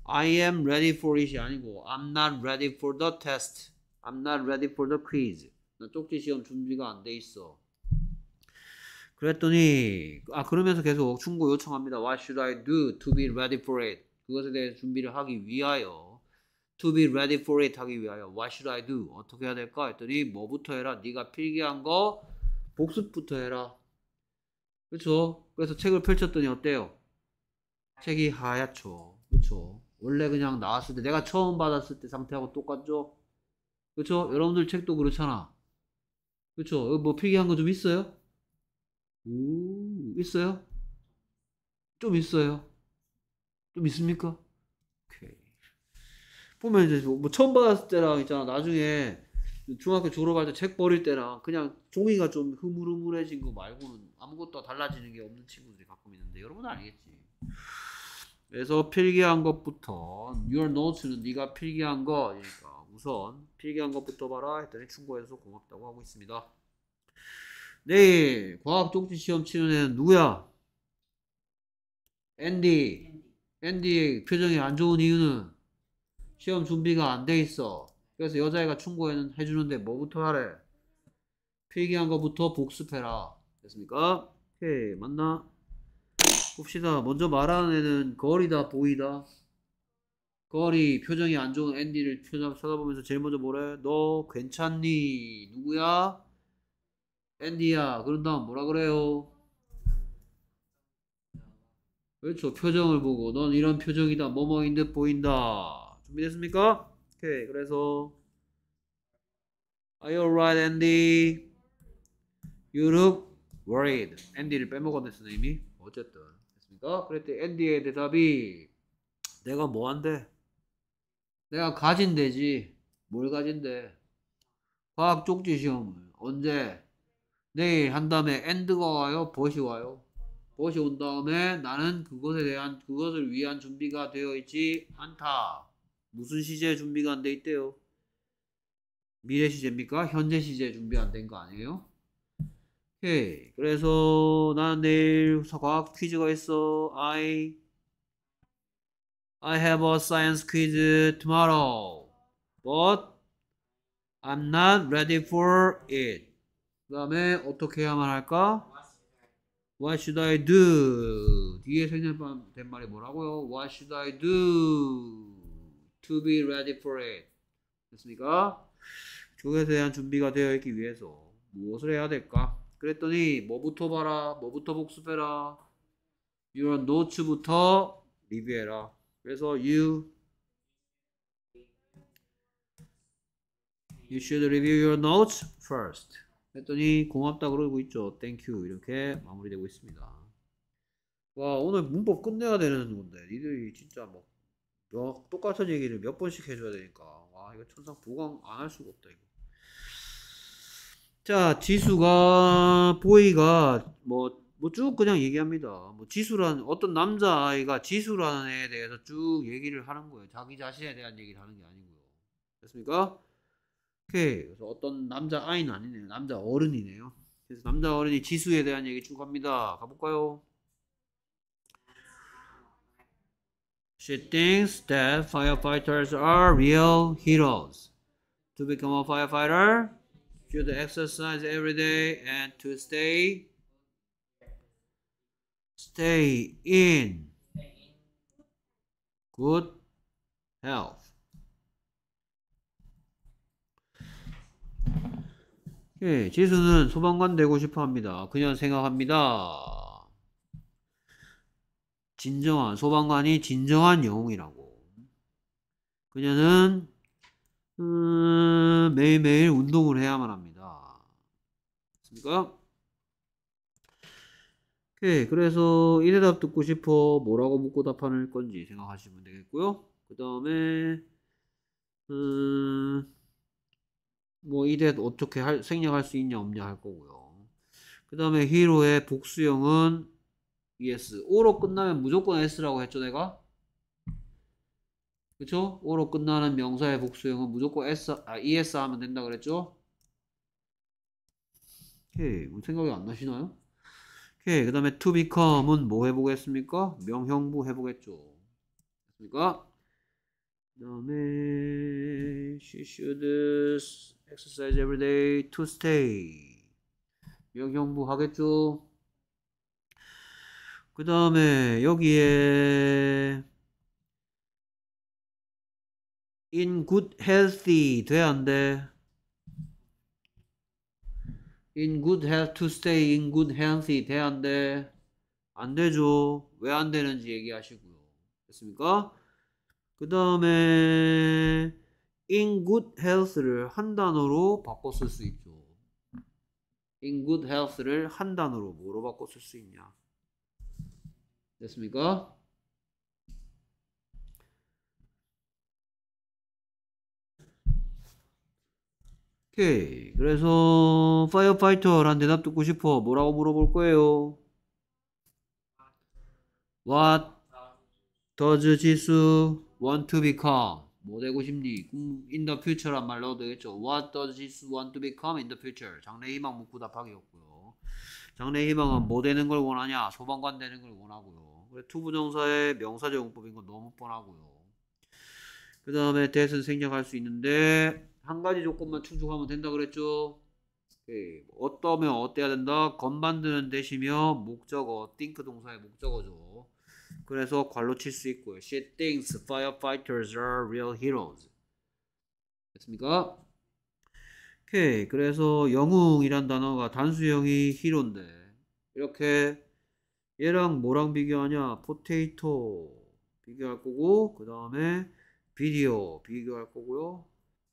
Speaker 1: I am ready for it이 아니고 I'm not ready for the test. I'm not ready for the quiz. 나 쪽지 시험 준비가 안 돼 있어. 그랬더니 아 그러면서 계속 충고 요청합니다. What should I do to be ready for it? 그것에 대해 준비를 하기 위하여 to be ready for it 하기 위하여 what should I do 어떻게 해야 될까 했더니 뭐부터 해라 네가 필기한 거 복습부터 해라 그렇죠 그래서 책을 펼쳤더니 어때요 책이 하얗죠 그렇죠 원래 그냥 나왔을 때 내가 처음 받았을 때 상태하고 똑같죠 그렇죠 여러분들 책도 그렇잖아 그렇죠 어, 뭐 필기한 거 좀 있어요 오 있어요 좀 있어요 좀 있습니까 보면 이제 뭐, 뭐 처음 받았을 때랑 있잖아 나중에 중학교 졸업할 때 책 버릴 때랑 그냥 종이가 좀 흐물흐물해진 거 말고는 아무것도 달라지는 게 없는 친구들이 가끔 있는데 여러분은 알겠지. 그래서 필기한 것부터 your notes는 네가 필기한 거 그러니까 우선 필기한 것부터 봐라 했더니 충고해서 고맙다고 하고 있습니다. 내일 과학 쪽지 시험 치는 애는 누구야? 앤디. 앤디의 표정이 안 좋은 이유는 시험 준비가 안 돼 있어. 그래서 여자애가 충고에는 해주는데 뭐부터 하래? 필기한 것부터 복습해라. 됐습니까? 오케이 맞나? 봅시다. 먼저 말하는 애는 거리다 보이다. 거리 표정이 안 좋은 앤디를 쳐다보면서 제일 먼저 뭐래? 너 괜찮니? 누구야? 앤디야. 그런 다음 뭐라 그래요? 그렇죠. 표정을 보고 넌 이런 표정이다. 뭐뭐인 듯 보인다. 준비됐습니까? 오케이 그래서 Are you alright Andy? You look worried Andy를 빼먹었네 선생님 어쨌든 됐습니까? 그랬더니 Andy의 대답이 내가 뭐한데? 내가 가진대지 뭘 가진대? 과학 쪽지 시험을 언제? 내일 한 다음에 엔드가 와요? 벗이 와요? 벗이 온 다음에 나는 그것에 대한 그것을 위한 준비가 되어 있지 않다 무슨 시제 준비가 안 돼 있대요? 미래 시제입니까? 현재 시제 준비 안 된 거 아니에요? 오케이. 그래서 나는 내일 과학 퀴즈가 있어. I I have a science quiz tomorrow. But I'm not ready for it. 그 다음에 어떻게 해야만 할까? What should I do? 뒤에 생략된 말이 뭐라고요? What should I do? to be ready for it. 됐습니까? 그것에 대한 준비가 되어 있기 위해서 무엇을 해야 될까? 그랬더니 뭐부터 봐라, 뭐부터 복습해라, 이런 노트부터 리뷰해라. 그래서 you You should review your notes first. 했더니 고맙다 그러고 있죠. Thank you 이렇게 마무리되고 있습니다. 와 오늘 문법 끝내야 되는 건데 니들이 진짜 막 뭐 몇, 똑같은 얘기를 몇 번씩 해줘야 되니까 와 이거 천상 보강 안 할 수가 없다 이거 자 지수가 보이가 뭐 뭐 쭉 그냥 얘기합니다 뭐 지수란 어떤 남자아이가 지수라는 애에 대해서 쭉 얘기를 하는 거예요 자기 자신에 대한 얘기를 하는 게 아니고요 됐습니까? 오케이 그래서 어떤 남자아이는 아니네요 남자 어른이네요 그래서 남자 어른이 지수에 대한 얘기 쭉 합니다 가볼까요? She thinks that firefighters are real heroes. To become a firefighter, should exercise every day and to stay stay in good health. 예, 지수는 소방관 되고 싶어 합니다. 그냥 생각합니다. 진정한 소방관이 진정한 영웅이라고. 그녀는 음, 매일매일 운동을 해야만 합니다. 맞습니까? 오케이. 그래서 이 대답 듣고 싶어 뭐라고 묻고 답하는 건지 생각하시면 되겠고요. 그 다음에 음, 어, 뭐 이대 답 어떻게 할, 생략할 수 있냐 없냐 할 거고요. 그 다음에 히로의 복수형은 ES. O로 끝나면 무조건 S라고 했죠, 내가? 그쵸? O로 끝나는 명사의 복수형은 무조건 S, 아, ES 하면 된다 그랬죠? 오케이. 뭐 생각이 안 나시나요? 오케이. 그 다음에 to become은 뭐 해보겠습니까? 명형부 해보겠죠. 됐습니까? 그 다음에 she should exercise every day to stay 명형부 하겠죠? 그 다음에 여기에 in good healthy 돼야 한대 in good health to stay in good healthy 돼야 한대 안 되죠 왜 안 되는지 얘기하시고요 됐습니까? 그 다음에 in good health를 한 단어로 바꿔 쓸수 있죠 in good health를 한 단어로 뭐로 바꿔 쓸수 있냐 됐습니까? 오케이. 그래서 파이어파이터란 대답 듣고 싶어. 뭐라고 물어볼 거예요? What does 지수 want to become? 뭐 되고 싶니? 음, in the future란 말 넣어도 되겠죠. What does 지수 want to become in the future? 장래 희망 묻고 뭐 답하기였고요. 장래 희망은 뭐 되는 걸 원하냐? 소방관 되는 걸 원하고요. 투부정사의 명사적 용법인 건 너무 뻔하고요. 그 다음에 대선 생략할 수 있는데 한 가지 조건만 충족하면 된다 그랬죠. 오케이. 예, 어떠면 어때야 된다. 건반드는 대시며 목적어 t 크 동사의 목적어죠. 그래서 괄로 칠 수 있고요. She thinks firefighters are real heroes. 됐습니까? 오케이. 그래서 영웅이란 단어가 단수형이 히로인데 이렇게 얘랑 뭐랑 비교하냐? 포테이토 비교할 거고 그 다음에 비디오 비교할 거고요.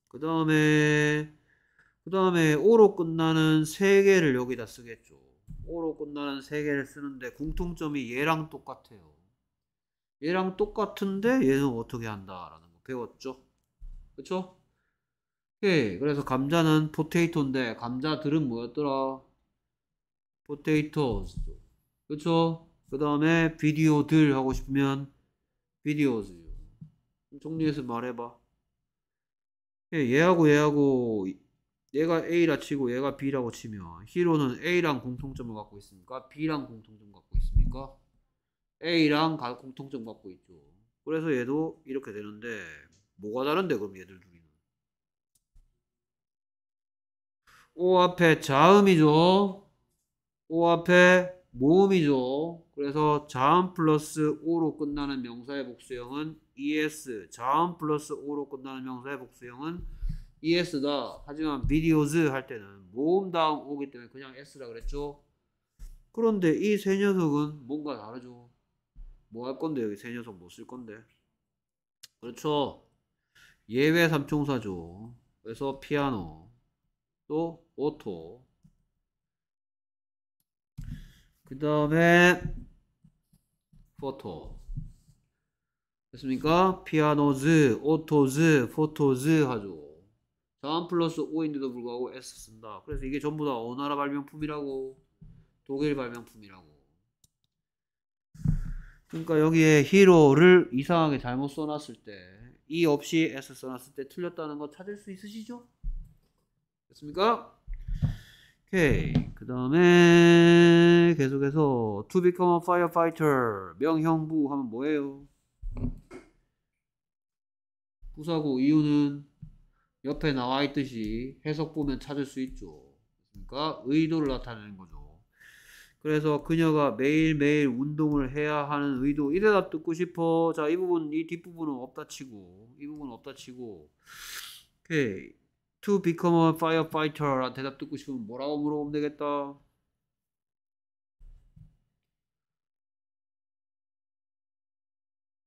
Speaker 1: 그 다음에 그 다음에 오로 끝나는 세 개를 여기다 쓰겠죠. 오로 끝나는 세 개를 쓰는데 공통점이 얘랑 똑같아요. 얘랑 똑같은데 얘는 어떻게 한다라는 거 배웠죠. 그쵸? 오케이. 그래서 감자는 포테이토인데 감자들은 뭐였더라? 포테이토스 그쵸? 그 다음에 비디오들 하고 싶으면 비디오즈 정리해서 말해봐 예, 얘하고 얘하고 얘가 A라 치고 얘가 B라고 치면 히로는 A랑 공통점을 갖고 있습니까? B랑 공통점 갖고 있습니까? A랑 공통점 갖고 있죠 그래서 얘도 이렇게 되는데 뭐가 다른데 그럼 얘들 둘이 는 O 앞에 자음이죠. O 앞에 모음이죠. 그래서 자음 플러스 오로 끝나는 명사의 복수형은 es, 자음 플러스 오로 끝나는 명사의 복수형은 es다. 하지만 videos 할 때는 모음 다음 오기 때문에 그냥 s라 그랬죠. 그런데 이 세 녀석은 뭔가 다르죠. 뭐 할 건데 여기 세 녀석 못쓸 뭐 건데. 그렇죠. 예외 삼총사죠. 그래서 피아노, 또 오토, 그 다음에 포토 됐습니까? 피아노즈, 오토즈, 포토즈 하죠. 다음 플러스 O인데도 불구하고 S 쓴다. 그래서 이게 전부 다 어느 나라 발명품이라고? 독일 발명품이라고. 그러니까 여기에 히로를 이상하게 잘못 써놨을 때, e 없이 S 써놨을 때 틀렸다는 거 찾을 수 있으시죠? 됐습니까? 오케이. 그 다음에 계속해서 to become a firefighter 명형부 하면 뭐예요? 부사고 이유는 옆에 나와 있듯이 해석 보면 찾을 수 있죠. 그러니까 의도를 나타내는 거죠. 그래서 그녀가 매일매일 운동을 해야 하는 의도 이래다 듣고 싶어. 자, 이 부분 이 뒷부분은 없다 치고 이 부분 은 없다 치고 오케이. to become
Speaker 2: a firefighter 대답 듣고 싶으면 뭐라고 물어보면 되겠다.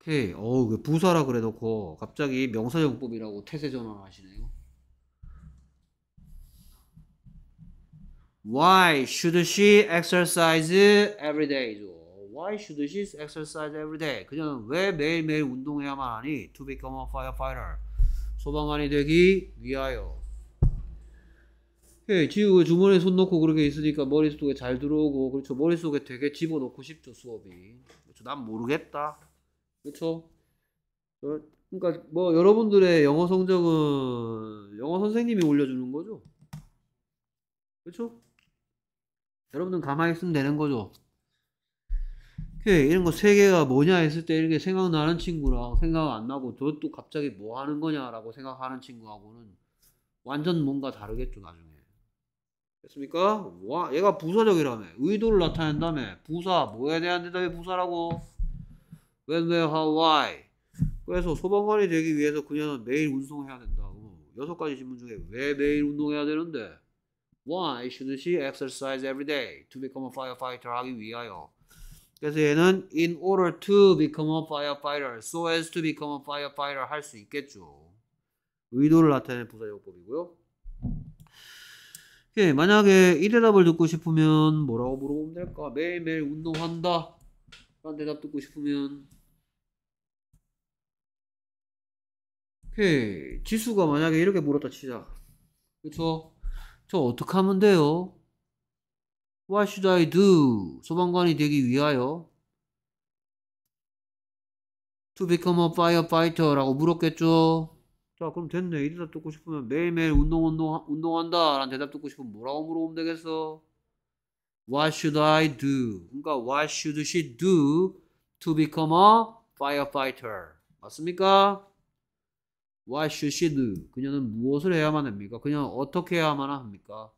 Speaker 2: 오케이. 어우,
Speaker 1: 부사라 그래 놓고 갑자기 명사형법이라고 태세 전환하시네요. Why should she exercise every day? Why should she exercise every day? 그녀는 왜 매일매일 운동해야만 하니? To become a firefighter. 소방관이 되기 위하여. 예, 지우 주머니에 손놓고 그렇게 있으니까 머릿속에 잘 들어오고 그렇죠. 머릿속에 되게 집어넣고 싶죠, 수업이. 그렇죠. 난 모르겠다. 그렇죠. 어, 그러니까 뭐 여러분들의 영어 성적은 영어 선생님이 올려주는 거죠. 그렇죠? 여러분들 가만히 있으면 되는 거죠. 오케이. 이런 거 세 개가 뭐냐 했을 때 이렇게 생각나는 친구랑 생각 안 나고 저 또 갑자기 뭐 하는 거냐라고 생각하는 친구하고는 완전 뭔가 다르겠죠 나중에. 됐습니까? 와, 얘가 부사적이라며. 의도를 나타낸다며. 부사, 뭐에 대한 대답이 부사라고? When, where, how, why. 그래서 소방관이 되기 위해서 그녀는 매일 운동해야 된다. 여섯 가지 질문 중에 왜 매일 운동해야 되는데? Why shouldn't she exercise every day to become a firefighter 하기 위하여? 그래서 얘는 in order to become a firefighter, so as to become a firefighter 할 수 있겠죠. 의도를 나타내는 부사용법이고요. 예, 만약에 이 대답을 듣고 싶으면 뭐라고 물어보면 될까? 매일매일 운동한다. 라는 대답 듣고 싶으면 오케이. 예, 지수가 만약에 이렇게 물었다 치자. 그쵸? 저 어떻게 하면 돼요? What should I do? 소방관이 되기 위하여 To become a firefighter라고 물었겠죠? 자 그럼 됐네 이리다 듣고 싶으면 매일매일 운동 운동 운동한다 라는 대답 듣고 싶으면 뭐라고 물어보면 되겠어 What should I do? 그러니까 What should she do to become a firefighter? 맞습니까? What should she do? 그녀는 무엇을 해야만 합니까? 그녀는 어떻게 해야만 합니까?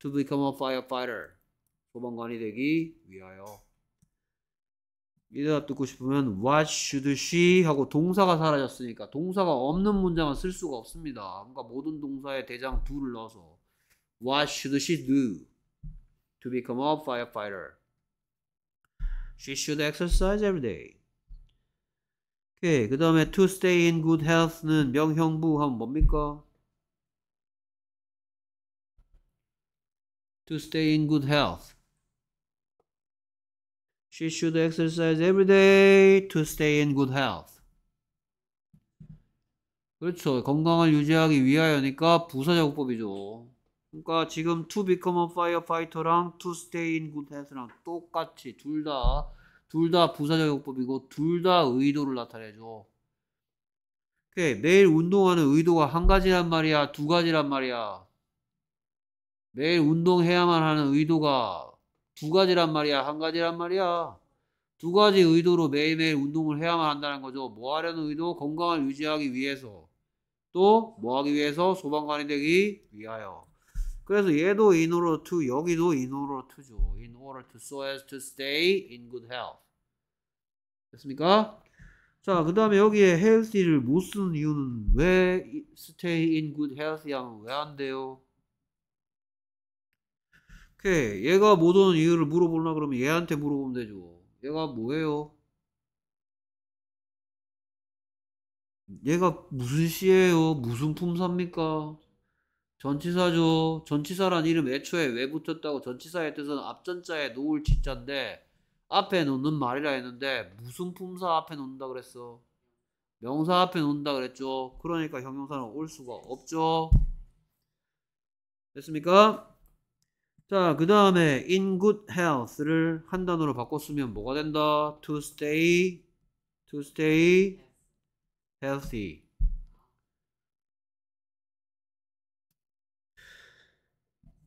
Speaker 1: To become a firefighter 소방관이 되기 위하여 이대답 듣고 싶으면 what should she 하고 동사가 사라졌으니까 동사가 없는 문장은 쓸 수가 없습니다. 그러니까 모든 동사에 대장 do를 넣어서 what should she do to become a firefighter? She should exercise every day. 오케이 그 다음에 to stay in good health는 명형부 하면 뭡니까? to stay in good health She should exercise every day to stay in good health. 그렇죠. 건강을 유지하기 위하여니까 부사적법이죠. 그러니까 지금 to become a firefighter랑 to stay in good health랑 똑같이 둘 다 둘 다부사적법이고둘 다 의도를 나타내죠. 오케이. 매일 운동하는 의도가 한 가지란 말이야, 두 가지란 말이야. 매일 운동해야만 하는 의도가 두 가지란 말이야. 한 가지란 말이야. 두 가지 의도로 매일매일 운동을 해야만 한다는 거죠. 뭐 하려는 의도? 건강을 유지하기 위해서. 또, 뭐 하기 위해서? 소방관이 되기 위하여. 그래서 얘도 in order to, 여기도 in order to죠. in order to so as to stay in good health. 됐습니까? 자, 그 다음에 여기에 h e a l t h 를못 쓰는 이유는 왜 stay in good health양은 왜안 돼요? 오케이. 얘가 못 오는 이유를 물어보려 그러면 얘한테 물어보면 되죠. 뭐. 얘가 뭐예요? 얘가 무슨 시예요 무슨 품사입니까? 전치사죠. 전치사란 이름 애초에 왜 붙였다고 전치사의 뜻은 앞전자에 놓을 지자인데 앞에 놓는 말이라 했는데 무슨 품사 앞에 놓는다 그랬어? 명사 앞에 놓는다 그랬죠. 그러니까 형용사는 올 수가 없죠. 됐습니까? 자, 그 다음에 in good health를 한 단어로 바꿨으면 뭐가 된다? to stay, to stay healthy.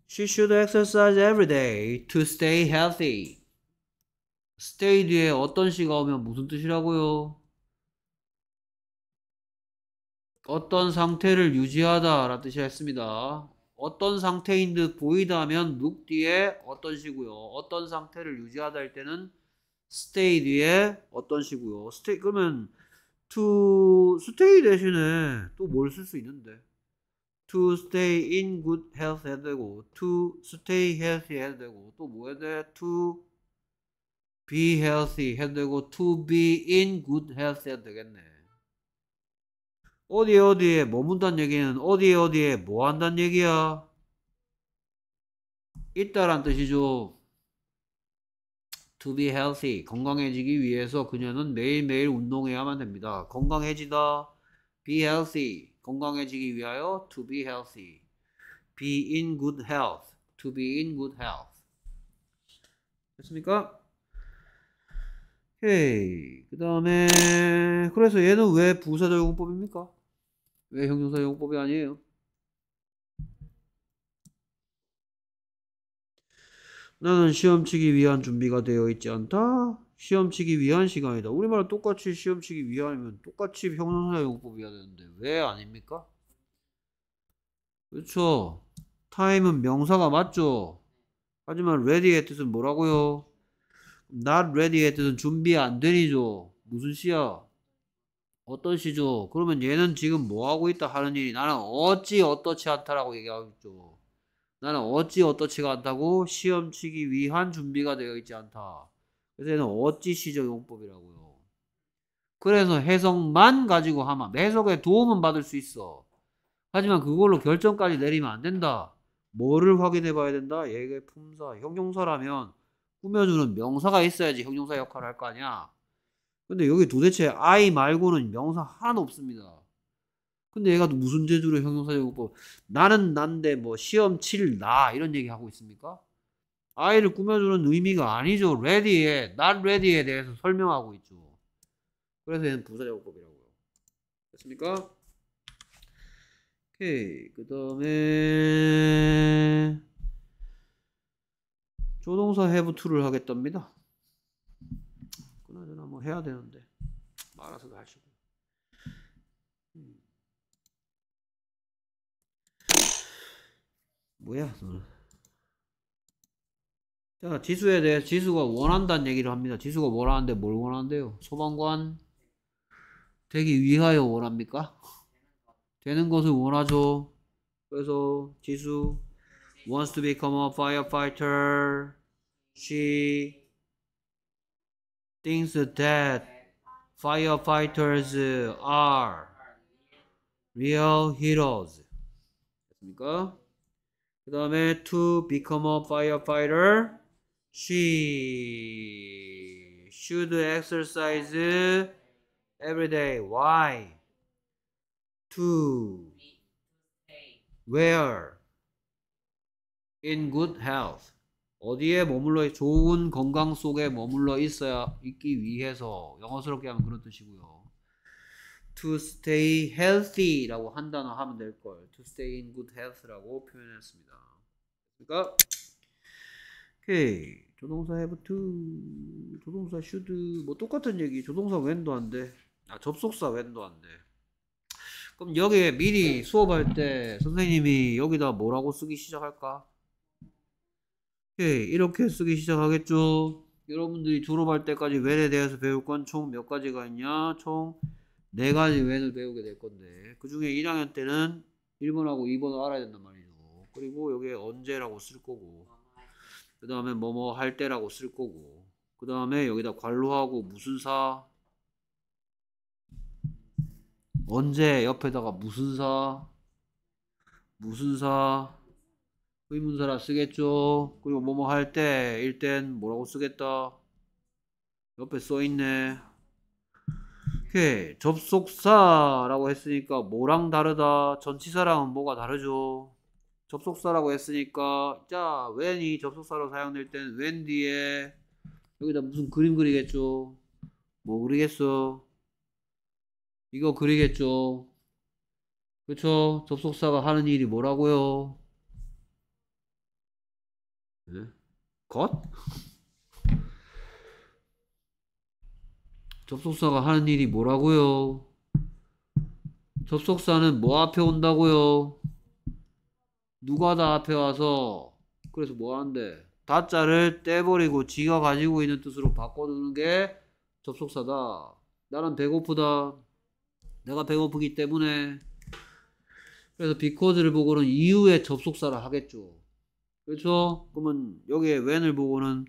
Speaker 1: She should exercise every day to stay healthy. stay 뒤에 어떤 시가 오면 무슨 뜻이라고요? 어떤 상태를 유지하다 라는 뜻이 었습니다 어떤 상태인 듯 보이다 하면 look 뒤에 어떤 시고요. 어떤 상태를 유지하다 할 때는 stay 뒤에 어떤 시고요. stay 그러면 to stay 대신에 또 뭘 쓸 수 있는데 to stay in good health 해도 되고 to stay healthy 해도 되고 또 뭐 해도 돼? to be healthy 해도 되고 to be in good health 해도 되겠네. 어디 어디에 머문다는 얘기는 어디 어디에 뭐 한다는 얘기야? 있다란 뜻이죠. To be healthy. 건강해지기 위해서 그녀는 매일매일 운동해야만 됩니다. 건강해지다. Be healthy. 건강해지기 위하여 to be healthy. Be in good health. To be in good health. 됐습니까? 오케이. 그 다음에, 그래서 얘는 왜 부사절 공법입니까? 왜 형용사 용법이 아니에요? 나는 시험치기 위한 준비가 되어 있지 않다. 시험치기 위한 시간이다. 우리말은 똑같이 시험치기 위한이면 똑같이 형용사 용법이어야 되는데 왜 아닙니까? 그렇죠. 타임은 명사가 맞죠. 하지만 ready의 뜻은 뭐라고요? not ready의 뜻은 준비 안 되니죠. 무슨 시야? 어떤 시죠? 그러면 얘는 지금 뭐 하고 있다 하는 일이 나는 어찌 어떻지 않다라고 얘기하고 있죠. 나는 어찌 어떻지가 않다고 시험 치기 위한 준비가 되어 있지 않다. 그래서 얘는 어찌 시죠 용법이라고요. 그래서 해석만 가지고 하마 해석에 도움은 받을 수 있어. 하지만 그걸로 결정까지 내리면 안 된다. 뭐를 확인해 봐야 된다? 얘가 품사, 형용사라면 꾸며주는 명사가 있어야지 형용사 역할을 할 거 아니야. 근데 여기 도대체 I 말고는 명사 하나도 없습니다. 근데 얘가 또 무슨 재주로 형용사제공법 나는 난데 뭐 시험 칠 나 이런 얘기 하고 있습니까? 아이를 꾸며주는 의미가 아니죠. 레디에 not ready에 대해서 설명하고 있죠. 그래서 얘는 부사제공법이라고요. 됐습니까? 오케이 그 다음에 조동사 have to를 하겠답니다. 그나저나 해야 되는데 말아서도 하시고. 음.
Speaker 2: 뭐야 너는? 자 지수에 대해 지수가
Speaker 1: 원한다는 얘기를 합니다. 지수가 원하는데 뭘 원한대요? 소방관 되기 위하여 원합니까? 되는 것을 원하죠. 그래서 지수 wants to become a firefighter. She things that firefighters uh, are real heroes. 됐습니까? 그 다음에 to become a firefighter, she should exercise every day. Why? To where? In good health. 어디에 머물러 좋은 건강 속에 머물러 있어야 있기 위해서 영어스럽게 하면 그런 뜻이고요. To stay healthy라고 한 단어 하면 될 걸. To stay in good health라고 표현했습니다. 그러니까 오케이 조동사 have to 조동사 should 뭐 똑같은 얘기. 조동사 when도 안 돼. 아 접속사 when도 안 돼. 그럼 여기에 미리 수업할 때 선생님이 여기다 뭐라고 쓰기 시작할까? 오케이 예, 이렇게 쓰기 시작하겠죠 여러분들이 졸업할 때까지 웰에 대해서 배울 건 총 몇 가지가 있냐 총 네 가지 웰을 배우게 될 건데 그 중에 1학년 때는 1번하고 2번을 알아야 된단 말이죠 그리고 여기에 언제라고 쓸 거고 그 다음에 뭐뭐 뭐 할 때라고 쓸 거고 그 다음에 여기다 관로하고 무슨 사 언제 옆에다가 무슨 사 무슨 사 의문사라 쓰겠죠. 그리고 뭐뭐 할 때, 일단 뭐라고 쓰겠다. 옆에 써있네. 오케이. 접속사라고 했으니까 뭐랑 다르다. 전치사랑은 뭐가 다르죠. 접속사라고 했으니까 자, when이 접속사로 사용될 땐 when 뒤에 여기다 무슨 그림 그리겠죠. 뭐 그리겠어. 이거 그리겠죠. 그쵸? 접속사가 하는 일이 뭐라고요? 네? 것? 접속사가 하는 일이 뭐라고요? 접속사는 뭐 앞에 온다고요? 누가 다 앞에 와서 그래서 뭐 하는데 다자를 떼버리고 지가 가지고 있는 뜻으로 바꿔두는 게 접속사다. 나는 배고프다. 내가 배고프기 때문에 그래서 비코즈를 보고는 이후에 접속사를 하겠죠. 그렇죠? 그러면 여기에 when을 보고는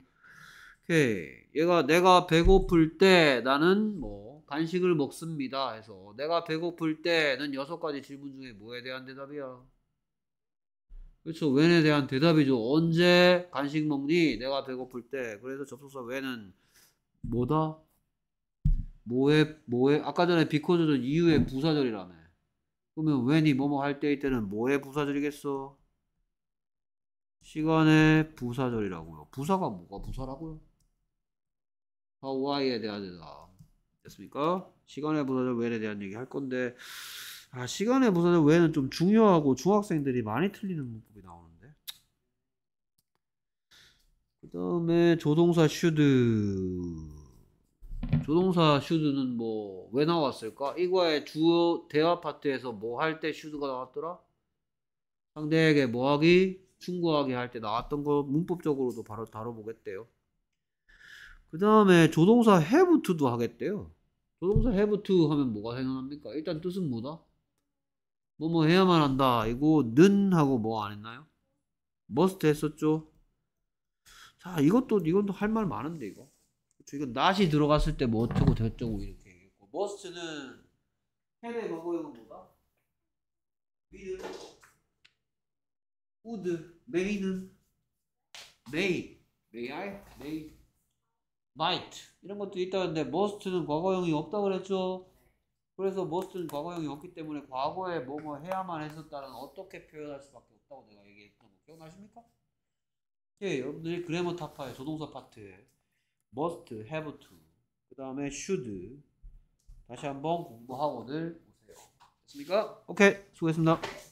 Speaker 1: 오케이. 얘가 내가 배고플 때 나는 뭐 간식을 먹습니다 해서 내가 배고플 때는 여섯 가지 질문 중에 뭐에 대한 대답이야? 그렇죠. when에 대한 대답이죠. 언제 간식 먹니? 내가 배고플 때. 그래서 접속사 when은 뭐다? 뭐에 뭐에 아까 전에 비코즈는 이유의 부사절이라며. 그러면 when이 뭐뭐 할 때일 때는 뭐에 부사절이겠어? 시간의 부사절이라고요. 부사가 뭐가 부사라고요? 다 why에 대한 대답. 됐습니까? 시간의 부사절 w 에 대한 얘기 할 건데 아 시간의 부사절 w h e 좀 중요하고 중학생들이 많이 틀리는 문법이 나오는데 그 다음에 조동사 should 조동사 should는 뭐 왜 나왔을까? 이거의 주어 대화 파트에서 뭐 할때 should가 나왔더라? 상대에게 뭐하기? 충고하게 할 때 나왔던 거 문법적으로도 바로 다뤄보겠대요. 그 다음에 조동사 have to도 하겠대요. 조동사 have to 하면 뭐가 생각납니까? 일단 뜻은 뭐다? 뭐뭐 뭐 해야만 한다. 이거 는 하고 뭐 안 했나요? must 했었죠. 자 이것도 이것도 할 말 많은데 이거. 그쵸? 이거 not이 들어갔을 때 뭐 어쩌고 저쩌고 이렇게 얘기했고 must는 햄의 과거형은 뭐다? 위는 would, may는 may, may I, may, might 이런 것도 있다는데 most는 과거형이 없다고 그랬죠. 그래서 most는 과거형이 없기 때문에 과거에 뭐 뭐 해야만 했었다는 어떻게 표현할 수밖에 없다고 내가 얘기했던 거 기억나십니까? 예, 여러분들이 그래머 타파의 조동사 파트 must, have to 그 다음에 should 다시 한번 공부하고 오늘
Speaker 2: 오세요. 됐습니까?
Speaker 1: 오케이 수고했습니다.